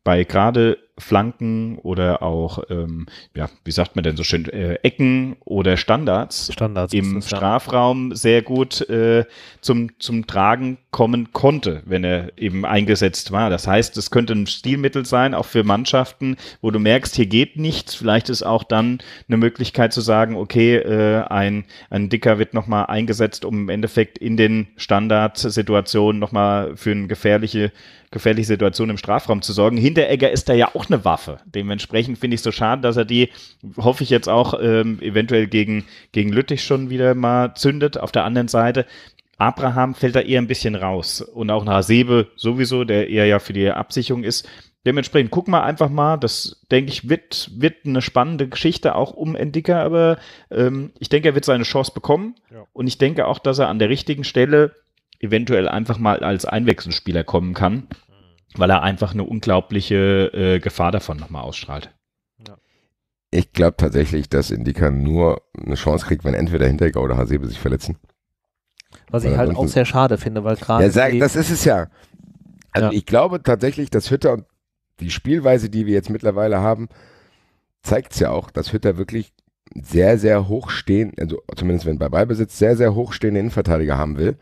bei gerade Flanken oder auch, ähm, ja, wie sagt man denn so schön, äh, Ecken oder Standards, Standards im Strafraum sehr gut äh, zum, zum Tragen kommen konnte, wenn er eben eingesetzt war. Das heißt, es könnte ein Stilmittel sein, auch für Mannschaften, wo du merkst, hier geht nichts. Vielleicht ist auch dann eine Möglichkeit zu sagen, okay, äh, ein, ein Dicker wird nochmal eingesetzt, um im Endeffekt in den Standardsituationen nochmal für eine gefährliche gefährliche Situation im Strafraum zu sorgen. Hinteregger ist da ja auch eine Waffe. Dementsprechend finde ich es so schade, dass er die, hoffe ich jetzt auch, ähm, eventuell gegen, gegen Lüttich schon wieder mal zündet. Auf der anderen Seite, Abraham fällt da eher ein bisschen raus. Und auch nach Sebe sowieso, der eher ja für die Absicherung ist. Dementsprechend gucken wir einfach mal. Das, denke ich, wird, wird eine spannende Geschichte auch um Endicker. Aber ähm, ich denke, er wird seine Chance bekommen. Ja. Und ich denke auch, dass er an der richtigen Stelle eventuell einfach mal als Einwechselspieler kommen kann, weil er einfach eine unglaubliche äh, Gefahr davon nochmal ausstrahlt. Ich glaube tatsächlich, dass Indika nur eine Chance kriegt, wenn entweder Hinteregger oder Hasebe sich verletzen. Was ich halt auch sehr schade finde, weil gerade. Ja, sag, das ist es ja. Also ja. ich glaube tatsächlich, dass Hütter und die Spielweise, die wir jetzt mittlerweile haben, zeigt es ja auch, dass Hütter wirklich sehr, sehr hochstehend, also zumindest wenn bei Ballbesitz, sehr, sehr hochstehende Innenverteidiger haben will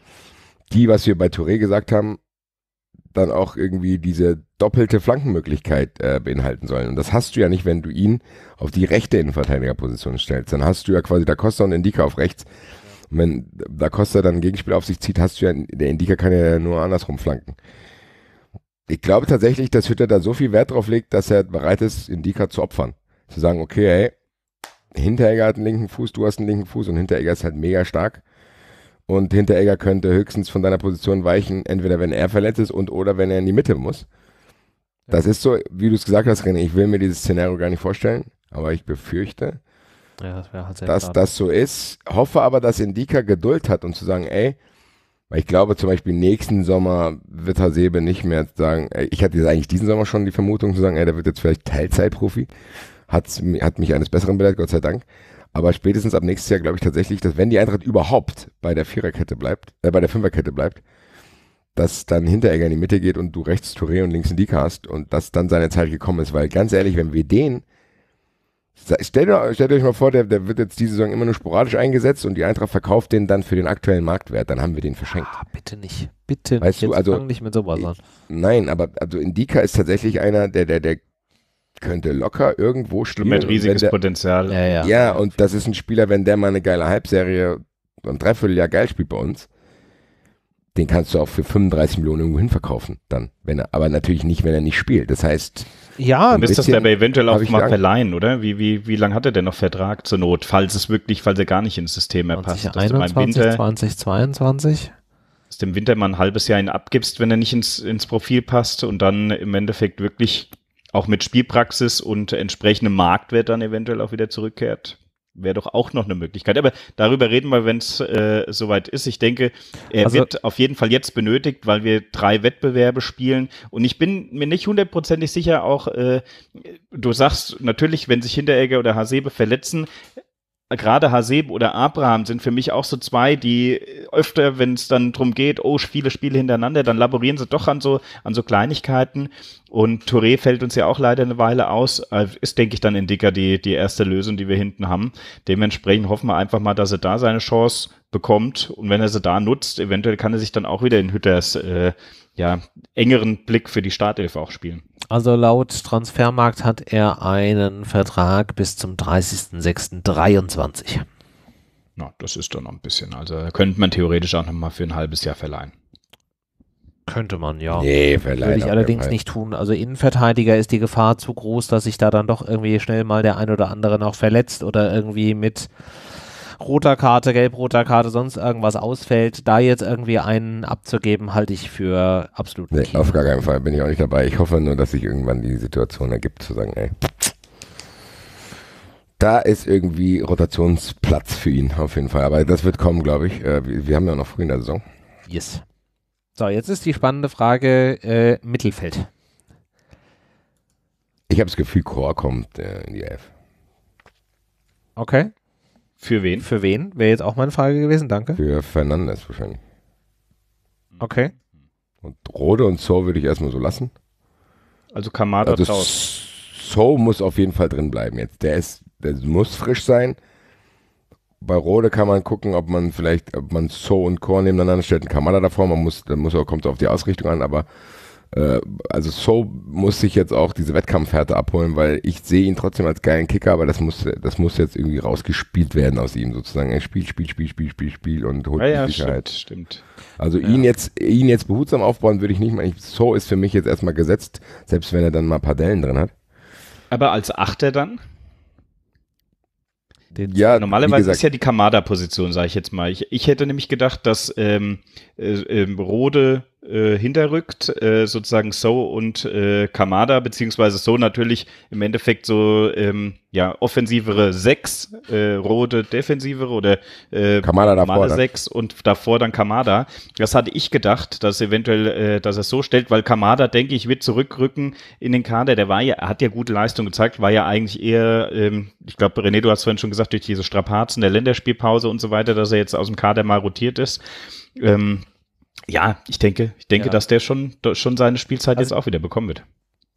die, was wir bei Touré gesagt haben, dann auch irgendwie diese doppelte Flankenmöglichkeit äh, beinhalten sollen. Und das hast du ja nicht, wenn du ihn auf die rechte Innenverteidigerposition stellst. Dann hast du ja quasi Da Costa und Indika auf rechts. Und wenn Da Costa dann ein Gegenspiel auf sich zieht, hast du ja, der Indika kann ja nur andersrum flanken. Ich glaube tatsächlich, dass Hütter da so viel Wert drauf legt, dass er bereit ist, Indika zu opfern. Zu sagen, okay, hey, Hinteregger hat einen linken Fuß, du hast einen linken Fuß und Hinteregger ist halt mega stark. Und Hinteregger könnte höchstens von deiner Position weichen, entweder wenn er verletzt ist und oder wenn er in die Mitte muss. Das ist so, wie du es gesagt hast, René, ich will mir dieses Szenario gar nicht vorstellen, aber ich befürchte, ja, das halt dass klar. das so ist. Hoffe aber, dass Indika Geduld hat und um zu sagen, ey, weil ich glaube zum Beispiel nächsten Sommer wird Hasebe nicht mehr sagen, ey, ich hatte eigentlich diesen Sommer schon die Vermutung zu sagen, ey, der wird jetzt vielleicht Teilzeitprofi. Hat's, hat mich eines Besseren belehrt, Gott sei Dank. Aber spätestens ab nächstes Jahr glaube ich tatsächlich, dass wenn die Eintracht überhaupt bei der Viererkette bleibt, äh, bei der Fünferkette bleibt, dass dann Hinteregger in die Mitte geht und du rechts Touré und links Indika hast und dass dann seine Zeit gekommen ist. Weil ganz ehrlich, wenn wir den, stellt, stellt euch mal vor, der, der wird jetzt diese Saison immer nur sporadisch eingesetzt und die Eintracht verkauft den dann für den aktuellen Marktwert, dann haben wir den verschenkt. Ah, bitte nicht, bitte weißt nicht, du, also, nicht mit sowas an. Nein, aber also Indika ist tatsächlich einer, der, der, der könnte locker irgendwo spielen. Mit riesiges der, Potenzial. Ja, ja. ja, und das ist ein Spieler, wenn der mal eine geile Halbserie und Dreivierteljahr geil spielt bei uns, den kannst du auch für 35 Millionen irgendwo hinverkaufen dann, wenn er, aber natürlich nicht, wenn er nicht spielt. Das heißt, ja, bis das aber eventuell auch mal verleihen, oder? Wie, wie, wie lange hat er denn noch Vertrag zur Not, falls es wirklich, falls er gar nicht ins System mehr 20, passt? 2021, Winter, 2022? Dass du im Winter mal ein halbes Jahr ihn abgibst, wenn er nicht ins, ins Profil passt und dann im Endeffekt wirklich auch mit Spielpraxis und entsprechendem Marktwert dann eventuell auch wieder zurückkehrt. Wäre doch auch noch eine Möglichkeit. Aber darüber reden wir, wenn es äh, soweit ist. Ich denke, er also, wird auf jeden Fall jetzt benötigt, weil wir drei Wettbewerbe spielen. Und ich bin mir nicht hundertprozentig sicher, auch äh, du sagst natürlich, wenn sich Hinteregger oder Hasebe verletzen, gerade Haseb oder Abraham sind für mich auch so zwei, die äh, öfter, wenn es dann drum geht, oh, viele Spiele hintereinander, dann laborieren sie doch an so, an so Kleinigkeiten. Und Touré fällt uns ja auch leider eine Weile aus. Äh, ist, denke ich, dann in Dicker die, die erste Lösung, die wir hinten haben. Dementsprechend hoffen wir einfach mal, dass er da seine Chance bekommt. Und wenn er sie da nutzt, eventuell kann er sich dann auch wieder in Hütters, äh, ja, engeren Blick für die Startelf auch spielen. Also laut Transfermarkt hat er einen Vertrag bis zum 30.06.23. Na, das ist doch noch ein bisschen. Also könnte man theoretisch auch noch mal für ein halbes Jahr verleihen. Könnte man, ja. Nee, verleihen. Würde ich allerdings nicht tun. Also Innenverteidiger ist die Gefahr zu groß, dass sich da dann doch irgendwie schnell mal der ein oder andere noch verletzt oder irgendwie mit roter Karte, gelb-roter Karte, sonst irgendwas ausfällt, da jetzt irgendwie einen abzugeben, halte ich für absolut nee, Auf gar keinen Fall bin ich auch nicht dabei. Ich hoffe nur, dass sich irgendwann die Situation ergibt, zu sagen, ey, da ist irgendwie Rotationsplatz für ihn auf jeden Fall. Aber das wird kommen, glaube ich. Äh, wir haben ja noch früh in der Saison. Yes. So, jetzt ist die spannende Frage äh, Mittelfeld. Ich habe das Gefühl, Chor kommt äh, in die Elf. Okay. Für wen? Für wen? Wäre jetzt auch meine Frage gewesen, danke. Für Fernandes wahrscheinlich. Mhm. Okay. Und Rode und So würde ich erstmal so lassen. Also Kamada also raus. So muss auf jeden Fall drin bleiben jetzt. Der ist, der muss frisch sein. Bei Rode kann man gucken, ob man vielleicht, ob man So und Chor nebeneinander stellt. Kamada davor, man muss, dann muss auch, kommt auf die Ausrichtung an, aber äh, also So muss ich jetzt auch diese Wettkampfhärte abholen, weil ich sehe ihn trotzdem als geilen Kicker, aber das muss, das muss jetzt irgendwie rausgespielt werden aus ihm sozusagen. Er spielt, spielt, spielt, spielt, spielt, spielt und holt ja, die ja, Sicherheit. Stimmt, stimmt. Also ja. ihn jetzt, ihn jetzt behutsam aufbauen würde ich nicht machen. So ist für mich jetzt erstmal gesetzt, selbst wenn er dann mal ein paar Dellen drin hat. Aber als Achter dann? Den ja, normalerweise ist ja die Kamada-Position, sage ich jetzt mal. Ich, ich hätte nämlich gedacht, dass ähm, äh, ähm, Rode äh, hinterrückt, äh, sozusagen So und äh, Kamada, beziehungsweise So natürlich im Endeffekt so ähm, ja offensivere sechs, äh, rote defensivere oder äh, Kamada davor sechs und davor dann Kamada. Das hatte ich gedacht, dass eventuell, äh, dass er so stellt, weil Kamada denke ich wird zurückrücken in den Kader. Der war ja, hat ja gute Leistung gezeigt, war ja eigentlich eher, ähm, ich glaube René, du hast vorhin schon gesagt durch diese Strapazen der Länderspielpause und so weiter, dass er jetzt aus dem Kader mal rotiert ist. Ähm, ja, ich denke, ich denke, ja. dass der schon, schon seine Spielzeit also, jetzt auch wieder bekommen wird.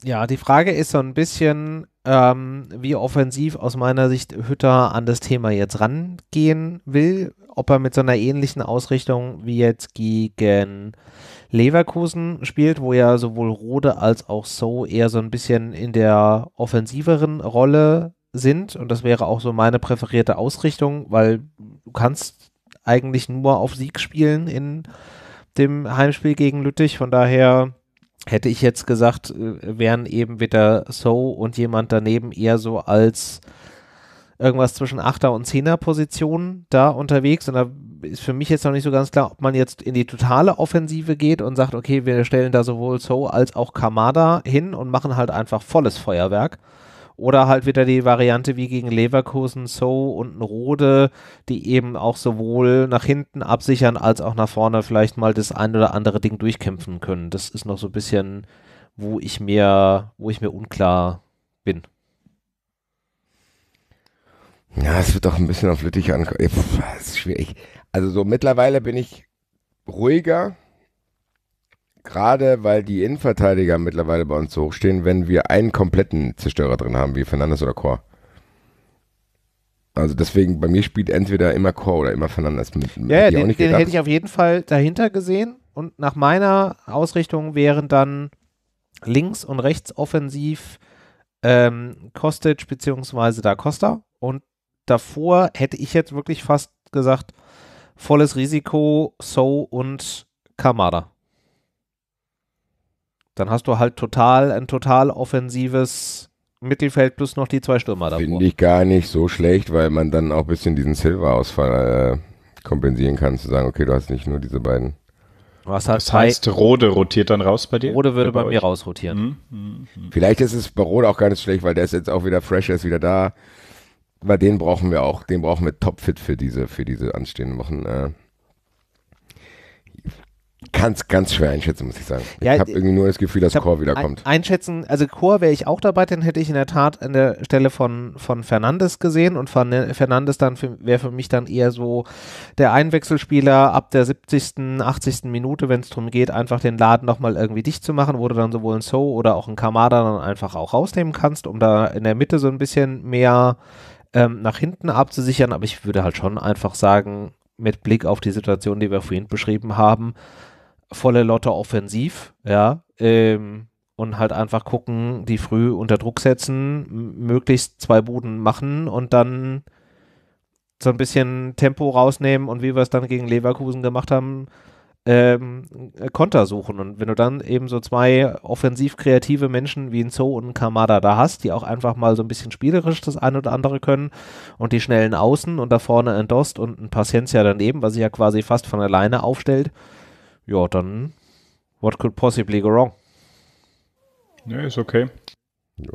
Ja, die Frage ist so ein bisschen, ähm, wie offensiv aus meiner Sicht Hütter an das Thema jetzt rangehen will. Ob er mit so einer ähnlichen Ausrichtung wie jetzt gegen Leverkusen spielt, wo ja sowohl Rode als auch So eher so ein bisschen in der offensiveren Rolle sind. Und das wäre auch so meine präferierte Ausrichtung, weil du kannst eigentlich nur auf Sieg spielen in dem Heimspiel gegen Lüttich. Von daher hätte ich jetzt gesagt, äh, wären eben wieder So und jemand daneben eher so als irgendwas zwischen 8er und 10er Positionen da unterwegs und da ist für mich jetzt noch nicht so ganz klar, ob man jetzt in die totale Offensive geht und sagt, okay, wir stellen da sowohl So als auch Kamada hin und machen halt einfach volles Feuerwerk oder halt wieder die Variante wie gegen Leverkusen, So und Rode, die eben auch sowohl nach hinten absichern als auch nach vorne vielleicht mal das ein oder andere Ding durchkämpfen können. Das ist noch so ein bisschen, wo ich mir, wo ich mir unklar bin. Ja, es wird doch ein bisschen auf Lüttich ankommen. Ist schwierig. Also so mittlerweile bin ich ruhiger gerade weil die Innenverteidiger mittlerweile bei uns so hoch stehen, wenn wir einen kompletten Zerstörer drin haben, wie Fernandes oder Chor. Also deswegen, bei mir spielt entweder immer Chor oder immer Fernandes mit. Ja, ja den, den hätte ich auf jeden Fall dahinter gesehen. Und nach meiner Ausrichtung wären dann links und rechts offensiv ähm, Kostic bzw. Da Costa. Und davor hätte ich jetzt wirklich fast gesagt, volles Risiko, So und Kamada. Dann hast du halt total ein total offensives Mittelfeld plus noch die zwei Stürmer davor. Finde ich gar nicht so schlecht, weil man dann auch ein bisschen diesen Silva-Ausfall äh, kompensieren kann, zu sagen, okay, du hast nicht nur diese beiden. Was halt das heißt, Rode rotiert dann raus bei dir? Rode würde bei, bei mir rausrotieren. Mhm. Mhm. Vielleicht ist es bei Rode auch gar nicht schlecht, weil der ist jetzt auch wieder fresh, der ist wieder da. Weil den brauchen wir auch, den brauchen wir topfit für diese, für diese anstehenden Wochen. Äh. Ganz, ganz schwer einschätzen, muss ich sagen. Ja, ich habe irgendwie nur das Gefühl, dass Chor wiederkommt. einschätzen, also Chor wäre ich auch dabei, den hätte ich in der Tat an der Stelle von, von Fernandes gesehen und von ne-, Fernandes dann wäre für mich dann eher so der Einwechselspieler ab der 70., 80. Minute, wenn es darum geht, einfach den Laden nochmal irgendwie dicht zu machen, wo du dann sowohl ein So oder auch ein Kamada dann einfach auch rausnehmen kannst, um da in der Mitte so ein bisschen mehr ähm, nach hinten abzusichern. Aber ich würde halt schon einfach sagen, mit Blick auf die Situation, die wir vorhin beschrieben haben, volle Lotte offensiv, ja, ähm, und halt einfach gucken, die früh unter Druck setzen, möglichst zwei Buden machen und dann so ein bisschen Tempo rausnehmen und wie wir es dann gegen Leverkusen gemacht haben, ähm, Konter suchen. Und wenn du dann eben so zwei offensiv kreative Menschen wie ein Zoo und ein Kamada da hast, die auch einfach mal so ein bisschen spielerisch das eine oder andere können und die schnellen Außen und da vorne ein Dost und ein Paciencia daneben, was sich ja quasi fast von alleine aufstellt, ja, dann what could possibly go wrong? Ne, ist okay. Ja,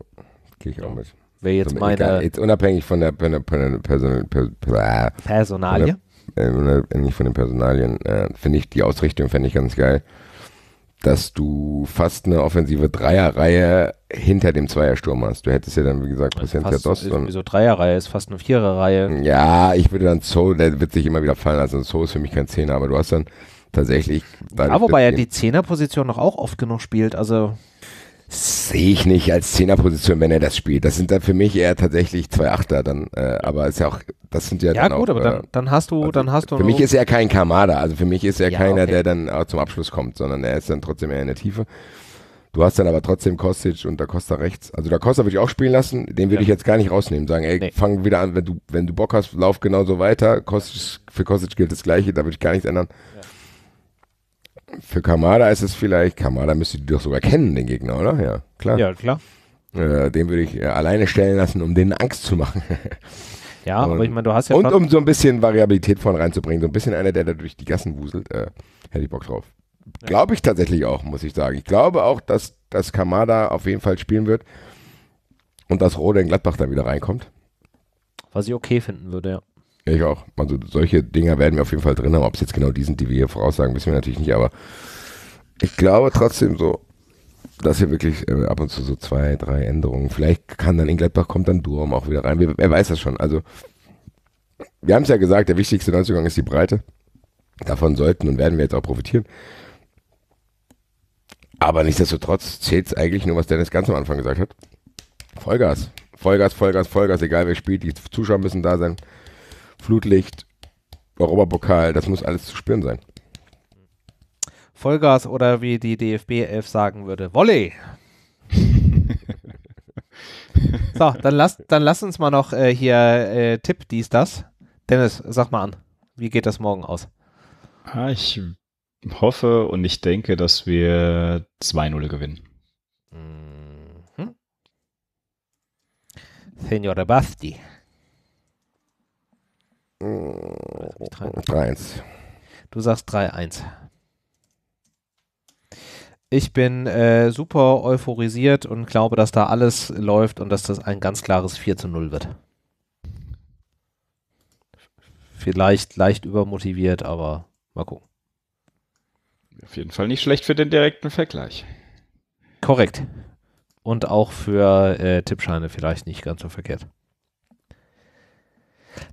gehe ich auch mit. Wäre jetzt meine. Egal, jetzt unabhängig von der, von der, von der Personal, Personalie. Äh, unabhängig von den Personalien, äh, finde ich die Ausrichtung, fände ich ganz geil, dass du fast eine offensive Dreierreihe hinter dem Zweiersturm hast. Du hättest ja dann, wie gesagt, Paciencia also Dost. Und Wieso Dreierreihe ist fast eine Viererreihe. Ja, ich würde dann Soul, der wird sich immer wieder fallen lassen. Soul ist für mich kein Zehner, aber du hast dann tatsächlich. Ja, wobei er die Zehnerposition noch auch oft genug spielt, also. Sehe ich nicht als Zehnerposition, wenn er das spielt. Das sind dann für mich eher tatsächlich zwei Achter dann, äh, aber ist ja auch, das sind ja, ja dann gut, auch, aber dann, äh, dann hast du, also dann hast du. Für mich ist er kein Kamada, also für mich ist er ja, keiner, okay. der dann auch zum Abschluss kommt, sondern er ist dann trotzdem eher in der Tiefe. Du hast dann aber trotzdem Kostic und Da Costa rechts. Also Da Costa würde ich auch spielen lassen, den würde ja. ich jetzt gar nicht rausnehmen. Sagen, ey, nee. fang wieder an, wenn du, wenn du Bock hast, lauf genauso weiter. Kostic, für Kostic gilt das gleiche, da würde ich gar nichts ändern. Ja. Für Kamada ist es vielleicht, Kamada müsste die doch sogar kennen, den Gegner, oder? Ja, klar. Ja, klar. Äh, den würde ich äh, alleine stellen lassen, um denen Angst zu machen. *laughs* ja, und, aber ich meine, du hast ja. Und um so ein bisschen Variabilität vorne reinzubringen, so ein bisschen einer, der da durch die Gassen wuselt, äh, hätte ich Bock drauf. Glaube ich tatsächlich auch, muss ich sagen. Ich glaube auch, dass, dass Kamada auf jeden Fall spielen wird und dass Rode in Gladbach dann wieder reinkommt. Was ich okay finden würde, ja. Ich auch. Also solche Dinger werden wir auf jeden Fall drin haben. Ob es jetzt genau die sind, die wir hier voraussagen, wissen wir natürlich nicht, aber ich glaube trotzdem so, dass hier wirklich äh, ab und zu so zwei, drei Änderungen. Vielleicht kann dann in Gladbach kommt dann Durm auch wieder rein. Wer, wer weiß das schon. Also wir haben es ja gesagt, der wichtigste Neuzugang ist die Breite. Davon sollten und werden wir jetzt auch profitieren. Aber nichtsdestotrotz zählt es eigentlich nur, was Dennis ganz am Anfang gesagt hat. Vollgas. Vollgas, Vollgas, Vollgas, egal wer spielt, die Zuschauer müssen da sein. Flutlicht, Europapokal, das muss alles zu spüren sein. Vollgas oder wie die DFB 11 sagen würde, Volley. *laughs* so, dann lass, dann lass uns mal noch äh, hier äh, Tipp, dies, das. Dennis, sag mal an, wie geht das morgen aus? Ah, ich hoffe und ich denke, dass wir 2-0 gewinnen. Mhm. Senor Basti. 3-1. Du sagst 3-1. Ich bin äh, super euphorisiert und glaube, dass da alles läuft und dass das ein ganz klares 4 0 wird. Vielleicht leicht übermotiviert, aber mal gucken. Auf jeden Fall nicht schlecht für den direkten Vergleich. Korrekt. Und auch für äh, Tippscheine vielleicht nicht ganz so verkehrt.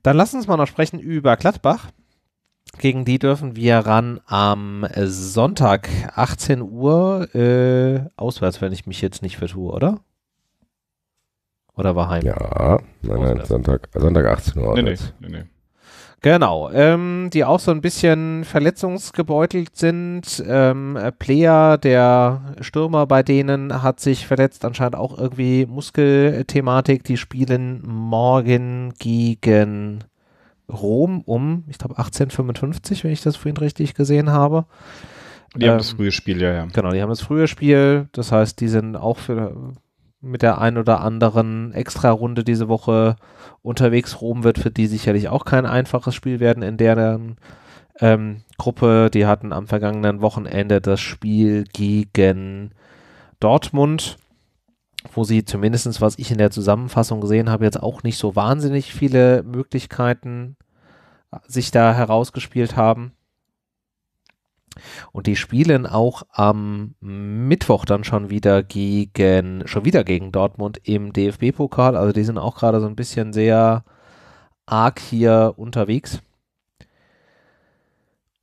Dann lass uns mal noch sprechen über Gladbach. Gegen die dürfen wir ran am Sonntag, 18 Uhr, äh, auswärts, wenn ich mich jetzt nicht vertue, oder? Oder war heim? Ja, nein, nein, Sonntag, Sonntag 18 Uhr. Nee, nee, nee, nee. Genau, ähm, die auch so ein bisschen verletzungsgebeutelt sind. Ähm, Player, der Stürmer bei denen, hat sich verletzt, anscheinend auch irgendwie Muskelthematik. Die spielen morgen gegen Rom um, ich glaube 1855, wenn ich das vorhin richtig gesehen habe. Die ähm, haben das ähm, frühe Spiel, ja, ja. Genau, die haben das frühe Spiel. Das heißt, die sind auch für mit der ein oder anderen Extra-Runde diese Woche unterwegs Rom wird, für die sicherlich auch kein einfaches Spiel werden in der ähm, ähm Gruppe. Die hatten am vergangenen Wochenende das Spiel gegen Dortmund, wo sie zumindest, was ich in der Zusammenfassung gesehen habe, jetzt auch nicht so wahnsinnig viele Möglichkeiten sich da herausgespielt haben. Und die spielen auch am Mittwoch dann schon wieder gegen, schon wieder gegen Dortmund im DFB-Pokal. Also die sind auch gerade so ein bisschen sehr arg hier unterwegs.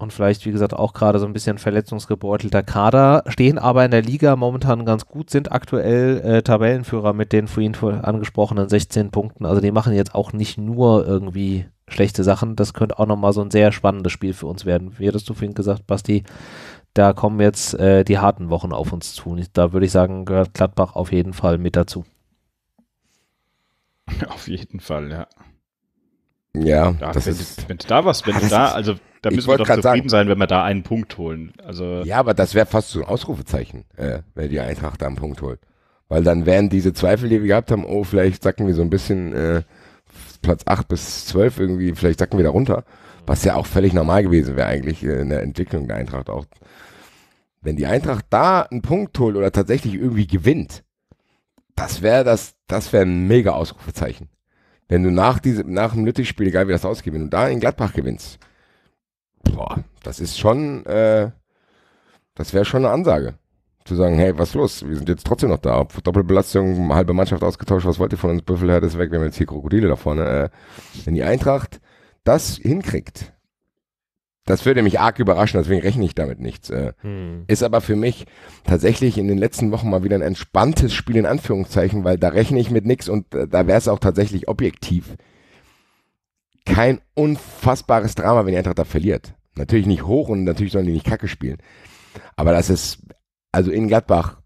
Und vielleicht, wie gesagt, auch gerade so ein bisschen verletzungsgebeutelter Kader, stehen aber in der Liga momentan ganz gut, sind aktuell äh, Tabellenführer mit den vorhin angesprochenen 16 Punkten. Also die machen jetzt auch nicht nur irgendwie schlechte Sachen. Das könnte auch nochmal so ein sehr spannendes Spiel für uns werden. Wie hattest du vorhin gesagt, Basti? Da kommen jetzt äh, die harten Wochen auf uns zu. Da würde ich sagen, gehört Gladbach auf jeden Fall mit dazu. *laughs* Auf jeden Fall, ja. Ja, ja das wenn, ist, wenn du da was, wenn du da, also da müssen wir doch zufrieden sagen, sein, wenn wir da einen Punkt holen. Also ja, aber das wäre fast so ein Ausrufezeichen, äh, wenn die Eintracht da einen Punkt holt. Weil dann wären diese Zweifel, die wir gehabt haben, oh, vielleicht sacken wir so ein bisschen äh, Platz 8 bis 12 irgendwie, vielleicht sacken wir da runter. Was ja auch völlig normal gewesen wäre eigentlich äh, in der Entwicklung der Eintracht auch. Wenn die Eintracht da einen Punkt holt oder tatsächlich irgendwie gewinnt, das wäre das, das wäre ein mega Ausrufezeichen. Wenn du nach diesem, nach dem Lüttich-Spiel, egal wie das ausgeht, wenn du da in Gladbach gewinnst, boah, das ist schon, äh, das wäre schon eine Ansage zu sagen, hey, was ist los? Wir sind jetzt trotzdem noch da. Doppelbelastung, halbe Mannschaft ausgetauscht, was wollt ihr von uns? Büffelherd ist weg, wir haben jetzt hier Krokodile da vorne. Äh, wenn die Eintracht das hinkriegt, das würde mich arg überraschen, deswegen rechne ich damit nichts. Äh, hm. Ist aber für mich tatsächlich in den letzten Wochen mal wieder ein entspanntes Spiel in Anführungszeichen, weil da rechne ich mit nichts und äh, da wäre es auch tatsächlich objektiv kein unfassbares Drama, wenn die Eintracht da verliert. Natürlich nicht hoch und natürlich sollen die nicht Kacke spielen. Aber das ist also in Gladbach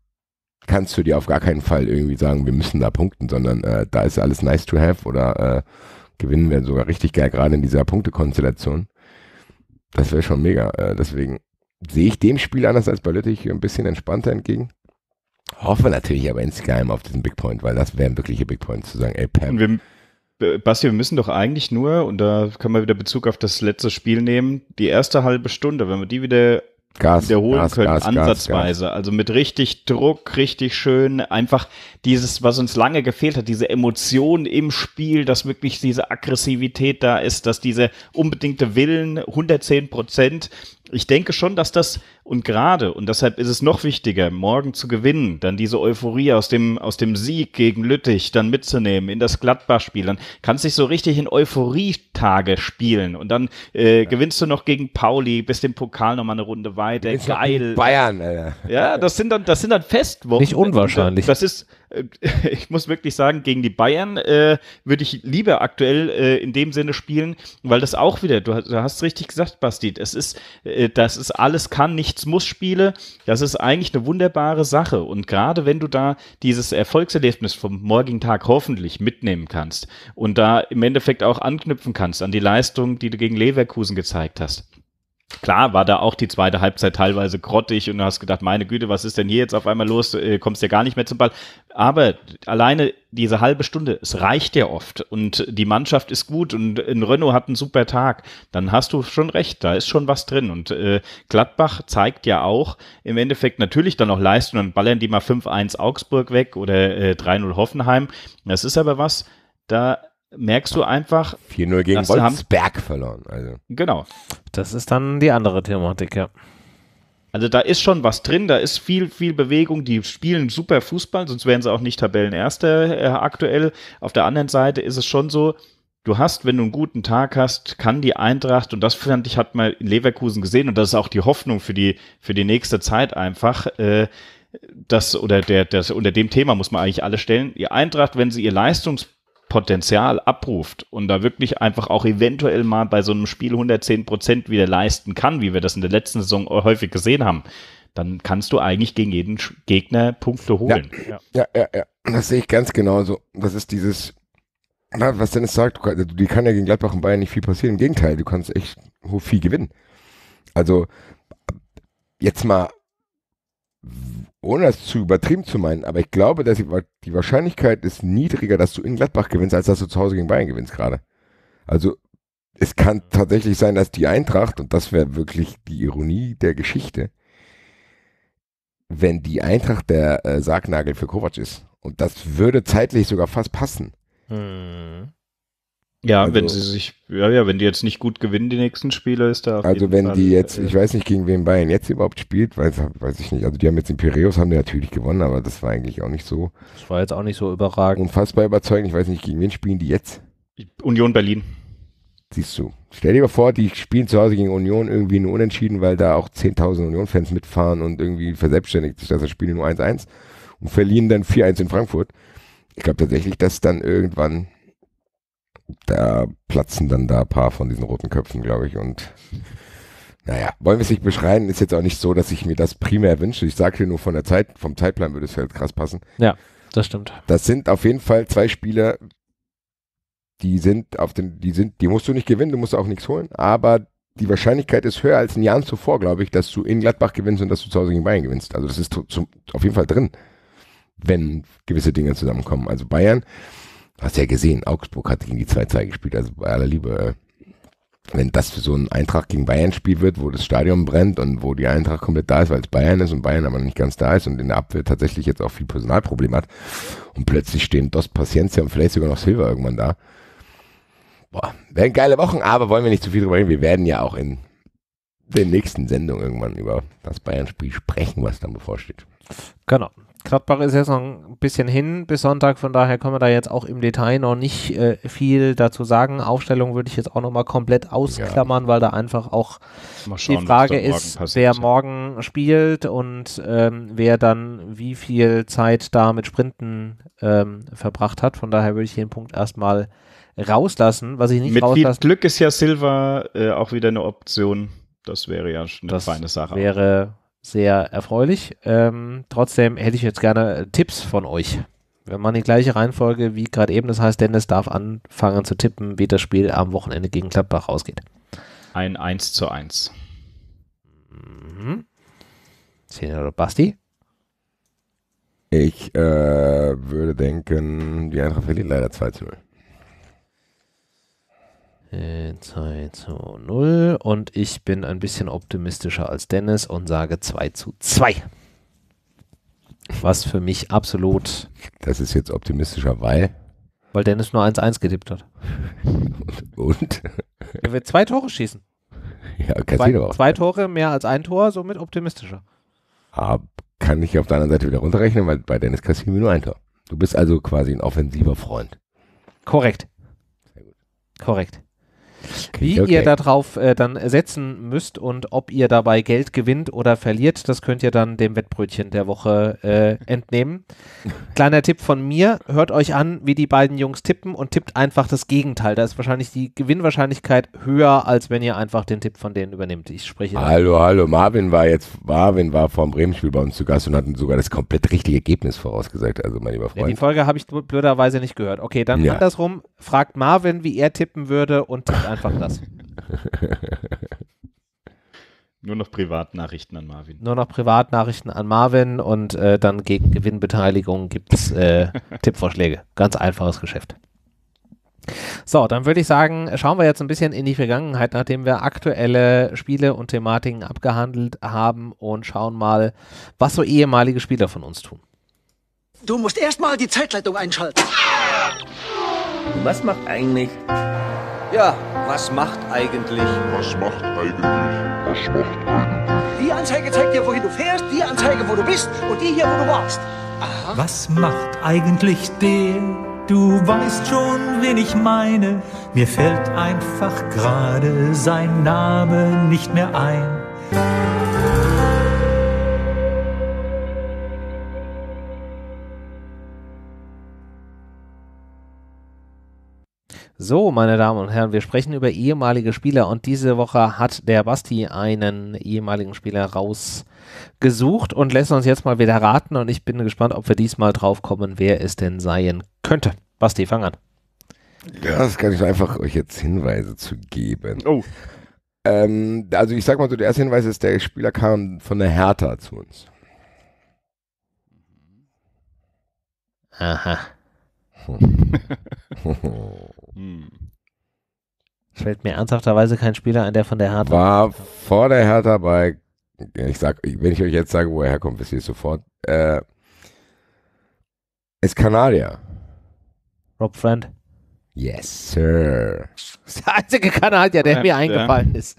kannst du dir auf gar keinen Fall irgendwie sagen, wir müssen da punkten, sondern äh, da ist alles nice to have oder äh, gewinnen wir sogar richtig geil, gerade in dieser Punktekonstellation. Das wäre schon mega. Äh, deswegen sehe ich dem Spiel anders als bei Lüttich ein bisschen entspannter entgegen. Hoffe natürlich aber insgeheim auf diesen Big Point, weil das wären wirkliche Big Points zu sagen, ey, Pam. wir, Basti, wir müssen doch eigentlich nur, und da können wir wieder Bezug auf das letzte Spiel nehmen, die erste halbe Stunde, wenn wir die wieder Gas, wiederholen Gas, können, Gas, ansatzweise. Gas, also mit richtig Druck, richtig schön, einfach dieses, was uns lange gefehlt hat, diese Emotion im Spiel, dass wirklich diese Aggressivität da ist, dass diese unbedingte Willen 110 Prozent. Ich denke schon, dass das und gerade, und deshalb ist es noch wichtiger, morgen zu gewinnen, dann diese Euphorie aus dem, aus dem Sieg gegen Lüttich dann mitzunehmen in das Gladbach-Spiel. Dann kannst du dich so richtig in Euphorie-Tage spielen und dann äh, ja. gewinnst du noch gegen Pauli, bis den Pokal nochmal eine Runde weiter. Ist Geil. Bayern, Alter. Ja, das sind dann, das sind dann Festwochen. Nicht unwahrscheinlich. Das ist, äh, *laughs* ich muss wirklich sagen, gegen die Bayern äh, würde ich lieber aktuell äh, in dem Sinne spielen, weil das auch wieder, du, du hast richtig gesagt, Basti, es ist, äh, das ist alles kann, nicht Nichts-Muss-Spiele, das ist eigentlich eine wunderbare Sache. Und gerade wenn du da dieses Erfolgserlebnis vom morgigen Tag hoffentlich mitnehmen kannst und da im Endeffekt auch anknüpfen kannst an die Leistung, die du gegen Leverkusen gezeigt hast, klar war da auch die zweite Halbzeit teilweise grottig und du hast gedacht, meine Güte, was ist denn hier jetzt auf einmal los? Du äh, kommst ja gar nicht mehr zum Ball. Aber alleine diese halbe Stunde, es reicht ja oft und die Mannschaft ist gut und in Renault hat einen super Tag. Dann hast du schon recht, da ist schon was drin. Und äh, Gladbach zeigt ja auch im Endeffekt natürlich dann noch Leistung, dann ballern die mal 5-1 Augsburg weg oder äh, 3-0 Hoffenheim. Das ist aber was, da merkst du einfach. 4-0 gegen Wolfsberg verloren. Also. Genau. Das ist dann die andere Thematik, ja. Also da ist schon was drin, da ist viel, viel Bewegung, die spielen super Fußball, sonst wären sie auch nicht Tabellenerster äh, aktuell. Auf der anderen Seite ist es schon so, du hast, wenn du einen guten Tag hast, kann die Eintracht, und das fand ich, hat mal in Leverkusen gesehen, und das ist auch die Hoffnung für die, für die nächste Zeit einfach, äh, das oder der, das, unter dem Thema muss man eigentlich alle stellen. Die Eintracht, wenn sie ihr Leistungs Potenzial abruft und da wirklich einfach auch eventuell mal bei so einem Spiel 110 Prozent wieder leisten kann, wie wir das in der letzten Saison häufig gesehen haben, dann kannst du eigentlich gegen jeden Gegner Punkte holen. Ja, ja, ja, ja, ja. das sehe ich ganz genauso. Das ist dieses, was Dennis sagt, du, also, die kann ja gegen Gladbach und Bayern nicht viel passieren. Im Gegenteil, du kannst echt viel gewinnen. Also jetzt mal ohne das zu übertrieben zu meinen, aber ich glaube, dass die, Wahrscheinlichkeit ist niedriger, dass du in Gladbach gewinnst, als dass du zu Hause gegen Bayern gewinnst gerade. Also es kann tatsächlich sein, dass die Eintracht, und das wäre wirklich die Ironie der Geschichte, wenn die Eintracht der äh, Sargnagel für Kovac ist. Und das würde zeitlich sogar fast passen. Hm. Ja, also, wenn sie sich, ja, ja, wenn die jetzt nicht gut gewinnen, die nächsten Spiele, ist da. also wenn Fall, die äh, jetzt, äh, ich weiß nicht, gegen wen Bayern jetzt überhaupt spielt, weiß, weiß ich nicht. Also die haben jetzt den Piräus, haben die natürlich gewonnen, aber das war eigentlich auch nicht so. Das war jetzt auch nicht so überragend. Unfassbar überzeugend. Ich weiß nicht, gegen wen spielen die jetzt? Union Berlin. Siehst du. Stell dir mal vor, die spielen zu Hause gegen Union irgendwie nur unentschieden, weil da auch 10.000 Union-Fans mitfahren und irgendwie verselbstständigt sich dass das Spiel nur 1-1 und verlieren dann 4-1 in Frankfurt. Ich glaube tatsächlich, dass dann irgendwann da platzen dann da ein paar von diesen roten Köpfen, glaube ich. Und naja, wollen wir es nicht beschreien, ist jetzt auch nicht so, dass ich mir das primär wünsche. Ich sage dir nur von der Zeit, vom Zeitplan würde es halt krass passen. Ja, das stimmt. Das sind auf jeden Fall zwei Spieler, die sind auf den, die sind, die musst du nicht gewinnen, du musst auch nichts holen, aber die Wahrscheinlichkeit ist höher als in Jahren zuvor, glaube ich, dass du in Gladbach gewinnst und dass du zu Hause gegen Bayern gewinnst. Also das ist zum, auf jeden Fall drin, wenn gewisse Dinge zusammenkommen. Also Bayern, Hast ja gesehen, Augsburg hat gegen die 2-2 gespielt, also bei aller Liebe. Äh, wenn das für so ein Eintracht gegen Bayern-Spiel wird, wo das Stadion brennt und wo die Eintracht komplett da ist, weil es Bayern ist und Bayern aber nicht ganz da ist und in der Abwehr tatsächlich jetzt auch viel Personalproblem hat und plötzlich stehen Dos Paciencia und vielleicht sogar noch Silva irgendwann da. Boah, werden geile Wochen, aber wollen wir nicht zu viel drüber reden. Wir werden ja auch in der nächsten Sendung irgendwann über das Bayern-Spiel sprechen, was dann bevorsteht. Genau. Gladbach ist jetzt noch ein bisschen hin bis Sonntag, von daher können wir da jetzt auch im Detail noch nicht äh, viel dazu sagen. Aufstellung würde ich jetzt auch nochmal komplett ausklammern, ja. weil da einfach auch schauen, die Frage ist, morgen wer morgen spielt und ähm, wer dann wie viel Zeit da mit Sprinten ähm, verbracht hat. Von daher würde ich den Punkt erstmal rauslassen, was ich nicht mit viel Glück ist ja Silva äh, auch wieder eine Option. Das wäre ja eine das feine Sache. Das Wäre sehr erfreulich. Ähm, trotzdem hätte ich jetzt gerne äh, Tipps von euch. Wenn man die gleiche Reihenfolge wie gerade eben, das heißt, Dennis darf anfangen zu tippen, wie das Spiel am Wochenende gegen Gladbach ausgeht. Ein 1 zu 1. Mhm. oder Basti? Ich äh, würde denken, die Eintracht verliert leider 2 zu 0. 2 äh, zu 0 und ich bin ein bisschen optimistischer als Dennis und sage 2 zu 2. Was für mich absolut. Das ist jetzt optimistischer, weil. Weil Dennis nur 1-1 getippt hat. *laughs* Und? Er wird zwei Tore schießen. Ja, zwei, auch. zwei Tore mehr als ein Tor, somit optimistischer. Aber ah, kann ich auf der anderen Seite wieder runterrechnen, weil bei Dennis Casimir nur ein Tor. Du bist also quasi ein offensiver Freund. Korrekt. Sehr gut. Korrekt wie okay. ihr darauf äh, dann setzen müsst und ob ihr dabei Geld gewinnt oder verliert, das könnt ihr dann dem Wettbrötchen der Woche äh, entnehmen. *laughs* Kleiner Tipp von mir, hört euch an, wie die beiden Jungs tippen und tippt einfach das Gegenteil. Da ist wahrscheinlich die Gewinnwahrscheinlichkeit höher, als wenn ihr einfach den Tipp von denen übernimmt. Ich spreche. Hallo, hallo, Marvin war jetzt, Marvin war vom Bremen-Spiel bei uns zu Gast und hat sogar das komplett richtige Ergebnis vorausgesagt. Also, mein lieber Freund. Ja, die Folge habe ich blöderweise nicht gehört. Okay, dann ja. andersrum, fragt Marvin, wie er tippen würde und tippt einfach das. *laughs* Nur noch Privatnachrichten an Marvin. Nur noch Privatnachrichten an Marvin und äh, dann gegen Gewinnbeteiligung gibt es äh, *laughs* Tippvorschläge. Ganz einfaches Geschäft. So, dann würde ich sagen, schauen wir jetzt ein bisschen in die Vergangenheit, nachdem wir aktuelle Spiele und Thematiken abgehandelt haben und schauen mal, was so ehemalige Spieler von uns tun. Du musst erstmal die Zeitleitung einschalten. Was macht eigentlich ja, was macht eigentlich? Was macht eigentlich? Was macht eigentlich? Die Anzeige zeigt dir, wohin du fährst, die Anzeige, wo du bist und die hier, wo du warst. Aha. Was macht eigentlich der? Du weißt schon, wen ich meine. Mir fällt einfach gerade sein Name nicht mehr ein. So, meine Damen und Herren, wir sprechen über ehemalige Spieler und diese Woche hat der Basti einen ehemaligen Spieler rausgesucht und lässt uns jetzt mal wieder raten und ich bin gespannt, ob wir diesmal drauf kommen, wer es denn sein könnte. Basti, fang an. Ja, das ist gar nicht so einfach, euch jetzt Hinweise zu geben. Oh. Ähm, also ich sag mal so, der erste Hinweis ist, der Spieler kam von der Hertha zu uns. Aha. Hm. hm. fällt mir ernsthafterweise kein Spieler ein, der von der Hertha. War vor der Hertha bei, ich sag, wenn ich euch jetzt sage, wo er herkommt, wisst ihr es sofort. Äh, ist Kanadier. Rob Friend. Yes, sir. Das ist der einzige Kanadier, der ja, mir eingefallen ja. ist.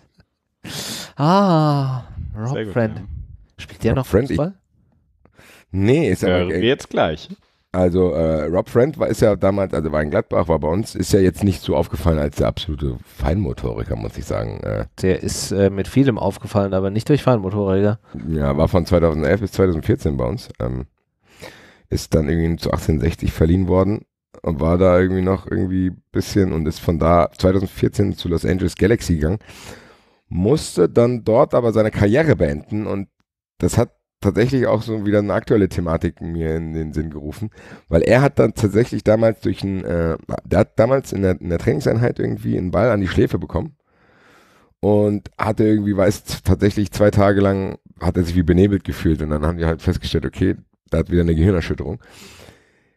Ah, Rob gut, Friend. Ja. Spielt der Rob noch Friend? Ich, nee, ist er. Äh, jetzt gleich. Also äh, Rob Friend war ist ja damals, also war in Gladbach, war bei uns, ist ja jetzt nicht so aufgefallen als der absolute Feinmotoriker, muss ich sagen. Äh, der ist äh, mit vielem aufgefallen, aber nicht durch Feinmotoriker. Ja, war von 2011 bis 2014 bei uns. Ähm, ist dann irgendwie zu 1860 verliehen worden und war da irgendwie noch irgendwie ein bisschen und ist von da 2014 zu Los Angeles Galaxy gegangen. Musste dann dort aber seine Karriere beenden und das hat tatsächlich auch so wieder eine aktuelle Thematik mir in den Sinn gerufen, weil er hat dann tatsächlich damals durch ein, äh, der hat damals in der, in der Trainingseinheit irgendwie einen Ball an die Schläfe bekommen und hatte irgendwie, weiß tatsächlich zwei Tage lang hat er sich wie benebelt gefühlt und dann haben die halt festgestellt, okay, da hat wieder eine Gehirnerschütterung.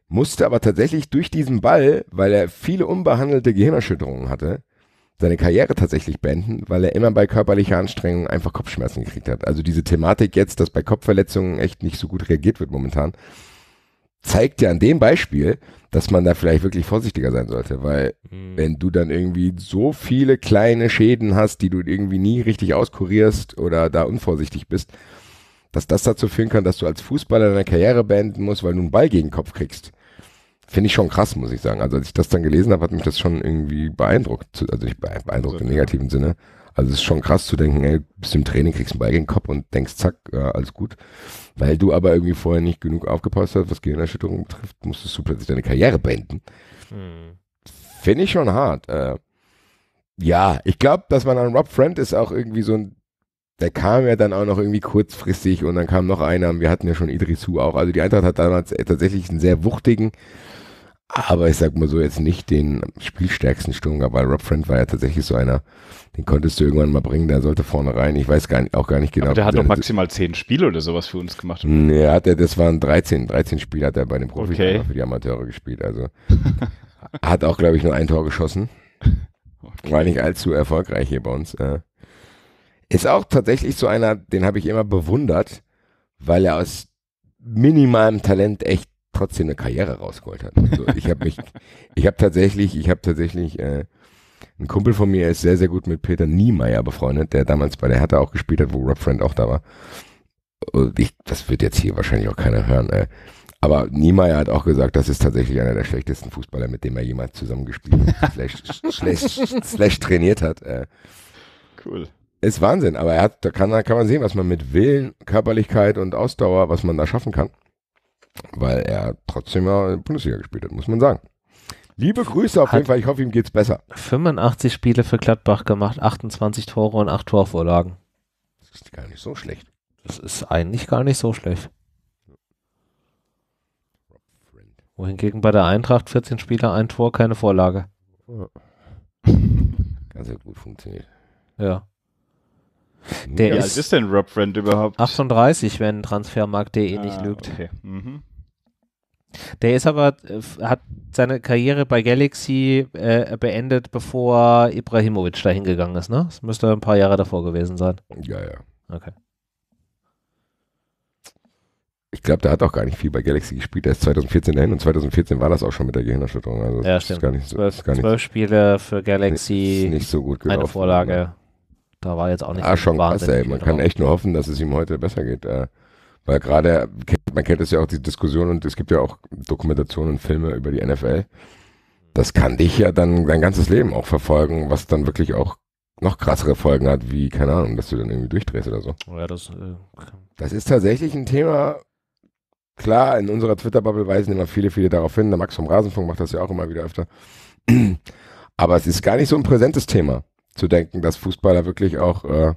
Musste aber tatsächlich durch diesen Ball, weil er viele unbehandelte Gehirnerschütterungen hatte, seine Karriere tatsächlich beenden, weil er immer bei körperlicher Anstrengung einfach Kopfschmerzen gekriegt hat. Also diese Thematik jetzt, dass bei Kopfverletzungen echt nicht so gut reagiert wird momentan, zeigt ja an dem Beispiel, dass man da vielleicht wirklich vorsichtiger sein sollte, weil mhm. wenn du dann irgendwie so viele kleine Schäden hast, die du irgendwie nie richtig auskurierst oder da unvorsichtig bist, dass das dazu führen kann, dass du als Fußballer deine Karriere beenden musst, weil du einen Ball gegen den Kopf kriegst. Finde ich schon krass, muss ich sagen. Also als ich das dann gelesen habe, hat mich das schon irgendwie beeindruckt. Also ich beeindruckt im negativen Sinne. Also es ist schon krass zu denken, ey, bist du im Training, kriegst einen Ball gegen den Kopf und denkst, zack, ja, alles gut. Weil du aber irgendwie vorher nicht genug aufgepasst hast, was Gehirnerschütterung betrifft, musstest du plötzlich deine Karriere beenden. Hm. Finde ich schon hart. Äh, ja, ich glaube, dass man an Rob Friend ist auch irgendwie so ein, der kam ja dann auch noch irgendwie kurzfristig und dann kam noch einer und wir hatten ja schon Idrisu auch. Also die Eintracht hat damals äh, tatsächlich einen sehr wuchtigen, aber ich sag mal so, jetzt nicht den spielstärksten Sturm, weil Rob Friend war ja tatsächlich so einer, den konntest du irgendwann mal bringen, der sollte vorne rein. Ich weiß gar nicht, auch gar nicht genau. Aber der hat doch maximal zehn Spiele oder sowas für uns gemacht. Nee, hm, hat er, das waren 13, 13 Spiele hat er bei den Profis okay. für die Amateure gespielt. Also *laughs* hat auch, glaube ich, nur ein Tor geschossen. Okay. War nicht allzu erfolgreich hier bei uns. Äh. Ist auch tatsächlich so einer, den habe ich immer bewundert, weil er aus minimalem Talent echt trotzdem eine Karriere rausgeholt hat. Also ich habe mich, ich habe tatsächlich, ich habe tatsächlich, äh, ein Kumpel von mir ist sehr, sehr gut mit Peter Niemeyer befreundet, der damals bei der Hertha auch gespielt hat, wo Rob Friend auch da war. Und ich, das wird jetzt hier wahrscheinlich auch keiner hören. Äh, aber Niemeyer hat auch gesagt, das ist tatsächlich einer der schlechtesten Fußballer, mit dem er jemals zusammengespielt slash, slash, slash trainiert hat. Äh, cool. Ist Wahnsinn, aber er hat, da kann, da kann man sehen, was man mit Willen, Körperlichkeit und Ausdauer, was man da schaffen kann weil er trotzdem ja Bundesliga gespielt hat, muss man sagen. Liebe Grüße auf hat jeden Fall, ich hoffe, ihm geht's besser. 85 Spiele für Gladbach gemacht, 28 Tore und 8 Torvorlagen. Das ist gar nicht so schlecht. Das ist eigentlich gar nicht so schlecht. Wohingegen bei der Eintracht 14 Spieler, ein Tor, keine Vorlage. *laughs* Ganz gut funktioniert. Ja. Der Wie ist, alt ist denn Rob Friend überhaupt? 38, wenn Transfermarkt.de ah, nicht lügt. Okay. Mhm. Der ist aber, äh, hat seine Karriere bei Galaxy äh, beendet, bevor Ibrahimovic dahin gegangen ist, ne? Das müsste ein paar Jahre davor gewesen sein. Ja, ja. Okay. Ich glaube, der hat auch gar nicht viel bei Galaxy gespielt. Er ist 2014 dahin und 2014 war das auch schon mit der Gehirnerschütterung. Also ja, stimmt. Ist gar nicht so, zwölf, gar nicht, zwölf Spiele für Galaxy. Ist nicht so gut gelaufen. Eine Vorlage da war jetzt auch nicht ah, so schon krass, ey. Man kann echt nur hoffen, dass es ihm heute besser geht. Äh, weil gerade, man kennt es ja auch, die Diskussion und es gibt ja auch Dokumentationen und Filme über die NFL. Das kann dich ja dann dein ganzes Leben auch verfolgen, was dann wirklich auch noch krassere Folgen hat, wie, keine Ahnung, dass du dann irgendwie durchdrehst oder so. ja, das, äh, das ist tatsächlich ein Thema. Klar, in unserer Twitter-Bubble weisen immer viele, viele darauf hin. Der Max vom Rasenfunk macht das ja auch immer wieder öfter. *clears throat* Aber es ist gar nicht so ein präsentes Thema zu denken, dass Fußballer wirklich auch, äh,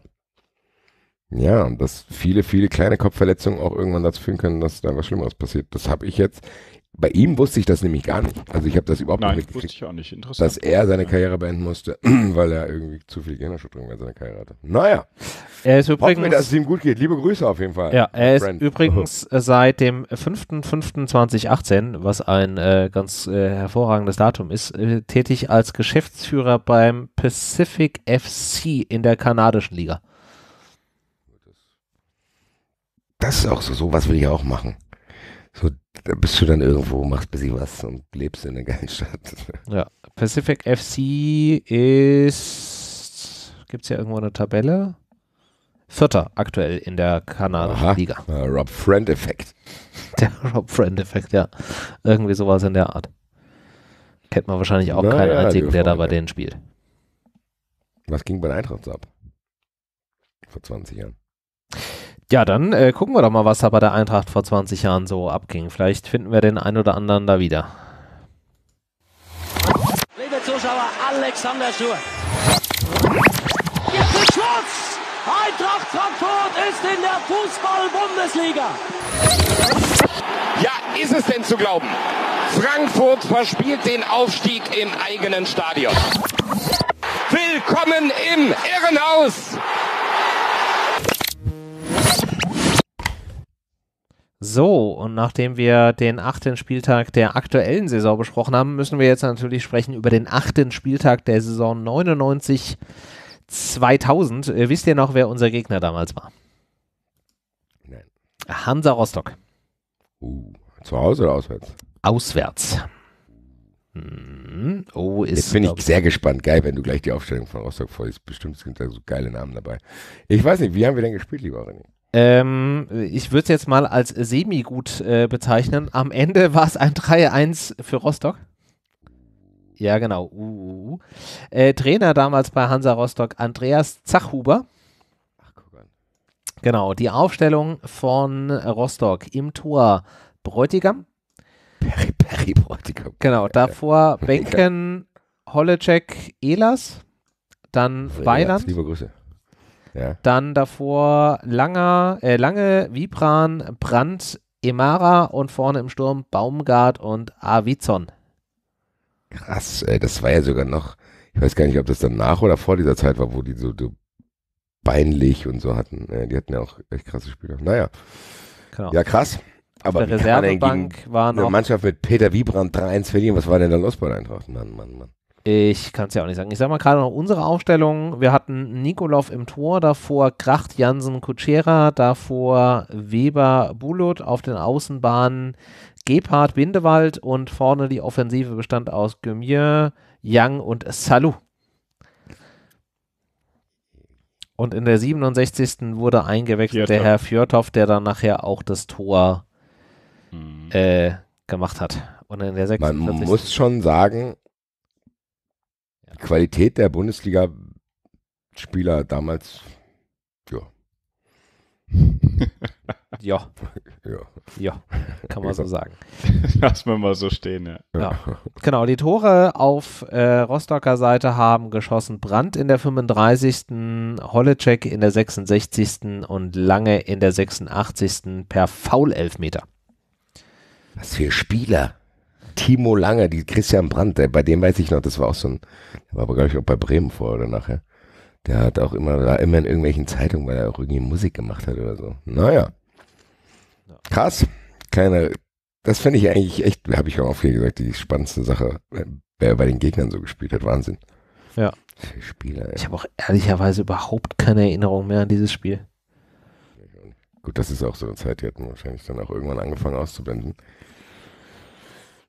ja, dass viele, viele kleine Kopfverletzungen auch irgendwann dazu führen können, dass da was Schlimmeres passiert. Das habe ich jetzt, bei ihm wusste ich das nämlich gar nicht. Also ich habe das überhaupt Nein, nicht wusste ich auch nicht. Interessant. Dass er seine ja. Karriere beenden musste, *clears throat* weil er irgendwie zu viel Gehirnerschütterung in seiner Karriere hatte. Naja. Er ist übrigens, Hoffen wir, dass es ihm gut geht. Liebe Grüße auf jeden Fall. Ja, er ist Friend. übrigens *laughs* äh, seit dem 5.5.2018, was ein äh, ganz äh, hervorragendes Datum ist, äh, tätig als Geschäftsführer beim Pacific FC in der kanadischen Liga. Das ist auch so, sowas will ich auch machen. So, da bist du dann irgendwo, machst ein bisschen was und lebst in einer geilen Stadt. *laughs* Ja, Pacific FC ist, gibt es ja irgendwo eine Tabelle? Vierter aktuell in der kanadischen Liga. Äh, ah, Rob Friend Effekt. *laughs* Der Rob Friend Effekt, ja. Irgendwie sowas in der Art. Kennt man wahrscheinlich auch Na, keinen ja, einzigen, der da bei denen spielt. Was ging bei Eintracht ab? Vor 20 Jahren. Ja, dann äh, gucken wir doch mal, was da bei der Eintracht vor 20 Jahren so abging. Vielleicht finden wir den einen oder anderen da wieder. Liebe Zuschauer, Alexander Schur. Jetzt ist Schluss! Eintracht Frankfurt ist in der Fußball-Bundesliga. Ja, ist es denn zu glauben? Frankfurt verspielt den Aufstieg im eigenen Stadion. Willkommen im Irrenhaus! So, und nachdem wir den achten Spieltag der aktuellen Saison besprochen haben, müssen wir jetzt natürlich sprechen über den achten Spieltag der Saison 99 2000. Äh, wisst ihr noch, wer unser Gegner damals war? Nein. Hansa Rostock. Uh, zu Hause oder auswärts? Auswärts. Oh, ist. Jetzt bin ich sehr gespannt. Geil, wenn du gleich die Aufstellung von Rostock vorliest. Bestimmt sind da so geile Namen dabei. Ich weiß nicht, wie haben wir denn gespielt, lieber René? Ähm, ich würde es jetzt mal als semi-gut äh, bezeichnen. Am Ende war es ein 3-1 für Rostock. Ja, genau. Uh, uh, uh. Äh, Trainer damals bei Hansa Rostock, Andreas Zachhuber. Ach, guck mal. Genau, die Aufstellung von Rostock im Tor Bräutigam, Perry Perry Bräutigam. Genau, davor Benken, Holecek, Elas, dann Weiland. Liebe Grüße. Ja. Dann davor Langer, äh, Lange, Vibran, Brandt, Emara und vorne im Sturm Baumgart und Avizon. Krass, ey, das war ja sogar noch, ich weiß gar nicht, ob das dann nach oder vor dieser Zeit war, wo die so, so beinlich und so hatten. Äh, die hatten ja auch echt krasse Spieler. Naja. Genau. Ja, krass. Aber der Reservebank war noch. Eine Mannschaft mit Peter Wiebrand 3-1 verlieren. Was war denn da los bei der Eintracht? Mann, Mann, Mann. Ich kann es ja auch nicht sagen. Ich sage mal gerade noch unsere Aufstellung. Wir hatten Nikolov im Tor, davor Kracht, Jansen, Kutschera, davor Weber, Bulut auf den Außenbahnen, Gebhardt, Bindewald und vorne die Offensive bestand aus Gömier, Young und Salou. Und in der 67. wurde eingewechselt Fjörthoff. der Herr Fjörthoff, der dann nachher auch das Tor äh, gemacht hat. Und in der 46. Man muss schon sagen, die Qualität der Bundesliga-Spieler damals, ja. *laughs* ja. ja. Ja, kann man so sagen. *laughs* Lass wir mal so stehen, ja. ja. Genau, die Tore auf äh, Rostocker Seite haben geschossen Brandt in der 35., Holecek in der 66. und Lange in der 86. per Foul-Elfmeter. Was für Spieler. Timo Lange, die Christian Brandt, bei dem weiß ich noch, das war auch so ein, der war aber glaube ich auch bei Bremen vor oder nachher. Der hat auch immer, war immer in irgendwelchen Zeitungen, weil er auch irgendwie Musik gemacht hat oder so. Naja. Krass. Keine, das finde ich eigentlich echt, habe ich auch oft gesagt, die spannendste Sache, wer bei den Gegnern so gespielt hat. Wahnsinn. Ja. Spieler, Ich habe auch ehrlicherweise überhaupt keine Erinnerung mehr an dieses Spiel. Gut, das ist auch so eine Zeit, die hatten wahrscheinlich dann auch irgendwann angefangen auszublenden.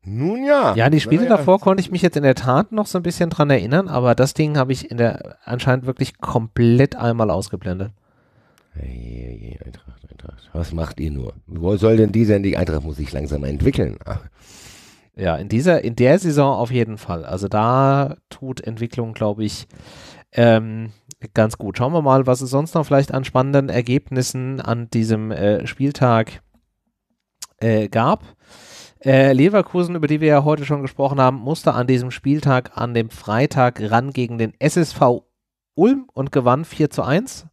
Nun ja. Ja, die Spiele naja. davor konnte ich mich jetzt in der Tat noch so ein bisschen dran erinnern, aber das Ding habe ich in der anscheinend wirklich komplett einmal ausgeblendet. Hey, Eintracht, Eintracht. Was macht ihr nur? Wo soll denn die sein? Die Eintracht muss sich langsam entwickeln. Ah. Ja, in dieser, in der Saison auf jeden Fall. Also da tut Entwicklung, glaube ich, ähm, ganz gut. Schauen wir mal, was es sonst noch vielleicht an spannenden Ergebnissen an diesem äh, Spieltag äh, gab. Äh, Leverkusen, über die wir ja heute schon gesprochen haben, musste an diesem Spieltag an dem Freitag ran gegen den SSV Ulm und gewann 4 zu 1.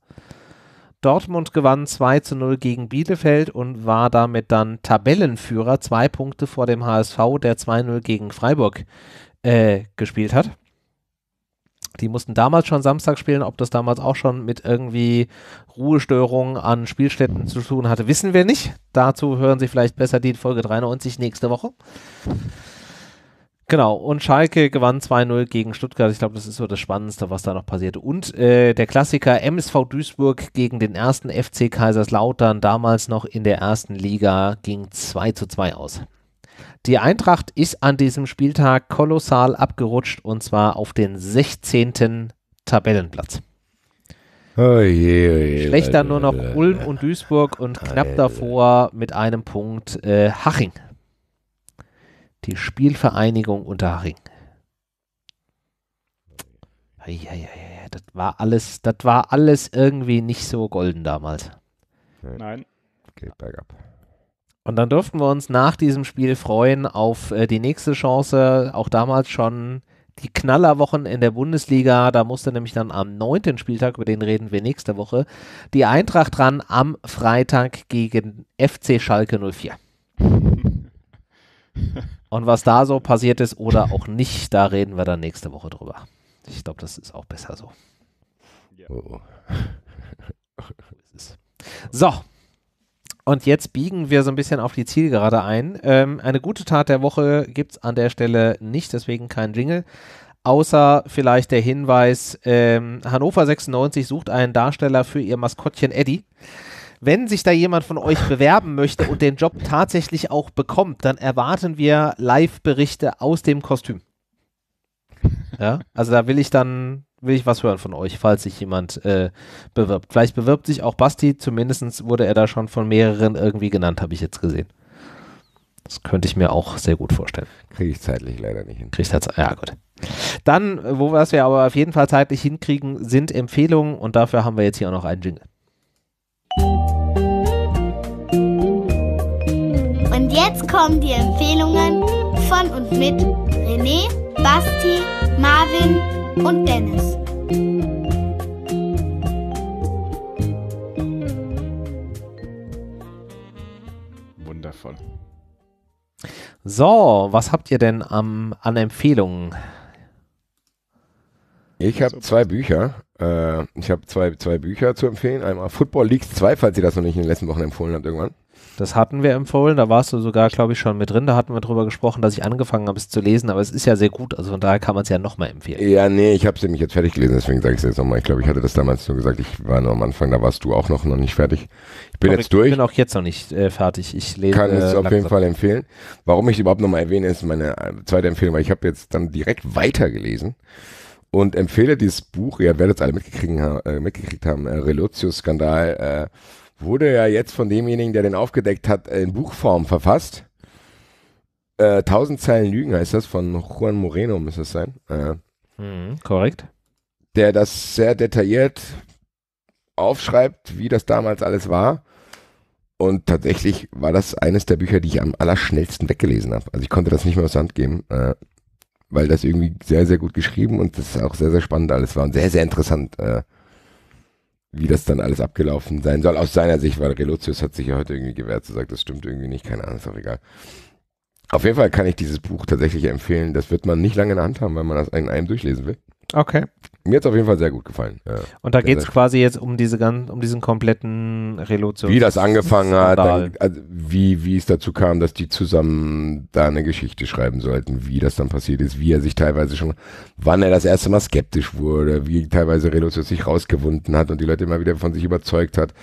Dortmund gewann 2 zu 0 gegen Bielefeld und war damit dann Tabellenführer, zwei Punkte vor dem HSV, der 2-0 gegen Freiburg äh, gespielt hat. Die mussten damals schon Samstag spielen, ob das damals auch schon mit irgendwie Ruhestörungen an Spielstätten zu tun hatte, wissen wir nicht. Dazu hören Sie vielleicht besser die Folge 93 nächste Woche. Genau, und Schalke gewann 2-0 gegen Stuttgart. Ich glaube, das ist so das Spannendste, was da noch passierte. Und äh, der Klassiker MSV Duisburg gegen den ersten FC Kaiserslautern, damals noch in der ersten Liga, ging 2 2 aus. Die Eintracht ist an diesem Spieltag kolossal abgerutscht und zwar auf den 16. Tabellenplatz. Oh je, oh je, Schlechter nur noch Ulm und Duisburg und knapp davor mit einem Punkt äh, Haching. Die Spielvereinigung Unterhaching. Ja, ja, ja, das war alles, das war alles irgendwie nicht so golden damals. Nein. Geht bergab. Und dann durften wir uns nach diesem Spiel freuen auf äh, die nächste Chance, auch damals schon die Knallerwochen in der Bundesliga. Da musste nämlich dann am neunten Spieltag, über den reden wir nächste Woche, die Eintracht ran am Freitag gegen FC Schalke 04. *laughs* Und was da so passiert ist oder auch nicht, da reden wir dann nächste Woche drüber. Ich glaube, das ist auch besser so. Ja. Oh. so. Und jetzt biegen wir so ein bisschen auf die Zielgerade ein. Ähm, eine gute Tat der Woche gibt es an der Stelle nicht, deswegen kein Jingle. Außer vielleicht der Hinweis, ähm, Hannover 96 sucht einen Darsteller für ihr Maskottchen Eddie. Wenn sich da jemand von euch *laughs* bewerben möchte und den Job tatsächlich auch bekommt, dann erwarten wir Live-Berichte aus dem Kostüm. Ja, also da will ich dann will ich was hören von euch, falls sich jemand äh, bewirbt. Vielleicht bewirbt sich auch Basti, zumindest wurde er da schon von mehreren irgendwie genannt, habe ich jetzt gesehen. Das könnte ich mir auch sehr gut vorstellen. Kriege ich zeitlich leider nicht hin. Kriege ich ja gut. Dann, wo was wir aber auf jeden Fall zeitlich hinkriegen, sind Empfehlungen und dafür haben wir jetzt hier auch noch einen Jingle. Und jetzt kommen die Empfehlungen von und mit René, Basti, Marvin und Dennis. Wundervoll. So, was habt ihr denn am, an Empfehlungen? Ich habe zwei Bücher. Äh, ich habe zwei, zwei Bücher zu empfehlen. Einmal Football Leagues 2, falls ihr das noch nicht in den letzten Wochen empfohlen habt irgendwann. Das hatten wir empfohlen, da warst du sogar, glaube ich, schon mit drin. Da hatten wir drüber gesprochen, dass ich angefangen habe, es zu lesen, aber es ist ja sehr gut, also von daher kann man es ja nochmal empfehlen. Ja, nee, ich habe es nämlich jetzt fertig gelesen, deswegen sage ich es jetzt nochmal. Ich glaube, ich hatte das damals nur gesagt, ich war nur am Anfang, da warst du auch noch, noch nicht fertig. Ich bin aber jetzt ich durch. Ich bin auch jetzt noch nicht äh, fertig. Ich lese. Kann es äh, auf jeden Fall empfehlen. Warum ich überhaupt nochmal erwähne, ist meine äh, zweite Empfehlung, weil ich habe jetzt dann direkt weitergelesen und empfehle dieses Buch, ihr werdet es alle äh, mitgekriegt haben, äh, haben äh, Relotius-Skandal, äh, wurde ja jetzt von demjenigen, der den aufgedeckt hat, in Buchform verfasst. Äh, Zeilen Lügen heißt das, von Juan Moreno muss es sein. Äh, mhm, korrekt. Der das sehr detailliert aufschreibt, wie das damals alles war. Und tatsächlich war das eines der Bücher, die ich am allerschnellsten weggelesen habe. Also ich konnte das nicht mehr aus der Hand geben, äh, weil das irgendwie sehr, sehr gut geschrieben und das auch sehr, sehr spannend alles war und sehr, sehr interessant. Äh, wie das dann alles abgelaufen sein soll. Aus seiner Sicht, weil Relotius hat sich ja heute irgendwie gewehrt zu sagen, das stimmt irgendwie nicht, keine Ahnung, ist auch egal. Auf jeden Fall kann ich dieses Buch tatsächlich empfehlen. Das wird man nicht lange in der Hand haben, wenn man das in einem durchlesen will. Okay. Mir hat es auf jeden Fall sehr gut gefallen. Ja. Und da geht es quasi jetzt um, diese, um diesen kompletten Relotion. Wie das angefangen hat, dann, also wie, wie es dazu kam, dass die zusammen da eine Geschichte schreiben sollten, wie das dann passiert ist, wie er sich teilweise schon, wann er das erste Mal skeptisch wurde, wie teilweise Relotion sich rausgewunden hat und die Leute immer wieder von sich überzeugt hat,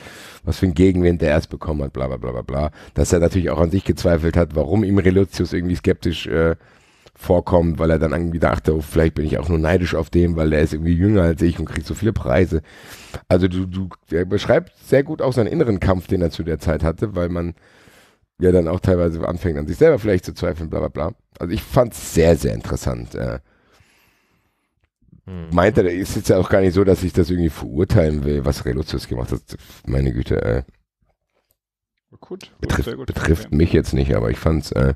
was für einen Gegenwind er erst bekommen hat, bla bla bla bla bla. Dass er natürlich auch an sich gezweifelt hat, warum ihm Relotius irgendwie skeptisch äh, vorkommt, weil er dann irgendwie dachte, oh, vielleicht bin ich auch nur neidisch auf den, weil der ist irgendwie jünger als ich und kriegt so viele Preise. Also du, du, er beschreibt sehr gut auch seinen inneren Kampf, den er zu der Zeit hatte, weil man ja dann auch teilweise anfängt an sich selber vielleicht zu zweifeln, bla bla bla. Also ich fand es sehr, sehr interessant. Äh, hm. Meint er, ist jetzt ja auch gar nicht so, dass ich das irgendwie verurteilen will, was Reluzius gemacht hat. Meine Güte, äh, gut, gut, betrifft, gut, betrifft mich jetzt nicht, aber ich fand's äh,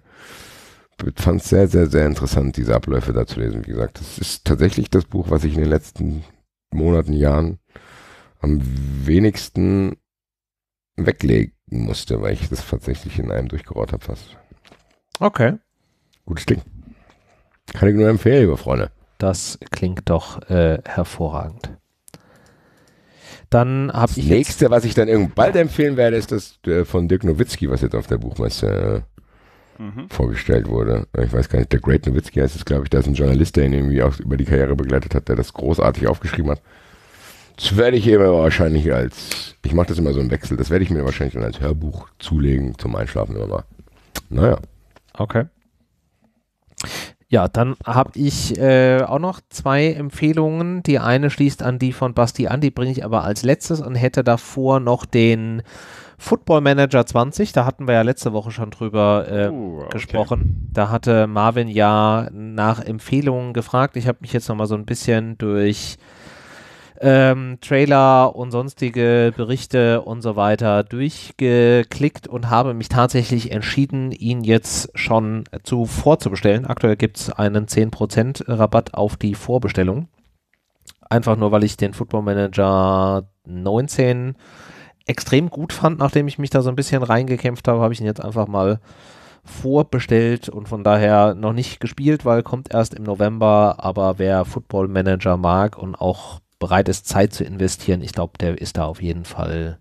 fand es sehr, sehr, sehr interessant, diese Abläufe da zu lesen. Wie gesagt, das ist tatsächlich das Buch, was ich in den letzten Monaten, Jahren am wenigsten weglegen musste, weil ich das tatsächlich in einem durchgerollt habe fast. Okay. Gutes Ding. Kann ich nur empfehlen, liebe Freunde. Das klingt doch äh, hervorragend. Dann habe ich. Das nächste, was ich dann irgendwann bald empfehlen werde, ist das äh, von Dirk Nowitzki, was jetzt auf der Buchmesse äh, mhm. vorgestellt wurde. Ich weiß gar nicht, der Great Nowitzki heißt es, glaube ich, da ist ein Journalist, der ihn irgendwie auch über die Karriere begleitet hat, der das großartig aufgeschrieben hat. Das werde ich immer wahrscheinlich als, ich mache das immer so im Wechsel, das werde ich mir wahrscheinlich dann als Hörbuch zulegen zum Einschlafen immer mal. Naja. Okay. Ja, dann habe ich äh, auch noch zwei Empfehlungen. Die eine schließt an die von Basti an, die bringe ich aber als letztes und hätte davor noch den Football Manager 20, da hatten wir ja letzte Woche schon drüber äh, uh, okay. gesprochen. Da hatte Marvin ja nach Empfehlungen gefragt. Ich habe mich jetzt nochmal so ein bisschen durch ähm, Trailer und sonstige Berichte und so weiter durchgeklickt und habe mich tatsächlich entschieden, ihn jetzt schon zu vorzubestellen. Aktuell gibt es einen 10% Rabatt auf die Vorbestellung. Einfach nur, weil ich den Football Manager 19 extrem gut fand, nachdem ich mich da so ein bisschen reingekämpft habe, habe ich ihn jetzt einfach mal vorbestellt und von daher noch nicht gespielt, weil kommt erst im November. Aber wer Football Manager mag und auch bereit ist, Zeit zu investieren, ich glaube, der ist da auf jeden Fall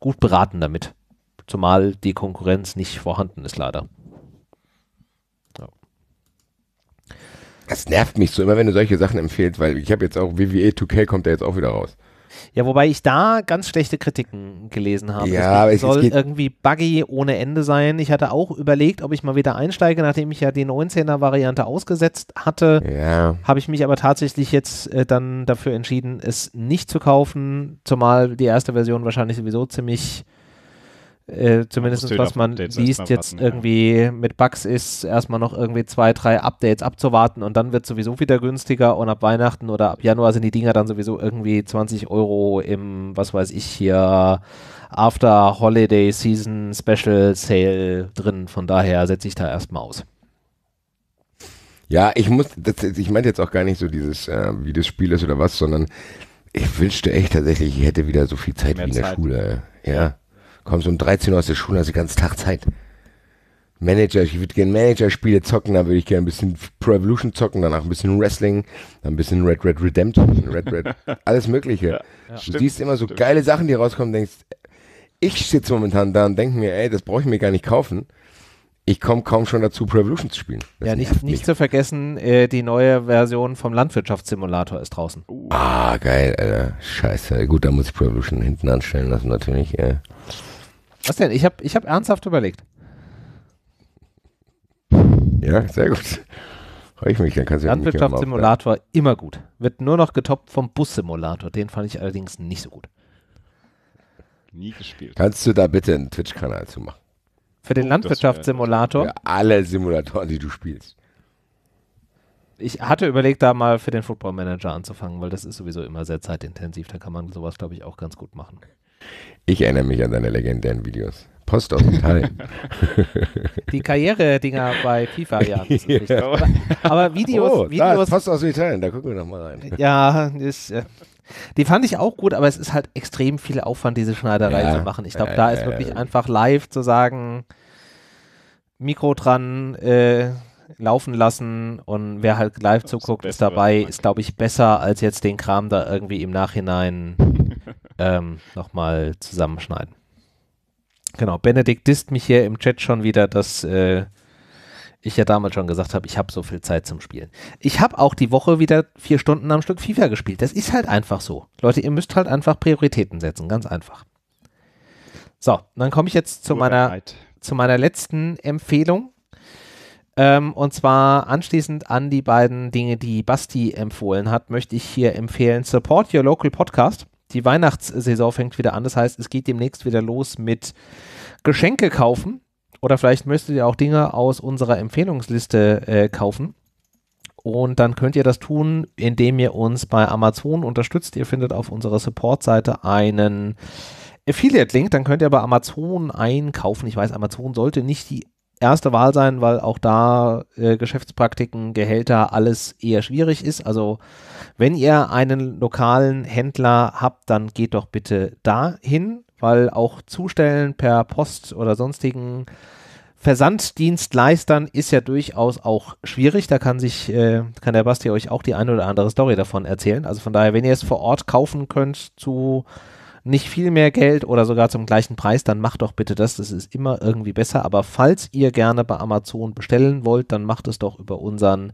gut beraten damit. Zumal die Konkurrenz nicht vorhanden ist, leider. Ja. Das nervt mich so immer, wenn du solche Sachen empfehlst, weil ich habe jetzt auch WWE 2K kommt da jetzt auch wieder raus. Ja, wobei ich da ganz schlechte Kritiken gelesen habe. Ja, es soll irgendwie buggy ohne Ende sein. Ich hatte auch überlegt, ob ich mal wieder einsteige, nachdem ich ja die 19er-Variante ausgesetzt hatte. Ja. Habe ich mich aber tatsächlich jetzt äh, dann dafür entschieden, es nicht zu kaufen, zumal die erste Version wahrscheinlich sowieso ziemlich äh, zumindest was man liest, jetzt warten, irgendwie ja. mit Bugs ist, erstmal noch irgendwie zwei, drei Updates abzuwarten und dann wird sowieso wieder günstiger und ab Weihnachten oder ab Januar sind die Dinger dann sowieso irgendwie 20 Euro im, was weiß ich hier, After Holiday Season Special Sale drin. Von daher setze ich da erstmal aus. Ja, ich muss, das, ich meinte jetzt auch gar nicht so dieses, äh, wie das Spiel ist oder was, sondern ich wünschte echt tatsächlich, ich hätte wieder so viel Zeit Mehr wie in der Zeit. Schule. Ja kommst um 13 Uhr aus der Schule, hast du den ganzen Tag Zeit. Manager, ich würde gerne Manager-Spiele zocken, dann würde ich gerne ein bisschen Pro Evolution zocken, danach ein bisschen Wrestling, dann ein bisschen Red Red Redemption, Red Red, *laughs* alles Mögliche. Ja, ja. Du siehst immer so stimmt. geile Sachen, die rauskommen, denkst, ich sitze momentan da und denke mir, ey, das brauche ich mir gar nicht kaufen. Ich komme kaum schon dazu, Pro Evolution zu spielen. Das ja, nicht, nicht zu vergessen, äh, die neue Version vom Landwirtschaftssimulator ist draußen. Uh. Ah, geil, Alter. Scheiße. Gut, da muss ich Pro Evolution hinten anstellen lassen, natürlich. Äh. Was denn? Ich habe ich hab ernsthaft überlegt. Ja, sehr gut. Freue ich mich, dann kannst du Landwirtschaftssimulator immer gut. Wird nur noch getoppt vom Bussimulator. Den fand ich allerdings nicht so gut. Nie gespielt. Kannst du da bitte einen Twitch-Kanal zu machen? Für den oh, Landwirtschaftssimulator? Für alle Simulatoren, die du spielst. Ich hatte überlegt, da mal für den Football Manager anzufangen, weil das ist sowieso immer sehr zeitintensiv. Da kann man sowas, glaube ich, auch ganz gut machen. Ich erinnere mich an deine legendären Videos. Post aus *laughs* Italien. Die Karriere-Dinger bei FIFA, ja. *laughs* ja. Aber, Videos. Oh, Videos Post aus Italien, da gucken wir nochmal rein. Ja, ist. Äh, die fand ich auch gut, aber es ist halt extrem viel Aufwand, diese Schneiderei ja, zu machen. Ich glaube, äh, da ist wirklich äh, einfach live zu sagen, Mikro dran, äh, laufen lassen und wer halt live zuguckt, ist dabei, ist, glaube ich, besser, als jetzt den Kram da irgendwie im Nachhinein ähm, nochmal zusammenschneiden. Genau, Benedikt disst mich hier im Chat schon wieder, dass äh, ich ja damals schon gesagt habe, ich habe so viel Zeit zum Spielen. Ich habe auch die Woche wieder vier Stunden am Stück FIFA gespielt. Das ist halt einfach so. Leute, ihr müsst halt einfach Prioritäten setzen, ganz einfach. So, dann komme ich jetzt zu meiner, zu meiner letzten Empfehlung. Ähm, und zwar anschließend an die beiden Dinge, die Basti empfohlen hat, möchte ich hier empfehlen Support Your Local Podcast die Weihnachtssaison fängt wieder an. Das heißt, es geht demnächst wieder los mit Geschenke kaufen. Oder vielleicht möchtet ihr auch Dinge aus unserer Empfehlungsliste äh, kaufen. Und dann könnt ihr das tun, indem ihr uns bei Amazon unterstützt. Ihr findet auf unserer Support-Seite einen Affiliate-Link. Dann könnt ihr bei Amazon einkaufen. Ich weiß, Amazon sollte nicht die erste Wahl sein, weil auch da äh, Geschäftspraktiken, Gehälter, alles eher schwierig ist. Also wenn ihr einen lokalen Händler habt, dann geht doch bitte dahin, weil auch Zustellen per Post oder sonstigen Versanddienstleistern ist ja durchaus auch schwierig. Da kann sich, äh, kann der Basti euch auch die eine oder andere Story davon erzählen. Also von daher, wenn ihr es vor Ort kaufen könnt zu nicht viel mehr Geld oder sogar zum gleichen Preis, dann macht doch bitte das. Das ist immer irgendwie besser. Aber falls ihr gerne bei Amazon bestellen wollt, dann macht es doch über unseren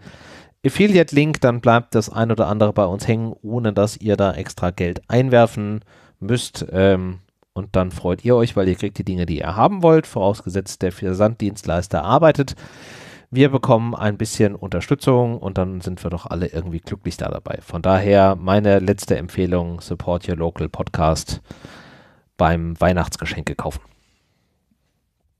Affiliate-Link. Dann bleibt das ein oder andere bei uns hängen, ohne dass ihr da extra Geld einwerfen müsst. Ähm, und dann freut ihr euch, weil ihr kriegt die Dinge, die ihr haben wollt, vorausgesetzt der Versanddienstleister arbeitet. Wir bekommen ein bisschen Unterstützung und dann sind wir doch alle irgendwie glücklich da dabei. Von daher meine letzte Empfehlung, Support Your Local Podcast beim Weihnachtsgeschenke kaufen.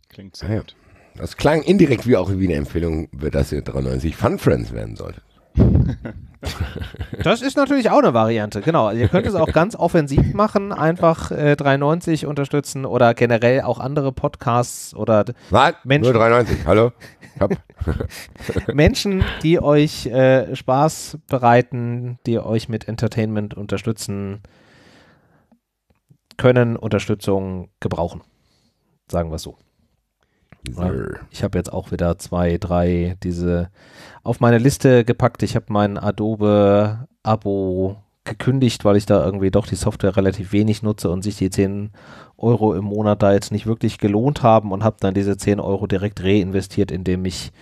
Klingt ah sehr gut. Das klang indirekt wie auch wie eine Empfehlung, dass ihr 93 Fun Friends werden sollt. *laughs* das ist natürlich auch eine Variante, genau. Also ihr könnt es auch ganz offensiv machen, einfach äh, 390 unterstützen oder generell auch andere Podcasts oder Was? Menschen. Nur 390, hallo? *laughs* Menschen, die euch äh, Spaß bereiten, die euch mit Entertainment unterstützen können, Unterstützung gebrauchen. Sagen wir es so. Sir. Ich habe jetzt auch wieder zwei, drei diese auf meine Liste gepackt. Ich habe mein Adobe-Abo gekündigt, weil ich da irgendwie doch die Software relativ wenig nutze und sich die 10 Euro im Monat da jetzt nicht wirklich gelohnt haben und habe dann diese 10 Euro direkt reinvestiert, indem ich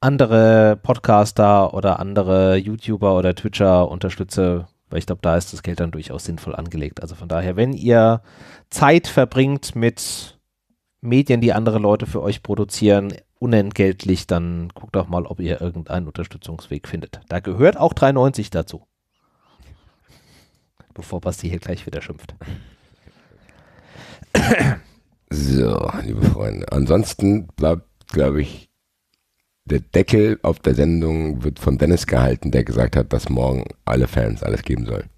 andere Podcaster oder andere YouTuber oder Twitcher unterstütze, weil ich glaube, da ist das Geld dann durchaus sinnvoll angelegt. Also von daher, wenn ihr Zeit verbringt mit Medien, die andere Leute für euch produzieren, unentgeltlich, dann guckt doch mal, ob ihr irgendeinen Unterstützungsweg findet. Da gehört auch 93 dazu. Bevor Basti hier gleich wieder schimpft. So, liebe Freunde. Ansonsten bleibt, glaube ich, der Deckel auf der Sendung wird von Dennis gehalten, der gesagt hat, dass morgen alle Fans alles geben sollen.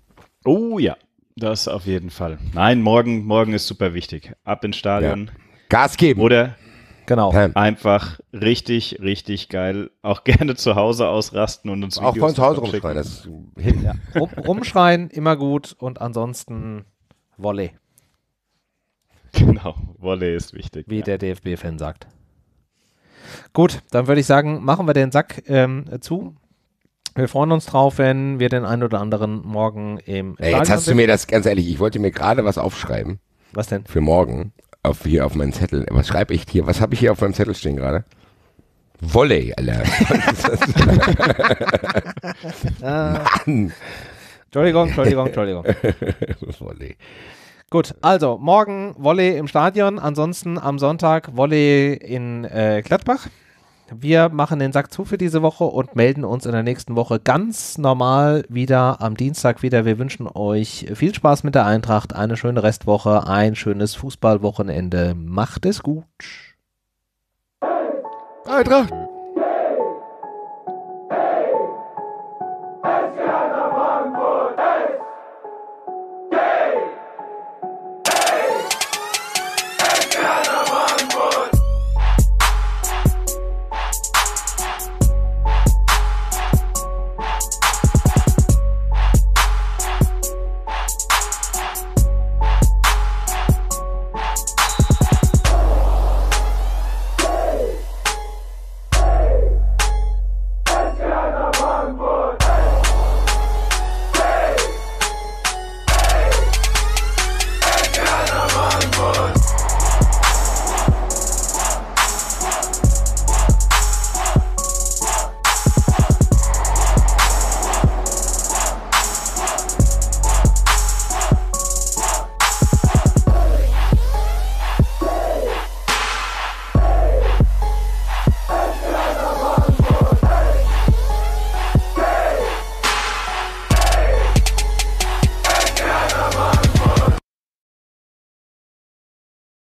Oh ja, das auf jeden Fall. Nein, morgen, morgen ist super wichtig. Ab ins Stadion. Ja Gas geben. Oder genau. einfach richtig, richtig geil auch *laughs* gerne zu Hause ausrasten und uns Auch von zu Hause rumschreien. Das ja. Rum, rumschreien, immer gut und ansonsten Wolle. Genau, Wolle ist wichtig. Wie ja. der DFB-Fan sagt. Gut, dann würde ich sagen, machen wir den Sack ähm, zu. Wir freuen uns drauf, wenn wir den einen oder anderen morgen im. Ey, jetzt hast du mir das ganz ehrlich, ich wollte mir gerade was aufschreiben. Was denn? Für morgen auf, hier auf meinen Zettel. Was schreibe ich hier? Was habe ich hier auf meinem Zettel stehen gerade? Volley, Alter. *laughs* Mann. Entschuldigung, Entschuldigung, Entschuldigung. *laughs* Volley. Gut, also morgen Volley im Stadion, ansonsten am Sonntag Volley in äh, Gladbach wir machen den Sack zu für diese Woche und melden uns in der nächsten Woche ganz normal wieder am Dienstag wieder. Wir wünschen euch viel Spaß mit der Eintracht, eine schöne Restwoche, ein schönes Fußballwochenende. Macht es gut. Eintracht!